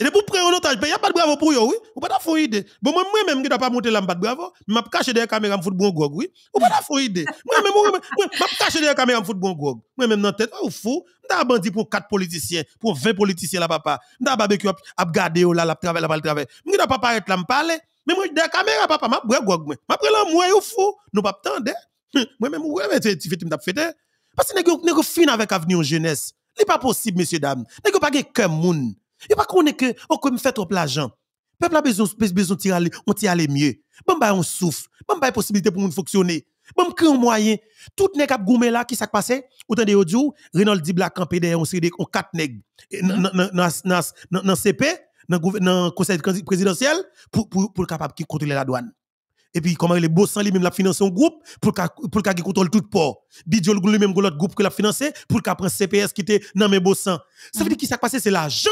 Et pour prendre un il n'y ben, a pas de bravo pour eux, oui. Ou pas fou idée. Bon, moi, même qui pas monter là, bravo, mais caché derrière la caméra, je bon gog, oui. Ou pas faire idée. Moi-même, je caché derrière la caméra, je bon gog. Moi-même, dans la tête, ou oh, fou. Je suis pour quatre politiciens, pour vingt politiciens là, papa. Je suis barbecue, à garder là, la travail, travail. Je ne pas paraître là, parler. Mais moi, derrière la caméra, papa, je gog, moi. Je là, ou oh, fou. Nous pas Moi-même, je je Parce que avec jeunesse. pas possible, messieurs, dames. Nous pas Oh, il pas qu'on est que, on peut me faire trop l'argent. Peuple a besoin, besoin de aller, on tire mieux. Bon, bah, on souffle. Bon, de bah, possibilité pour nous fonctionner. Bon, crée un moyen. Tout nèg a là, qui s'est passé? Autant de audio, Renal Dibla campé derrière, on s'est dit, on quatre nèg. Dans CP, dans conseil présidentiel, pour, pour, pour capable de contrôler la douane. Et puis, comment les bossants lui-même la financé un groupe pour pour qu'il contrôle tout port. Bidjol lui-même l'autre groupe qui l'a financé pour qu'il un CPS qui était dans mes bossants. Ça veut dire qui ça passé, c'est l'argent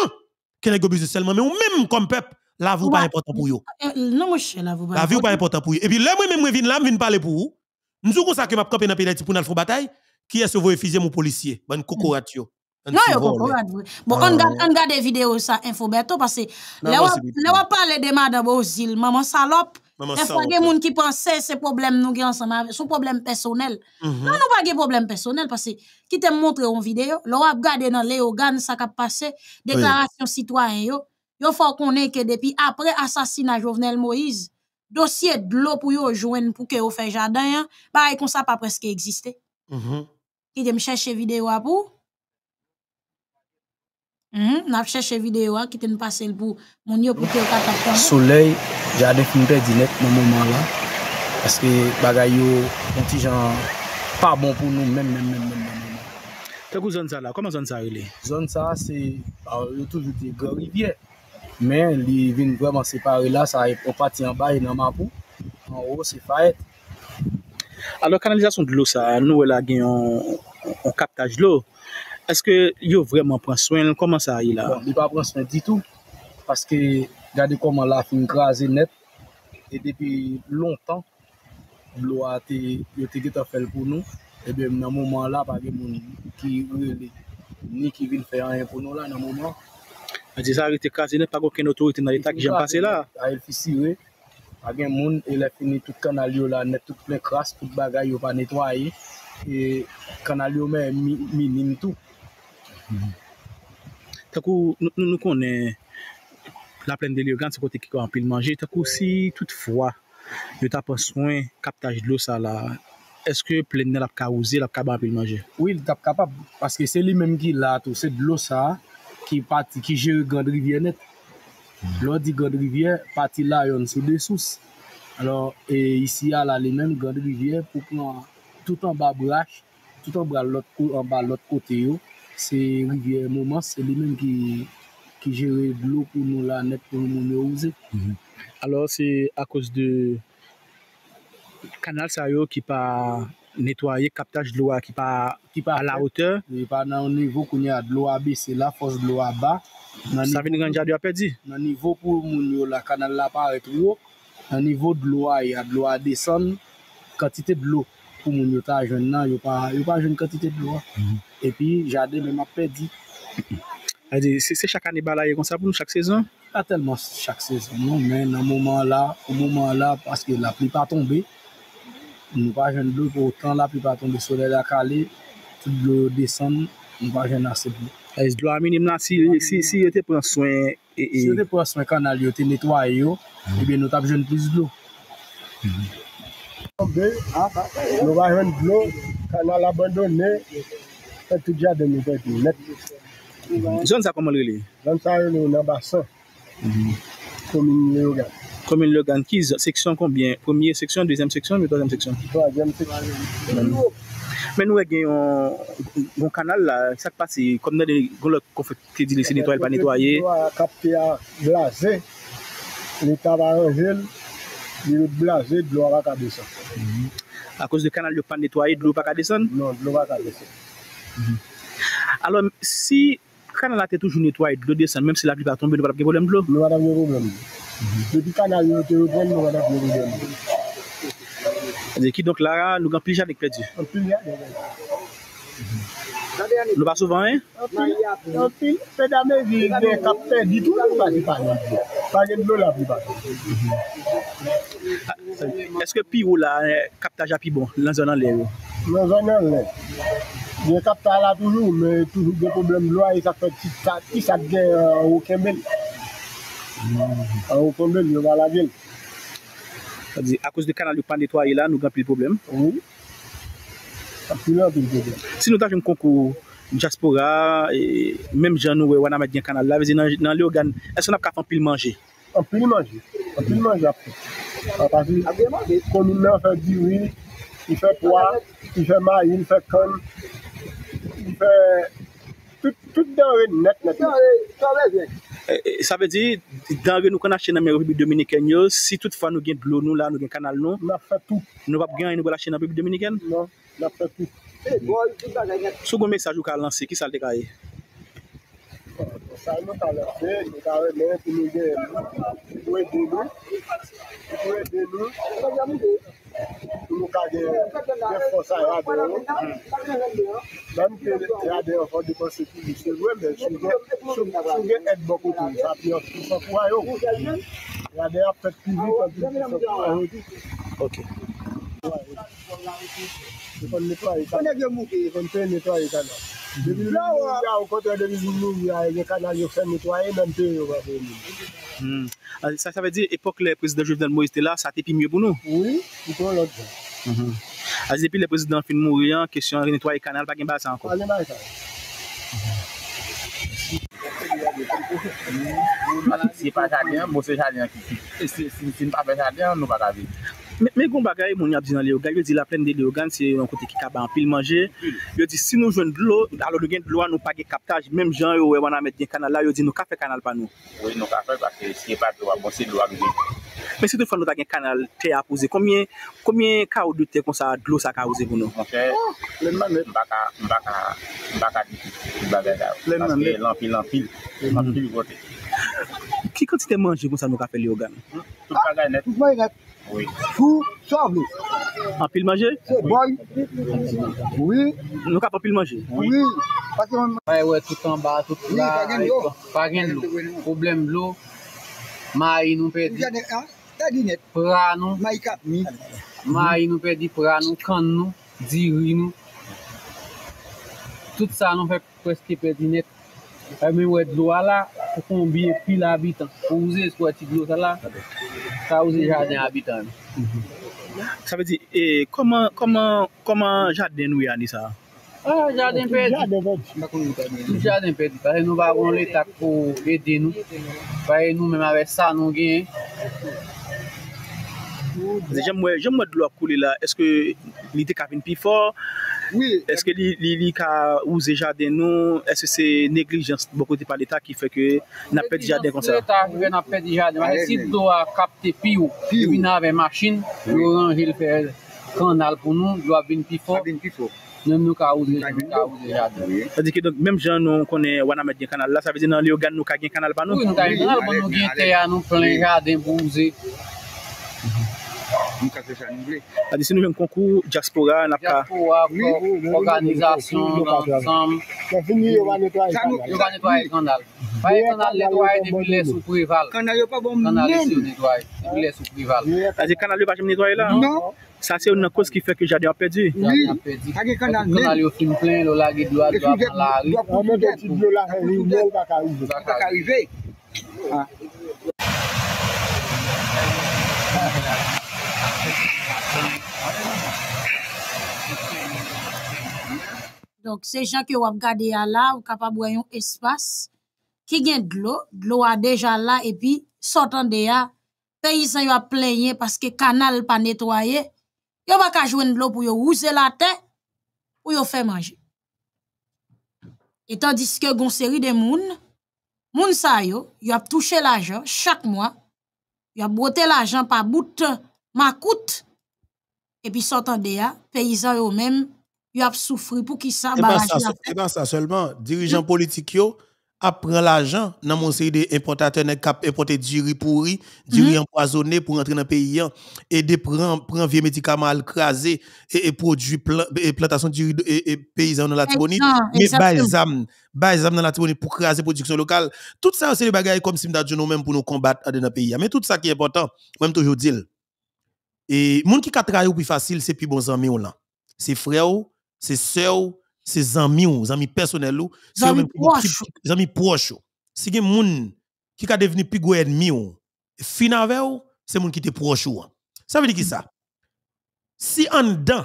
que les business seulement, mais ou même comme peuple, la vie n'est pas important pour vous. Euh, euh, non, mon cher, la vie n'est pas, important pour vous. Et puis, là, moi-même, je viens là, je viens parler pour vous. Nous sommes ça que je vais dans le pour nous faire bataille. Qui est-ce que vous fusez mon policier? Bonne cocoratio. Mm. Non, yo kokorat. Bon, on regarde ah, on vidéos ça, bientôt parce que là, on parle de madame Ozil, maman salope. Des fois, il y a des gens qui pensent que c'est problème nous qui ensemble, son problème personnel. Mm-hmm. Non, nous pas de problème personnel parce que qui te montre en vidéo, l'on a regardé dans les organes, ça qui a passé, déclaration citoyen. yo. Yo faut qu'on ait que depuis après assassinat Jovenel Moïse, dossier de l'eau pour yo joindre pour que yo fait jardin, pareil hein. bah, comme ça pas presque existé. Mm Qui te me chercher vidéo à pour Mm -hmm. N'a cherché vidéo hein, qui te passé pour mon yo pour que yo Soleil jadek mpe dinet nan mouman la, aske bagay yo, mti jan pa bon pou nou, men men men men men men men. Te kou zon sa la, koman zon sa yi li? Zon sa, se, an yo toujou de gorivye, men li vin vreman separe la, sa yi pou pati an bay nan mapou, an ou se fayet. Alo kanalizasyon di lou sa, nou wè la gen yon kaptaj lou, eske yo vreman pran swen, koman sa yi la? Bon, li pa pran swen di tou, paske, gade koman la fin graze net e depi lontan blo a te yo te geto fel pou nou e be nan mouman la pake moun ni ki vin fè anye pou nou la nan mouman a di sa re te graze net pake okin otorite nan etak jen pase la a el fisi re pake moun ele fini tout kanalyo la net tout ple kras, tout bagay yo pa netwaye e kanalyo me mi nin tou takou nou konen La plen de liyo gant se kote ki kwa anpil manje, tak ou si tout fwa, yo tap ansoen kaptaj de lo sa la. Eske plen ne la pka ouze, la pka banpil manje? Oui, la tap kapap, paske se li menm ki la to, se de lo sa, ki jere gand rivye net. Hmm. Lo di gand rivye, pati la yon sou de sous. Alors, e isi ya la li menm gand rivye pou plon tout an ba brach, tout an ba lot kote yo. Se rivye mouman, se li menm ki... qui de l'eau pour nous la net pour nous nous mhm. Alors c'est à cause du canal sérieux qui pas nettoyé, captage de l'eau qui pas qui pas à la hauteur Il a pas dans niveau qu'on a de l'eau à baisser la force de l'eau à bas ça vient grandir de perdu dans niveau pour nous, la canal là pas trop dans niveau de l'eau il y a de l'eau à descendre quantité de l'eau pour nous yo ta jeune là a pas a pas jeune quantité de l'eau mhm. et puis jardin même a perdu Se chak ane balaye, yon sa pou nou chak sezon? A telman chak sezon, nou men, nan mouman la, mouman la, paske la pli pa tombe, nou pa jen blou, pou otan la pli pa tombe, sole la kale, tout blou desan, nou pa jen ase blou. E, zlo aminim la, si yon te pren soen, e, e. si yon te pren soen, kan al yo te netway yo, ebe nou ta pli jen pli zlo. Nou pa jen blou, kan al abandonne, etou diya dene, etou netpe. Mhm. Zon sa koman rele? Zon sa rele ou nan basan. Mhm. Komine Leogan. Komine Leogan. Kiz, seksyon konbyen? Premier seksyon, dezem seksyon, mi tozem seksyon? Troajem seksyon. Mhm. Men we gen yon goun kanal la, sakpasi, komnen de goun lò konfekte di lise netoyel pa netoye. Kompene lò kapte a blaze, li taba an gel, li lò blaze, dlo wak adesan. A kous de kanal lò pa netoye, dlo wak adesan? Non, dlo wak adesan. Alon, si... Kanan la te toujou netwaye, blou desen, menm se la blib a tombe, nou wad apge volen blou? Nou wad apge volen blou. Se di kanan yon terodren, nou wad apge volen blou. Zeki, donk la, nou gan pil jadek pedi? Nou pil jadek. Nou ba souvan, eh? Nou pil, nou pil, se damen vi kapte di tou, nou wad apge volen blou. Palen blou la blib a tou. Eske pi ou la kapta japi bon, lan zonan le? Lan zonan le. Je kap ta la toujou, men toujou gen problem lwa, e sa fè tit kat, e sa gè euh, an wò kembèl. Euh, an wò kembèl, yo gwa la gel. A kouz de kanal yon pande to ayè la, nou gen apil problem? Ou. An apil nan apil problem. Si nou ta fè yon konkou diaspora, e mèm jan nou wè wè wè nan met gen kanal la, vezi nan lè yon gan, esè nan ap ka fè an apil manje? An apil manje. An apil manje apè. An pa fi komilman fè diwi, yon fè pwa, yon fè mayi, yon fè kon, Ben, euh, tout danre net eh, eh, la di. Tout danre, sa ve di? Sa ve di, danre nou kon la chen na mèro pi dominiken yo, si non? tout fa nou gen blou nou la, nou gen kanal nou. La fè tout. Nou wap gen, nou kon la chen na mèro pi dominiken? Non, la fè tout. Se, bon, tout danre net. Sou goun mesaj ou ka lanse, ki sa lte ka e? Sa yon ta lanse, nou ka ren lè, pou nou gen, pou wè gen nou, pou wè gen nou, pou wè gen nou, pou wè gen nou, pou wè gen nou. Pou mou ka gen, gen fosa yo ade yo Dan gen, gen ade yo fote kon se kivi Se lwen men, sou gen, sou gen et boku tou Sa pi yo, sou pou a yo Gen ade yo apet kivi, sa pi yo, sou pou a yo Ok Se kon netwaye kanal. Se kon netwaye kanal. Debi nou yon kote, demi nou yon yon kanal yon sen netwaye, dan te yon va pou yon. Hmm. Ase ah, sa ve di epok le prezident Jouif Den Moïse te la, sa te pi mye pou nou? Ouye. Yon kon lodi sa. Hmm. Ase ah, de pi le prezident fin mou riyan kesyon re netwaye kanal pa gen bas anko? An gen bas anko. Se pa chadyan, mwose chadyan ki fi. Se n pa fe chadyan, nou pa kavi. Mwen kon ba gaye mwen ap di nan li yo gany, yo di la plen de li yo gany, se yon kon te ki kaba anpil manje, yo di si nou jwen dlo, alo di gen dlo an nou page kaptaj, menm jan yo wè wana met gen kanal la, yo di nou kafe kanal pa nou? Wè nou kafe, bakè si gen pa dlo ak bon se dlo ak gen. Mwen se te fwann nou da gen kanal te ap ouze, konmien ka ou dute kon sa dlo sa ka ouze goun nou? Mwen che, mbaka di ki, mbaka di ki, mbaka di ki, mbaka di ki, mbaka di ki, mbaka di ki, mbaka di ki, mbaka di ki, mbaka di ki, mbaka di ki, mbaka di ki, mb Fou sa vle A pil maje? Se boy Nou ka pa pil maje? Oui Pagènd lò Problem lò Ma yi nou pedi pran nou Ma yi nou pedi pran nou Kan nou Diri nou Tout sa nou fek pweske pedi net Fè men wè dlo a la, pou kon biye pil abitan, pou ouze sou wè ti dlo sa la, sa ouze jaden abitan. Sa pe di, e, koman jaden nou ya ni sa? A, ah, jaden pe di. Sout jaden pe di, pare nou wè avon lè tako ete nou, pare nou menm avè sa nou gen. Jèm wè, jèm wè dlo akou li la Eske li te ka vin pi for Eske li li ka ouze jaden nou Eske se neglijans Boko te paleta ki feke Na pet jaden kon sa Si do a kapte pi ou Pi ou Jou avin pi for Nèm nou ka ouze jaden Mèm jan nou konè Waname djen kanal la Sa vezi nan li ogan nou ka gen kanal ban nou Nan al ban nou gen te ya nou Flan jaden pou ouze Adi si nou yon konkou Diaspora Organizasyon Sanyou Sanyou Sanyou Sanyou Sanyou Sanyou Sanyou Sanyou Sanyou Donk se jan ki wap gade ya la, w ka pa bwayon espas, ki gen dlo, dlo wadeja la, epi sotan de ya, peyi san yon plenye, paske kanal pa netwaye, yon waka jwen dlo pou yon wouse la ten, pou yon fè manje. Etan diske gonseri de moun, moun sa yo, yon ap touche la jan chak mwa, yon ap brote la jan pa boutan, ma coûte et puis puis ya, hein, paysan yo même yo ap soufri pou pour sa baraj la ça dans eh ben, eh ben, seulement, dirigeant politik yo, ap l'argent dans nan série de importateur cap kap importe du riz pourri du mhm. riz empoisonné pour rentrer dans paysan hein, et e de pren, pren médicaments al krasé, e, produit plantation du e et paysan dans les la tiboni, mais balzam, balzam dans la tiboni pou krasé production locale Tout ça c'est des bagages comme si nous même pour nous combattre dans ade nan hein. mais tout ça tout sa important, même toujours dil. Et moun qui ka travaillé plus facile, c'est plus bon ami ou là. C'est frère ou, c'est sœur ou, c'est amis ou, amis personnel ou, c'est amis proches. Amis proches. Si gen moun qui ka devenu plus gros ennemi ou, fin avec ou, c'est moun qui te proche ou. Ça veut dire qui ça? Si en dedans,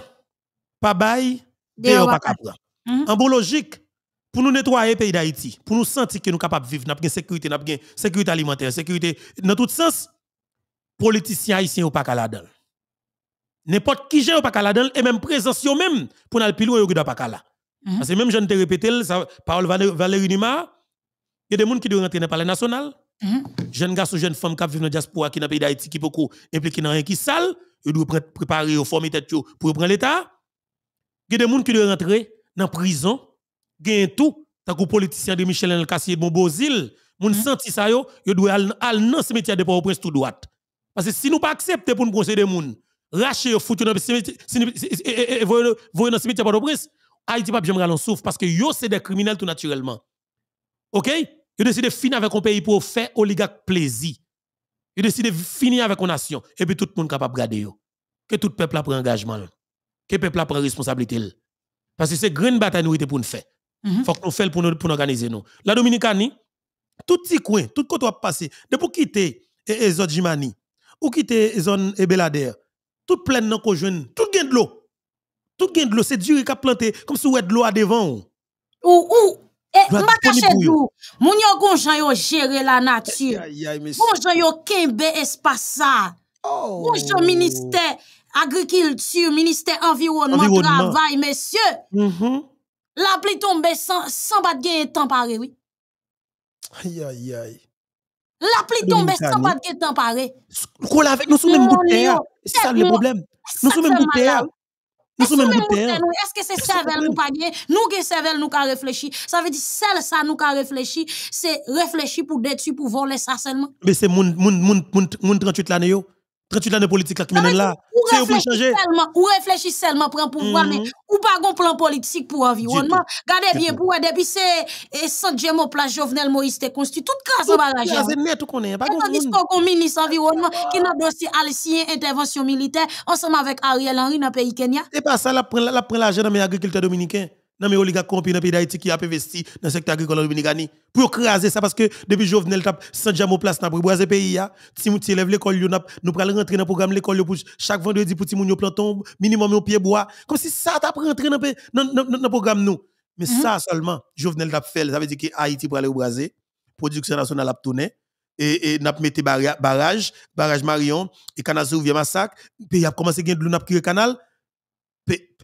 pas bail, pays pas capable. En mhm. bon logique, pour nous nettoyer le pays d'Haïti, pour nous sentir que nous sommes capables de vivre, nous avons sécurité, nous avons sécurité alimentaire, sécurité dans tout sens, politiciens haïtiens ou pas là-dedans n'importe qui j'ai pas là et même présence yo même pour aller plus loin yo pas là mhm. parce que même je ne te répéter ça parole Valérie Nima, il y a des gens qui doivent rentrer dans le palais national mhm. jeunes garçons jeunes femmes qui vivent dans diaspora qui dans pays d'Haïti qui beaucoup impliqués dans rien qui sale ils doivent préparer au former tête pour prendre l'état il y a des gens qui doivent rentrer dans prison gain tout tant que politicien de Michel Cassier bon Bozil mon mhm. senti ça yo yo doit aller dans métier de pauvre tout droit. parce que si nous pas accepter pour nous conseiller des gens raché au foutu dans le cimetière pour le prince Haïti pas jamais en souffre parce que yo c'est des criminels tout naturellement. OK Yo décide de finir avec un pays pour faire oligarque plaisir. Vous décide de finir avec une nation et puis tout le monde capable de garder yo. Que tout le peuple a pris engagement, que le peuple a pris responsabilité. Parce que c'est une grande bataille nous pour nous faire. Il mhm. Faut que nous fassions pour nous organiser nous. La Dominicanie tout petit coin, tout côté passé de pour quitter les autres Jimani ou quitter zone Belader tout pleine nan ko jeune, tout gain de l'eau. Tout gain de l'eau, c'est Dieu qui a planté comme si avait de l'eau à devant. Ou ou et eh, m'a caché tout. Moun gon gonjan yo gérer la nature. Gonjan yo kembe espace ça. Oh. Gonjan ministère agriculture, ministère environnement, travail messieurs. Mm-hmm. La pluie tombe sans sans bat gain temps oui. Aïe aïe aïe. La tombe sans pas de temps paré. Nous sommes même goûter. Hein. C'est ça le problème. Nous hein. sommes même goûter. Nous sommes même goûter. Est-ce que c'est cervelle nous pas Nous qui cervelle nous a réfléchi. Ça veut dire celle là nous qui réfléchi, c'est réfléchi pour détruire pour voler ça seulement. Mais c'est mon 38 l'année. 38 ans de politique qui mène là. C'est pour changer. Ou réfléchis seulement pour un pouvoir, mhm. mais ou pas un plan politique pour l'environnement Gardez bien pour depuis c'est saint djemo place Jovenel Moïse te construit toute classe en barrage. C'est net tout qu'on est. Pas tandis ministre environnement ah. qui n'a dossier signer intervention militaire ensemble avec Ariel Henry dans le pays Kenya. C'est pas ça la prend la l'argent dans les agriculteurs dominicains non mais oligarques dans le pays d'Haïti qui a investi dans le secteur agricole dominicani pour écraser ça parce que depuis Jovenel tap sans jamais place n'a pour le pays ya Timothy lève l'école nous pral rentrer dans le programme l'école pour chaque vendredi pour Timothy plantons, minimum au pied bois comme si ça t'a rentré dans le programme nous mais mm-hmm. ça seulement Jovenel tap faire, ça veut dire que Haïti aller braser production nationale a tourné et, et n'a mis barrage, barrage Marion, et Canazou via massacre, pays a commencé à gagner de l'eau, n'a pris le canal,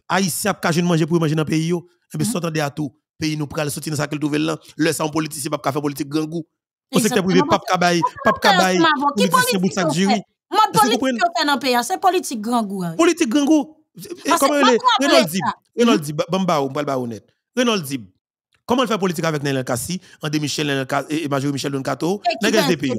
Haïtien a qu'à manger pour manger dans le pays et puis s'entendre hein? à tout. Pays nous pral sortir dans ça qu'elle trouve là. Le politicien pas faire politique grand goût. Au secteur privé pas cabaye, pas cabaye. Qui politique ça jury. Moi politique fait dans pays, hein? c'est politique grand goût. Hein. Politique grand goût. Comment le Renaud Dib, Renaud hmm? Dib, bamba on parle pas honnête. Dib. Comment elle fait politique avec Nenel Kassi, André Michel et Major Michel Doncato, dans quel pays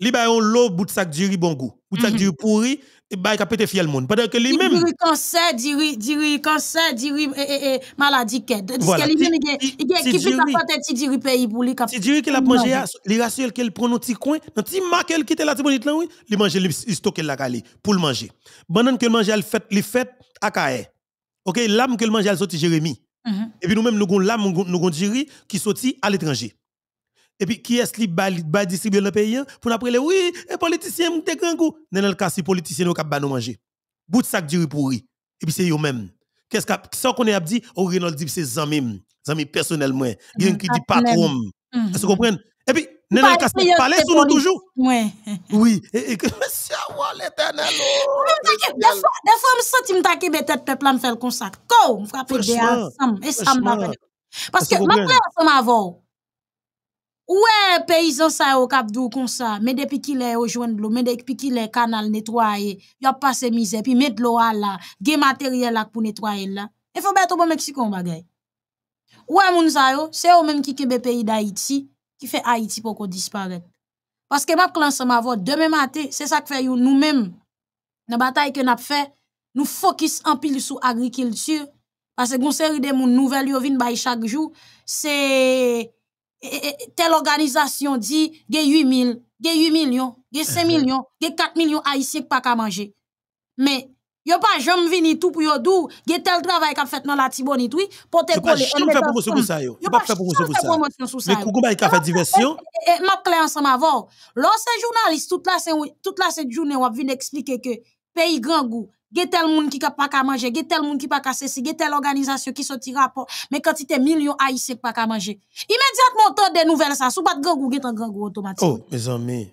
li ba yon l'eau bout sac du riz bon goût bout sac mhm. du riz pourri e ba ka fiel monde pendant que lui même du cancer du riz cancer du riz maladie a il a qui ti du riz pays ti du riz qu'il a mangé les rationnel qu'elle prend un petit coin dans petit marque elle quitte la bonit là oui il mange il stocke la cali pour le manger banane qu'elle mange elle fait li fait à OK l'âme qu'elle mange elle sorti Jérémie mhm. et puis nous mêmes nous gon l'âme nous gon du qui sorti à l'étranger et puis qui est-ce qui va distribuer le pays hein? pour après les oui, les politiciens ont grand goût. Dans le cas, si les politiciens peuvent pas nous manger, bout de sac du pourri. Et puis c'est eux-mêmes. Qu'est-ce qu'on oh, a dit, au Renault dit c'est amis, amis personnellement, en qui dit patron. Mhm. Vous comprenez Et puis dans le cas, parler sur nous toujours. Oui. Oui, et que monsieur l'éternel. Oh, des fois, je me sens je me tête peuple me faire comme ça. comment on frapper ensemble et ça me Parce que ma place, ça m'avoue. Ouais, paysan ça au cap dou comme ça, mais depuis qu'il est au joint de l'eau, mais depuis qu'il est canal nettoyé, il a passé misère, puis mettre l'eau là, des matériel là pour nettoyer là. Il faut mettre au en bagay. Ouais, moun sa yo, c'est au même qui kebe pays d'Haïti, qui fait Haïti pour qu'on disparaisse. Parce que m'a clan ensemble avant demain matin, c'est ça que fait nous-mêmes. Dans bataille que n'a fait, nous focus en pile sur agriculture parce que une série de moun nouvelle yo vinn bay chaque jour, c'est telle organisation dit, il y a 8 000, il y a 8 millions, il y a 5 millions, il y a 4 millions haïtiens qui pas qu'à manger. Mais, yo pas jamais venu tout pour yo dou, il y a tel travail qu'a fait dans la Tibonite, oui, pour te coller. Je pas faire promotion pour ça, yo. Yo pas faire promotion pour ça. Mais Koukoumba, il a fait ah, diversion. Et m'a clair ensemble avant. Lorsque journaliste, toute la, toute la journée, on va venir expliquer que pays grand goût, a tel moun ki ka pa ka manje, a tel moun ki pa ka y a tel organisation ki soti rapport, mais quand il million haïtien pa ka manger Immédiatement tant des nouvelles ça, sou pas de gang ou gè tan automatiquement. Oh, mes amis.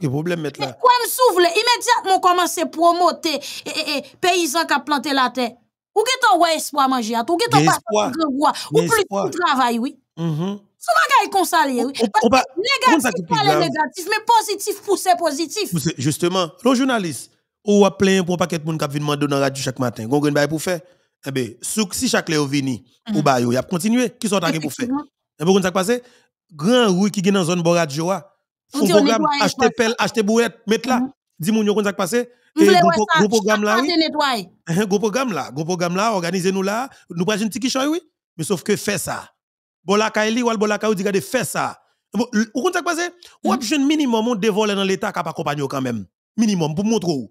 le problème mètre là? Mais quoi me Immédiatement commencer promoter et eh, les eh, eh, paysans paysan ont planté la terre. Ou gè tan espoir manje manger ou est tan que tu ou, plus de travail oui. Mm -hmm. Ce qu'on On oui. Négatif, pas les négatifs, mais positif, pousser positif. Justement, le journaliste, ou à plein pour paquet moun monde qui vient demander dans radio chaque matin. Vous bay eh ben, mhm. pour faire Eh bien, si chaque Léo vini, ou bah, il a continué. Qui sont arrivés pour faire Et pour qu'on s'est passé, grand roue qui gen dans zone de radio, ah. fou programme, acheter pelle, acheter bouette, mettre là. Dis-moi, qu'on s'est passé Gros programme là, Gros programme là, gros programme là, organisez-nous là, nous prenons un petit kichoy, oui. Mais sauf que fait ça. Bola Kaili ou Bola Kaoudi, regardez, fait ça. Vous comprenez Ou qui se passe? Ou un minimum, on voler dans l'État qui accompagné quand même. Minimum, pour montrer où.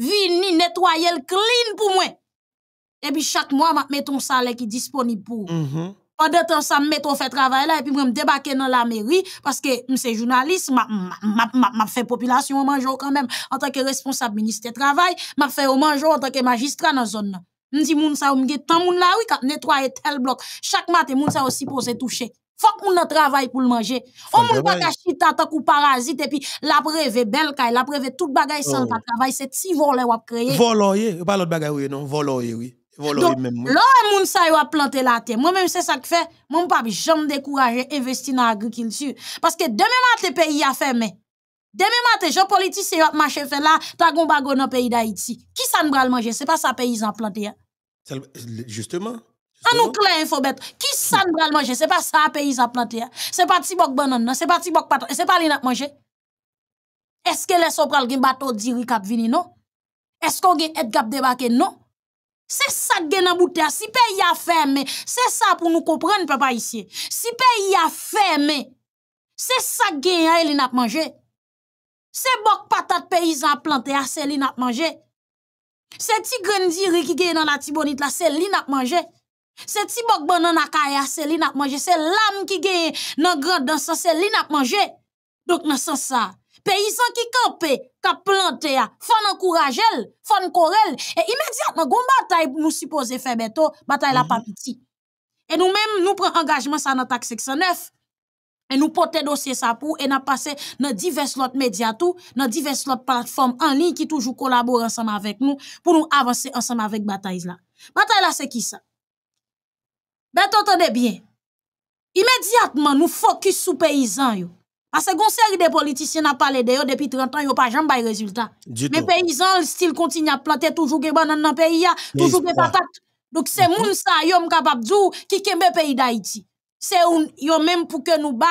vini nettoyer clean pour moi. Et puis chaque mois, je mets ton salaire qui est disponible pour. mm Pendant temps, ça me met au fait travail là, et puis je me débarque dans la mairie, parce que je suis journaliste, je fais population au quand même, en tant que responsable ministère du Travail, je fais au manger en tant que magistrat dans la zone. Je dis, moun ça, je tant de moun là, oui, quand nettoyer tel bloc. Chaque matin, moun ça aussi pour toucher faut qu'on en travail pour le manger on peut pas chita tant un parasite et puis la preuve belle caille la preuve toute bagaille sans pas oh. travail c'est si voler ou créer voler pas l'autre bagaille non voler oui voler même là mon ça a planté la terre moi même c'est ça que fait mon pas jamais décourager investir dans l'agriculture parce que demain matin pays a fermé Demain matin, Jean politique c'est ma fait là, ta bagon dans pays d'Haïti. Qui ça ne va le manger? C'est pas sa paysan planté. Hein. Justement, Anouk bon. la infobet, ki sa nou al manje? Se pa sa a peyiz ap nante ya? Se pa ti bok banan nan? Se pa ti bok patat? E se pa li nap manje? Eske le sopral gen bato diri kap vini nou? Esko gen etkap debake nou? Se sa gen anboute ya? Si pey ya ferme, se sa pou nou kompre, ni pe pa isye. Si pey ya ferme, se sa gen ae li nap manje? Se bok patat peyiz ap nante ya, se li nap manje? Se ti gren diri ki gen an la tibonit la, se li nap manje? C'est si bok dans à kaya, c'est n'a mangé. C'est l'âme qui gagne dans grand dans ça, c'est n'a mangé. Donc, dans sens ça, Paysans qui campe, qui planté faut encourager, faut encourager. Et immédiatement, bataille nous supposé faire bientôt, bataille mhm. pas la Et nous-mêmes, nous, prenons engagement ça dans taxe 609. Et nous portons dossier ça pour, et nous passé dans diverses autres médias tout, dans diverses autres plateformes en ligne qui toujours collaborent ensemble avec nous, pour nous avancer ensemble avec bataille là. Bataille c'est qui ça? Ben, t'entendez eh bien. Immédiatement, nous focus sur les paysans. Parce que série des politiciens a parlé de eux depuis 30 ans, yo pas jamais bay résultat. Mais les paysans le continue à planter toujours des bananes dans pays toujours les patates. Donc, c'est mm moun sa yo dire qui est le pays d'Haïti. C'est yo même pour que nous bay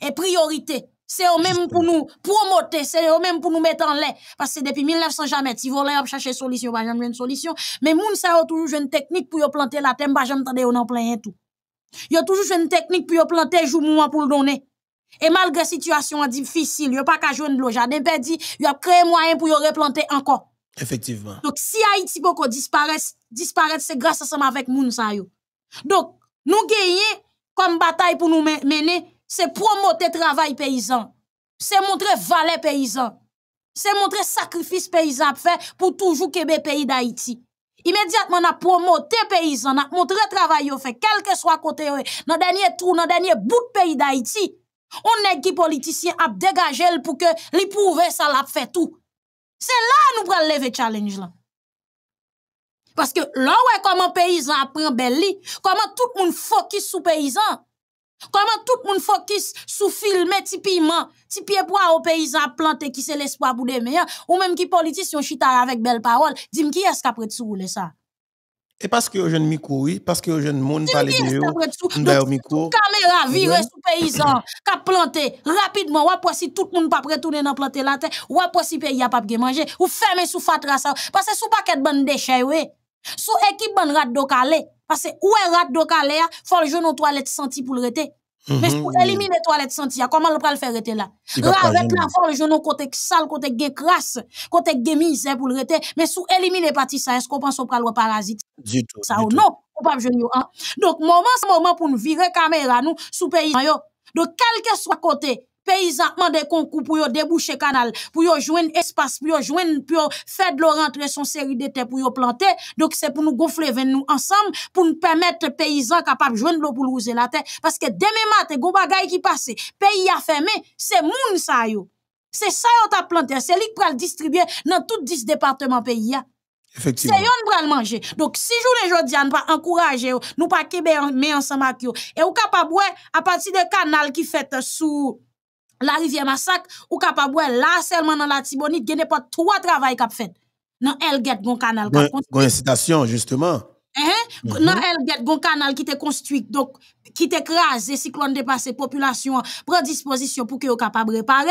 et eh, priorité. C'est eux même pour nous promoter, c'est eux même pour nous mettre en l'air. Parce que depuis 1900, jamais, si vous voulez chercher une solution, vous n'avez pas une solution. Mais moun gens a toujours une technique pour planter la terre, vous n'avez pas de plein plein tout. Il a toujours une technique pour planter jour moment pour le donner. Et malgré situation difficile, il a pas qu'à jouer de l'eau. J'ai perdu, il a créé moyen pour replanter encore. Effectivement. Donc si Haïti peut disparaît c'est grâce à ça avec moun Donc, nous gagnons comme bataille pour nous mener c'est promouvoir travail paysan, c'est montrer valeur paysan, c'est montrer sacrifice paysan fait pour toujours que pays d'Haïti. Immédiatement, on a promoté paysan, on a montré travail au fait, quel que soit côté, dans dernier trou, dans dernier bout de pays d'Haïti. On est qui politicien à dégagé pour que les ça l'a fait tout. C'est là nous prenons le challenge là. Parce que là où comment paysan paysans belle comment tout le monde focus sur paysan. Comment tout le monde focus sous filmer petit piment, petit pied bois au paysan planté qui c'est l'espoir pour des meilleurs, hein? ou même qui politicien chita avec belle parole, dis-moi qui est-ce qu'après se rouler ça? Et parce que j'ai jeune micro, oui, parce que j'ai un monde parlé de lui. caméra mm-hmm. virée sur -hmm. sous paysan, qui a planté rapidement, ou après si tout le monde pas prêt tourner dans planter la terre, ou après si pays a pas de manger, ou fermer sous fatra ça, parce que sous paquet de des déchets, oui, sous équipe de bonnes rats calais c'est où est rat do il faut le jouer nos toilettes senti pour le rete. Mhm. Mais pour éliminer toilettes senti, hein, comment on peut le faire rester là? avec la faut le jouer nos côté sale, côté gay crasse, côté misère pour le rete, Mais sous éliminer partie ça, est-ce qu'on pense qu'on prend le parasite? Du tout. Ça non? On peut jouer Donc, moment, c'est moment pour nous virer caméra, nous, sous pays. Donc, quel que soit côté, paysans paysan des concours pour déboucher déboucher canal, pour yon jouer espace, pour yon jouer pour faire de l'eau rentrer son série de terre pour yon planter. Donc c'est pour nous gonfler venir nous ensemble pour nous permettre paysan de jouer de l'eau pour louer la terre parce que demain matin les choses qui les pays a fermé, c'est moun ça yo. C'est ça yo ta planté, c'est lui qui le distribuer dans tous les départements pays a. C'est va le manger. Donc, si vous le jodi on pas encourager, nous pas kebe en, mais ensemble et yo. Et ou à partir de canal qui fait sous la rivière Massac, ou capable là seulement dans la Tibonite, gagne n'y pas trois travail qui fait. Dans elle il canal. Une justement. Dans Elguet, il y a uh-huh. Uh-huh. canal qui est construit, donc qui est écrasé, cyclone dépassé, population prend disposition pour que soit capable de réparer.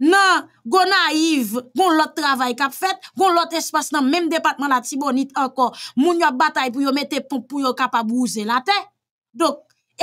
Non, gon naïve, gon l'autre travail qu'a fait, gon l'autre espace dans même département la Tibonite encore. Moun yo bataille pour yo mettre pompe pour yo capable brouser la terre. Donc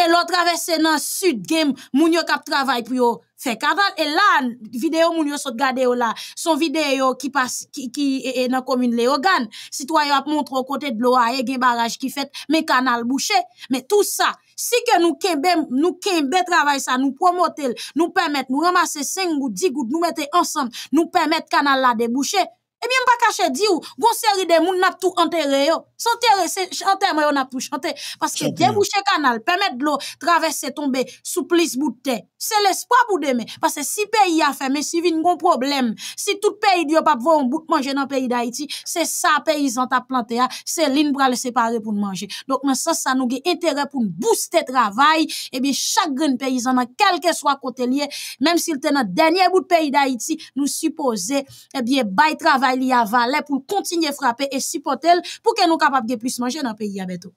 et l'autre traversé dans sud game moun yo travail pour faire fait canal et là vidéo moun yo sot gade là son vidéo qui passe qui est dans commune Léogane citoyen citoyens montrent au côté de l'eau et gen barrage qui fait mais canal bouché mais tout ça si que nous kembe nous kembe travail ça nous promoter nous permettre nous ramasser 5 ou 10 gouttes nous mettre ensemble nous permettre canal là déboucher et eh bien pas cacher dire ou série de moun n'a tout enterré Sante, chante, mayon apou chante. Paske, debouche kanal, pemet lo, travesse, tombe, souplisse bout de te. Se l'espo apou de me. Paske, si peyi a fe, me si vi n'gon problem. Si tout peyi diyo pa pou voun bout manje nan peyi da iti, se sa peyi zan ta plante ya, se lin bra le separe pou n'manje. Dok, men sa, sa nou ge entere pou n'booste travay. Ebi, chak gen peyi zan nan kelke swa kote liye, men si lte nan denye bout peyi da iti, nou suppose ebi, bay travay liya vale pou kontinye frape e sipote l, pou ke nou ka capable de plus manger dans le pays à bientôt.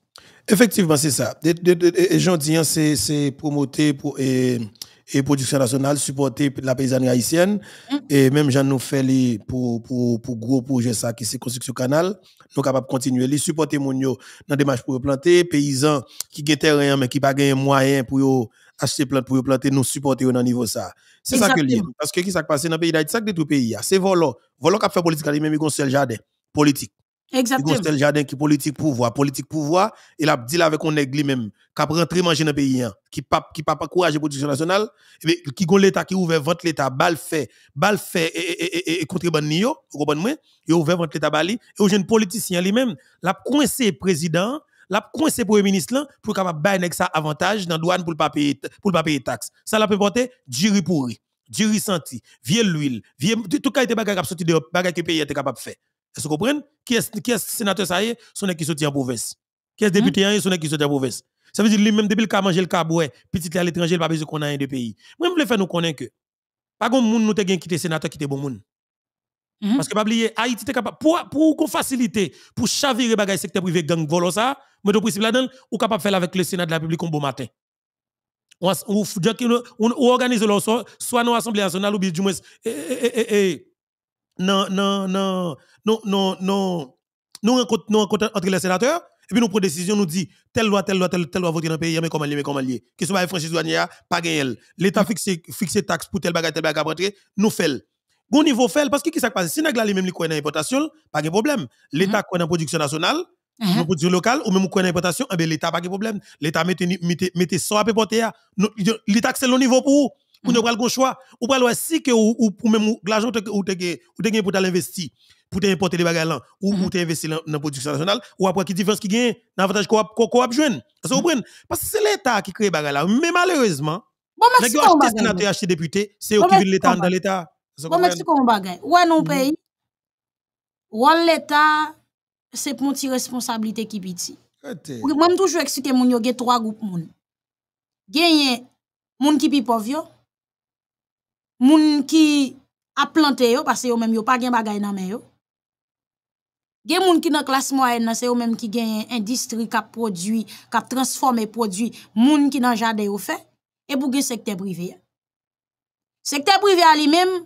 Effectivement, c'est ça. Et j'en dis, hein, c'est promoter pour, et, production nationale, supporter la paysannerie haïtienne. Mm. Et même j'en nous fait pour, pour, pour gros projet ça, qui c'est construction canal. Nous capables de continuer, les supporter mon yo dans des marches pour planter, paysans qui ont rien, mais qui n'ont pas gagné moyens pour acheter acheter plantes pour planter, nous supporter au niveau ça. C'est ça que lié. Parce que ce qui s'est passé dans le pays d'Haïti, ça que tout le pays, hein. c'est Volo. Volo qui a fait politique, même il a jardin politique. Exactement. Il y jardin qui politique pouvoir, politique pouvoir, il a dit avec on église même qui a rentré manger dans pays hein, qui pas qui pas la production nationale, eh qui gon l'état qui ouvert votre l'état bal fait, bal fait et et contrebande ni niyo, vous comprenez moi, il ouvert votre l'état bali et jeune politicien lui-même, l'a coincé président, l'a coincé premier ministre là pour capable ait un ça avantage dans douane pour pas payer pour pas payer taxe. Ça l'a porter diri pourri, diri senti, vieille l'huile, tout cas était bagage qui sortir de bagage que pays était capable de faire. Est-ce que vous comprenez Qui est, qui sénateur ça y est Son qui sorti en province. Qui est député sont Son qui tient en province. Ça veut dire lui-même, depuis le cas manger le cabouet, petit à l'étranger, il n'a pas besoin qu'on ait un pays. Même le fait nous connaître que. Pas qu'on monde nous avons quitté sénateur quitté bon monde. Parce que pas oublier, Haïti est capable, pour, pour qu'on facilite, pour chavirer bagay secteur privé gang volo ça, mais au principe là-dedans, est capable de faire avec le Sénat de la République un bon matin. On organise ou, soit nos assemblées nationales ou bien du moins, non, non, non, non, non, non, nous rencontrons entre les sénateurs, et puis nous prenons décision, nous dit telle loi, telle loi, telle, telle loi voter dans le pays, mais comment lier, mais comment lier. Qui sont va franchise douanière, pas gagner. L'État fixe, fixe taxe pour tel bagage, tel bagage à rentrer, nous fait. Bon niveau fait, parce que qui s'est passé? Si nous avons même les importation, pas de problème. L'État uh-huh. connaît la production nationale, uh-huh. production locale, ou même importation l'importation, eh l'État pas de problème. L'État mette, mette, mette, à peu porter. L'État, c'est le niveau pour ou nous prenons le choix. Ou prenons si que ou même l'argent ou te gagne pour t'investir, pour t'importer les bagages là, ou pour t'investir dans la production nationale, ou après qui différence qui gagne, l'avantage qu'on a besoin. Parce que c'est l'État qui crée les bagages là. Mais malheureusement, bon, les gens acheté député, c'est eux qui l'État dans l'État. Bon, merci qu'on bagage. Ou un pays. ou l'État, c'est pour une responsabilité qui pitié. Moi, je toujours expliquer mon a trois groupes Il y a Genye, gens qui sont pauvre moun ki aplante yo, pase yo mèm yo pa gen bagay nan men yo. Gen moun ki nan klas mwen nan, se yo mèm ki gen indistri ka prodwi, ka transforme prodwi, moun ki nan jade yo fe, e bou gen sekte briveyen. Sekte briveyen li mèm,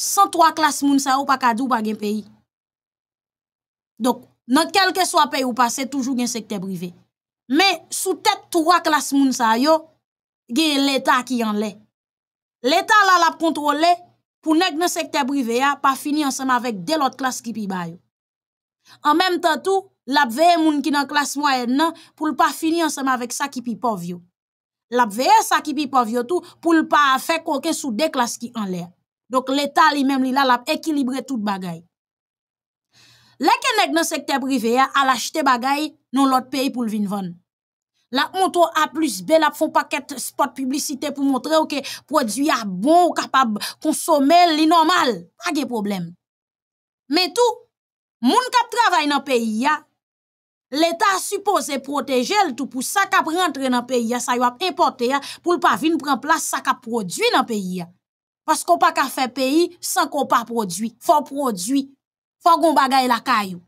103 klas moun sa yo pa kadou pa gen peyi. Donk, nan kelke so apè yo pa, se toujou gen sekte briveyen. Men, sou tep 3 klas moun sa yo, gen l'etat ki yon lè. Non, le ta la lap kontrole pou nek nan sekte briveya pa fini ansema vek de lot klas ki pi bayo. An menm tan tou, lap veye moun ki nan klas mwayen nan pou l pa fini ansema vek sa ki pi povyo. Lap veye sa ki pi povyo tou pou l pa fe koke sou de klas ki anler. Dok le ta li menm li la lap ekilibre tout bagay. Le ke nek nan sekte briveya al ashte bagay non lot peyi pou l vinvan. La moto A plus B, la font paquet spot publicité pour montrer que produit a bon ou capable consommer li normal. Pas de problème. Mais tout, moun qui travail dans pays ya, l'État supposé protéger le tout pour ça kap rentre dans pays ya, ça y a importé pour pas venir prendre place ça kap produit dans pays ya. Parce qu'on pas ka faire pays sans qu'on pas produit. Faut produit. Faut qu'on bagaille la caillou.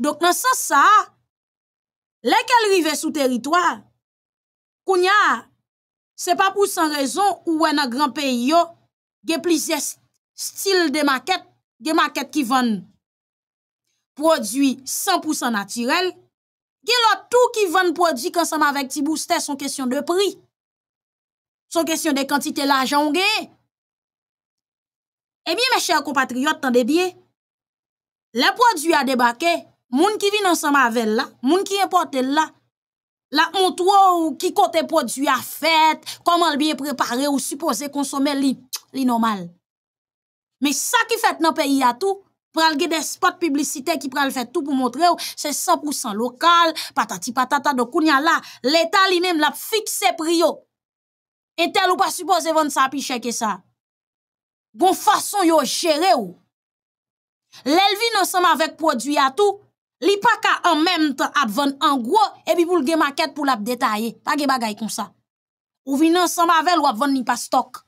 Donc, dans ce sens, ça, Lèkel rive sou teritoar, kounya, se pa pou san rezon ou wè nan gran peyi yo, ge plizè stil de maket, ge maket ki ven prodwi 100% naturel, ge lò tou ki ven prodwi konsanm avèk ti boostè son kesyon de pri, son kesyon de kantite la jan ge. E miye me chèr ko patriot, tan de biye, lè prodwi a debake, moun ki vin ensemble avec là, moun ki importe là la montwo ou ki côté produit a fait comment bien bien préparé ou suppose consommer li, li normal. ça sa fait dans pays, peyi tout pral gen des spots qui ki pral fait tout pour montrer ou, se 100% local, patati patata de kounya là L'État li même la yo Et tel ou pas suppose ça sa pi ça, sa. Gon façon yo jere ou. vient ensemble avec produit à tout li pa ka en temps tan ap en an et puis pou le gen pour pou pas pas bagaille Pa ça. bagay kon ça Ou vinan ensemble ou wap ni pas stock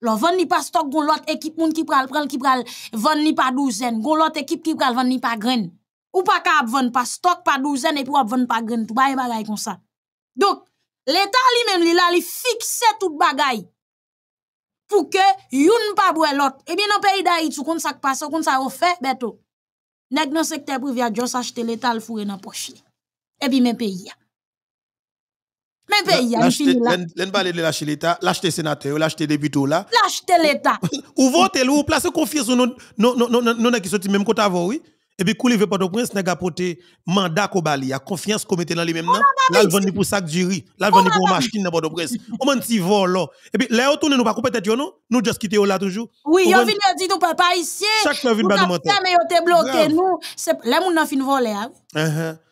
Lo ven ni pas stock gon lot équipe moun ki pral pral ki pral ven ni pas douzaine, gon lot équipe ki pral ven ni pas gren. Ou pa ka pas stock pa pas pa douzen, epi wap pas pa gren. Tou bagay kon sa. donc l'état li men li la li pour tout bagay. Pou que youn pa bwe lot. le nan peyi da ça kon sa kpase, kon sa fait beto. Nèg le secteur privé a acheter l'état le fourré dans poche. Et eh puis même pays. Même pays a fini là. L'en parler de lâcher l'état, l'acheter sénateur, l'acheter député là. L'acheter l'état. Ou votez, ou placez confiance non non non non qui sorti même côté avant oui et puis veut Port-au-Prince n'a apporté mandat qu'on bali à confiance qu'on mettait dans les mêmes noms là ils oh, vendu pour sac du riz là le oh, vendu pour machine dans Port-au-Prince on m'a dit vol là et eh puis là on nous pas couper tête non nous juste quitter là toujours oui on vient dire nous pas ici chaque fois vient pas nous mentir mais on te bloqué nous Là, c'est là fini fin voler hein. uh-huh.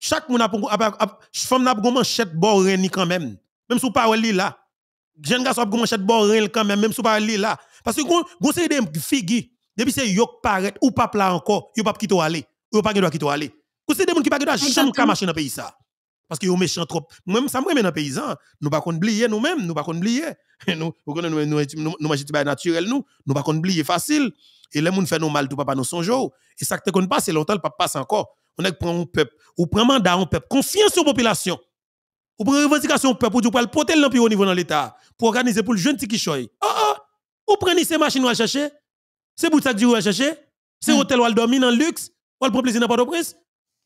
Chaque moun a femme n'a pas manchette ni quand même. Même si pas li là. Jeune garçon a manchette borré quand même même si pas li là. Parce que gon c'est des figi depuis c'est yok paret ou pas là encore, yo pas quitter aller. Yo pas doit quitter aller. Gon c'est des moun qui pas doit jamais ka machin dans pays ça. Parce que yo méchant trop. Même ça me dans paysan, hein. nous pas oublier nous-mêmes, nous pas oublier. Nous nous nous nous nous, naturel nous, nous pas oublier facile. Et les moun fait nous mal tout papa nous son Et ça que te connais pas c'est longtemps le papa passe encore. On prend un peuple, ou prend mandat un peuple, confiance aux populations. Ou prend revendication au peuple, ou pour le porter l'empire au niveau dans l'État, pour organiser pour le jeune qui choy. Oh ah, oh! Ah. Ou prenez ces machines à chercher? C'est pour ça que vous chercher? C'est hmm. hôtel où elle dormir dans le luxe? Ou elle prend plaisir dans port prince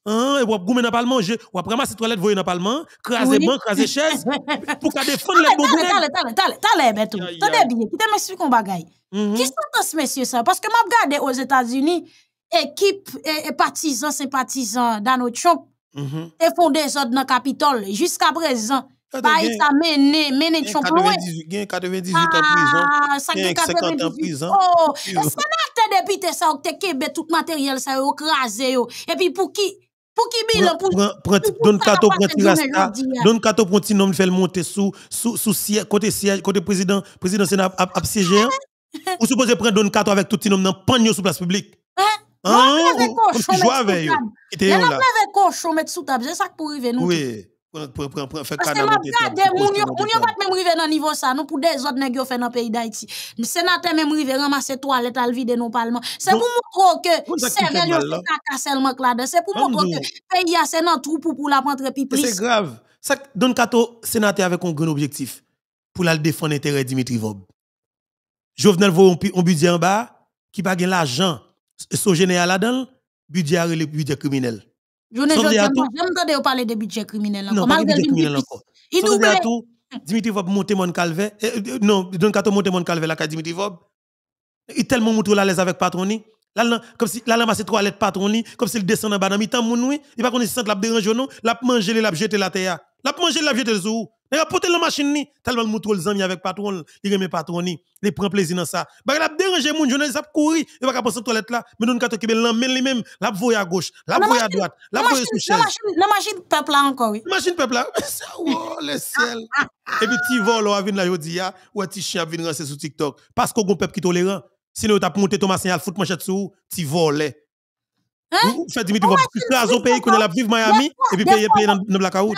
Hein, et vous goûmer dans le Parlement, ou après ma toilette, vous dans le craser banc, craser chaise, pour qu'elle défende les bonnes. T'as t'as t'as t'as l'air, tout. T'as bien, qui l'air, t'as l'air, t'as Qui t'as ce monsieur ça? Parce que m'a regarder aux États-Unis, équipe et partisans, sympathisants notre Trump ils mhm. font des ordres dans le Capitole. Jusqu'à présent, pas ça mené, mené Trump. Il y a 98 en prison. Il y a 50 ah, en prison. Oh, ça ce que tu as débité ça ou tu as tout le matériel, ça a écrasé. Et puis pour qui pour qui bilan pour donne carte pour tirasta donne carte pour ti nomme fait le monter sous sous siège côté siège côté président président sénat ab siéger hein. ou supposé prendre Don Cato avec tout ti nomme dans pagne sous place publique ah, comme tu joues avec eux. Il y a un avec cochon, mettre sous table, c'est ça qui pour arriver nous. Parce que je regarde, on pas même arriver dans niveau ça, nous pour des autres nègres fait dans le pays d'Haïti. Le sénateur même arriver ramasser toilette à vide non parlement. C'est pour montrer que c'est seulement c'est pour montrer que pays a c'est dans trou pour la prendre puis plus. C'est grave. Ça donne Kato sénateur avec un grand objectif pour la défendre intérêt Dimitri Vob. Jovenel voit un budget en bas qui pas gain l'argent so général là-dedans, budget à le budget criminel. Je ne veux pas parler de budget criminel encore. Non, pas budget criminel encore. Il double. Dimitri Vob monte mon calvé. Eh, eh, eh, non, Don Kato monte mon calvé là, Dimitri Vob. Il tellement montré la l'aise avec patroni. Là, comme si là, là, c'est trois lettres patroni, comme s'il descend en bas dans mi-temps, mon oui. Il va connaître si ça l'a dérangé non. L'a mangé, l'a jeté la terre. L'a mangé, l'a jeté le zoo. Il porté la machine ni tellement les amis avec patron, il remet patron il prend plaisir dans ça. il a dérangé mon a courir, il va pas toilette là, mais nous l'emmène lui-même, la à gauche, la à droite, la sous machine peuple là encore oui. machine peuple là, oh, le ciel. Et puis tu vois, là venir là jodi ah, ou petit chien sur TikTok parce qu'on peuple qui tolérant. Sinon tu as monté ton manchette tu eh. Hein? faites Dimitri, pays a vivre Miami et puis payer dans blackout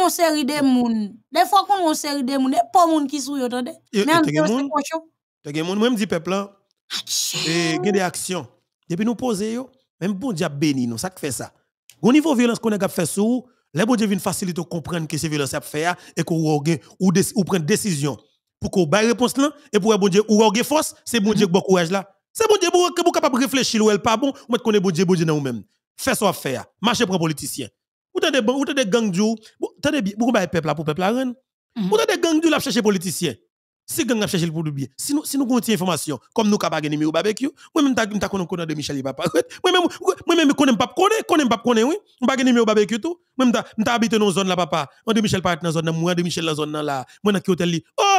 moun série de monde des fois qu'on moun série de moun, de pas moun monde qui yo même Men an même des koshou. là gen moun, mwen mdi peplan, e, yo, même bon Dieu béni nous, ça fait ça. Au niveau violence qu'on a fait sous, les bon Dieu viennent faciliter comprendre que c'est violence à faire et qu'on ou, ou, ou décision pour qu'on baille réponse là et pour bon Dieu ou force, c'est bon Dieu courage là. C'est bon Dieu pour capable réfléchir ou elle pas bon, ou mettre est bon Dieu bon Dieu nous-mêmes. Fais ça faire, marcher pour un politicien. Ou t'as des ou t'as des gangs du, t'as des beaucoup de peuple là pour peuple la reine. Mhm. Ou t'as des gangs du là chercher politicien. Si gang a cherché le pour bien. Si nous si nous connaissons information comme nous capable gagner au barbecue, moi même t'as connais connu de Michel Papa. Moi même moi même connais pas connais, connais pas connais oui. On pas gagner au barbecue tout. Moi même t'as habité dans zone là papa. Moi de Michel pas dans zone moi de Michel dans zone là. Moi dans qui hôtel Oh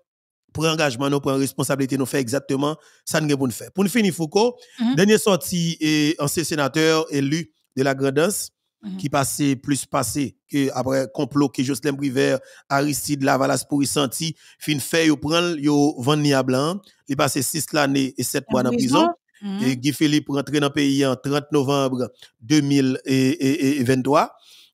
pour engagement, nous prend responsabilité, nous fait exactement ça nous devons faire. Pour nous finir, Foucault, mhm. dernier sorti et ancien sénateur élu de la Grandance, mhm. qui passait plus passé que après complot que Jocelyn Briver, Aristide Lavalas pour senti, fin fait, yo prend, yo à blanc, il passé six l'année et sept mois dans prison. Et Guy Philippe rentré dans le pays en 30 novembre 2023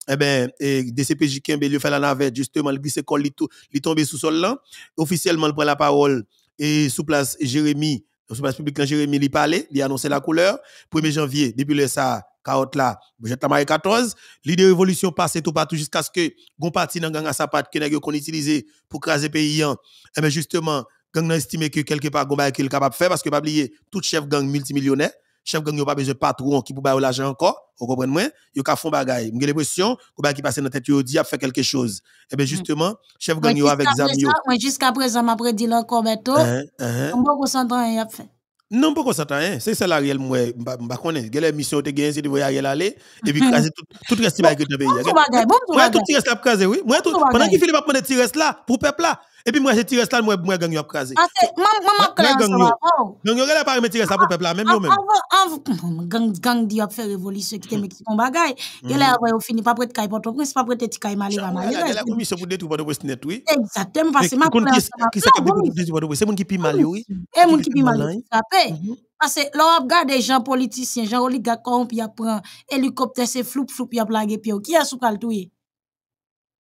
eh ben, DCPJ Kembe, lui fait la navette, justement, le glissé col, il tombé sous sol là. Officiellement, il prend la parole et sous place Jérémy, sous place publique, Jérémy, il parlait, il annoncé la couleur. 1er janvier, depuis de ça, carotte là, jette la 14. L'idée de révolution passait tout partout jusqu'à ce que gon parti dans gang à sa patte que qu'on utilisé pour craser pays hein. Eh ben, justement, gang n'a estimé que quelque part gon qu'il capable de faire parce que pas oublier tout chef gang multimillionnaire chef gang yo pas besoin patron qui pour bailler l'argent encore vous comprenez moi yo ka font bagaille j'ai l'impression que ba qui passer dans tête yo dit a fait quelque chose et eh ben mm. justement chef gang yo avec zam yo jusqu'à présent m'a prédit encore bientôt hein, hein. on pas s'entendre y a fait non, pas consentant, hein. C'est ça la réelle, moi, je connais. Quelle mission tu as c'est de voyager aller, et puis mm-hmm. craser tout tout reste que tu as Moi, tout reste là, craser, oui. Moi, pendant qu'il Philippe a pris le reste là, pour peuple là, et puis moi, j'ai tiré ça, moi, moi, gang, yo, crasé. Maman, crasé. Gang, yo, là, pas tirer ça pour peuple là, même yo, même. Gang, gang, dit, a fait révolution, qui te met son bagay. Yo, là, mm. ouais, fini, pas prête, caille, porte prince, pas prête, t'y caille, malé, malé. La commission pour détruire, votre prince, net, oui. Exactement, parce que ma classe. Qui ça, qui détruire, porte prince, c'est mon qui pis malé, oui. Et mon qui mal, malé, mm-hmm. parce que là, on regarde des gens politiciens, gens oligarques, on prend hélicoptère, c'est floup, floup, y a blague, puis qui a sous-caltoué?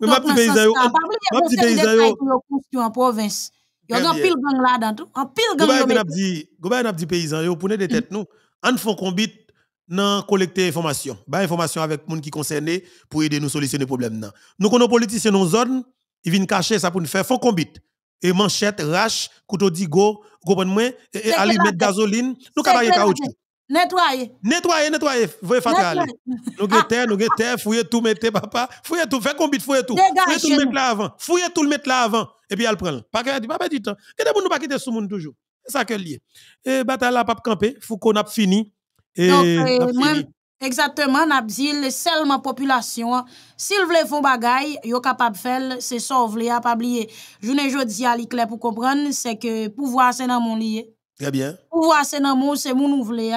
Mais ma petite paysan, ma petite paysan, construit en province. Il y a un pile gang là dedans, un pile gang. Gobaye n'a dit, Gobaye n'a dit paysan, yo prenez des têtes nous. On font combit non collecter information, bah information avec monde qui concerné pour aider nous solutionner problème là. Nous nos politiciens dans zone, ils viennent cacher ça pour nous faire font combit et manchette, rache, couteau digo, comprenez-moi, et aller mettre gasoline, nous travailler caoutchouc. Nettoyer. Nettoyer, nettoyer. Voyez, fatale. Nous guettons, ah. nous guettons, fouillez tout, mettre papa. Fouillez tout, fait combien tout. Fouillez tout, mettez là avant. Fouillez tout, mettre là avant. Et puis elle prend. Pas que, papa dit temps. Et d'abord, nous pas quitter sous monde toujours. C'est ça qu'elle lié. Et bataille là, pas camper. Faut qu'on a fini. Et euh, Exactement, n'a dit seulement population s'il veut font bagay, yo capable faire c'est ça vle a pas oublier. Journée jodi à l'éclair pour comprendre c'est que pouvoir c'est dans mon lié. Très bien. Pouvoir c'est dans mon c'est mon ouvlé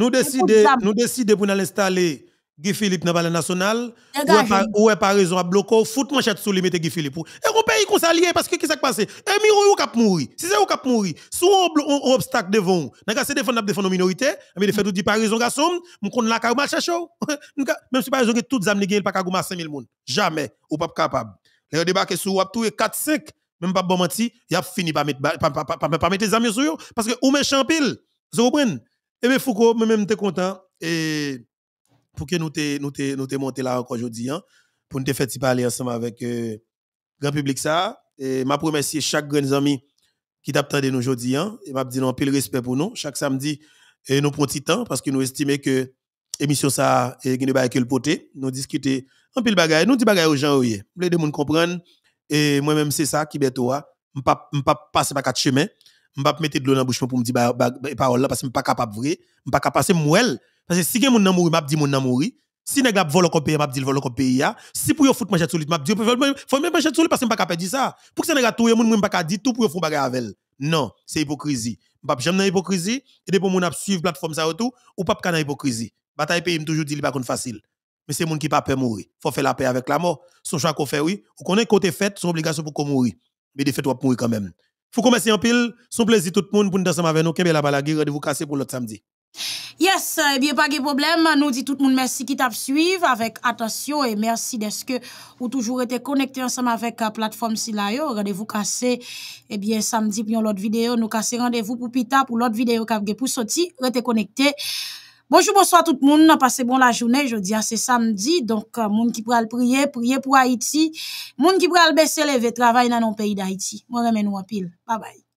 Nous décidons, nous décidons pour nous installer Guy Philippe dans le national. Ou est pas raison à bloquer, fout manchette sous limite Guy Philippe. Et on pays qu'on s'allie parce que qu'est-ce qui s'est passé? Et miro ou cap mourir. Si c'est ou cap mourir, sous un obstacle devant vous, nous avons défendre défendre nos minorités, mais fait tout dit pas raison garçon, mon connait la ka marche Même si pas raison que toutes âmes ne pas ka 5 5000 mounes, Jamais ou pas capable. débat débarquer sur ou tout 4 5 même pas bon menti, il a fini par mettre pas mettre les amis sur parce que ou méchant pile. Vous comprenez? Et eh bien, Foucault, moi-même, t'es content. Et pour que nous te là encore aujourd'hui, hein, pour nous faire fait parler ensemble avec le euh, grand public ça. Et m'a remercier chaque grand ami qui t'a de nous aujourd'hui, hein. Et m'a dit non, pile respect pour nous. Chaque samedi, et nous prenons petit temps parce que nous estimons que l'émission ça et une ne va que le poté. Nous discutons en pile bagaille. Nous disons bagaille aux gens, oui. Les deux monde comprennent. Et moi-même, c'est ça qui bientôt, peux pas passer par quatre chemins ne vais pas mettre de l'eau dans la bouche pour me dire les bah, bah, bah, paroles parce que je ne suis pas capable vrai. Je ne suis pas capable de passer Parce que si quelqu'un meurt mouru, je mon mouru. Si les gens volent le pas je dis volent le pays. Si pour foutre manchette sur lui, je dis faut même manchette sur lui parce que je ne pas capable de dire ça. Pour que les gens tout le monde, je ne pas capable de dire tout pour faire bagarre avec elle. Non, c'est hypocrisie. Je ne suis jamais dans l'hypocrisie. Et pour mon je suis la plateforme, ça tout, ou pas dans l'hypocrisie. Bataille pays, m'm toujours dit pas facile. Mais c'est les gens qui pas peur mourir. faut faire la paix avec la mort. Son choix qu'on fait, oui. Ou qu'on est côté fait, son obligation pour qu'on mourir. Mais de fait, on mourir quand même faut commencer en pile. Son plaisir tout le monde pour nous ensemble avec nous. Kembe la balague, rendez-vous cassé pour l'autre samedi. Yes, eh bien, pas de problème. Nous dit tout le monde merci qui t'a suivi avec attention et merci d'être que vous toujours été connecté ensemble avec la euh, plateforme Silayo. Rendez-vous cassé, eh bien, samedi, pour l'autre vidéo. Nous cassons rendez-vous pour Pita, pour l'autre vidéo qui pour sortir. Restez connecté. Bonjour, bonsoir tout le monde. Passez bon la journée. Jeudi, hein, c'est samedi. Donc, euh, monde qui pourra prier, prier pour Haïti. Monde qui pourra baisser les travail dans nos pays d'Haïti. Moi, remets nous en pile. Bye bye.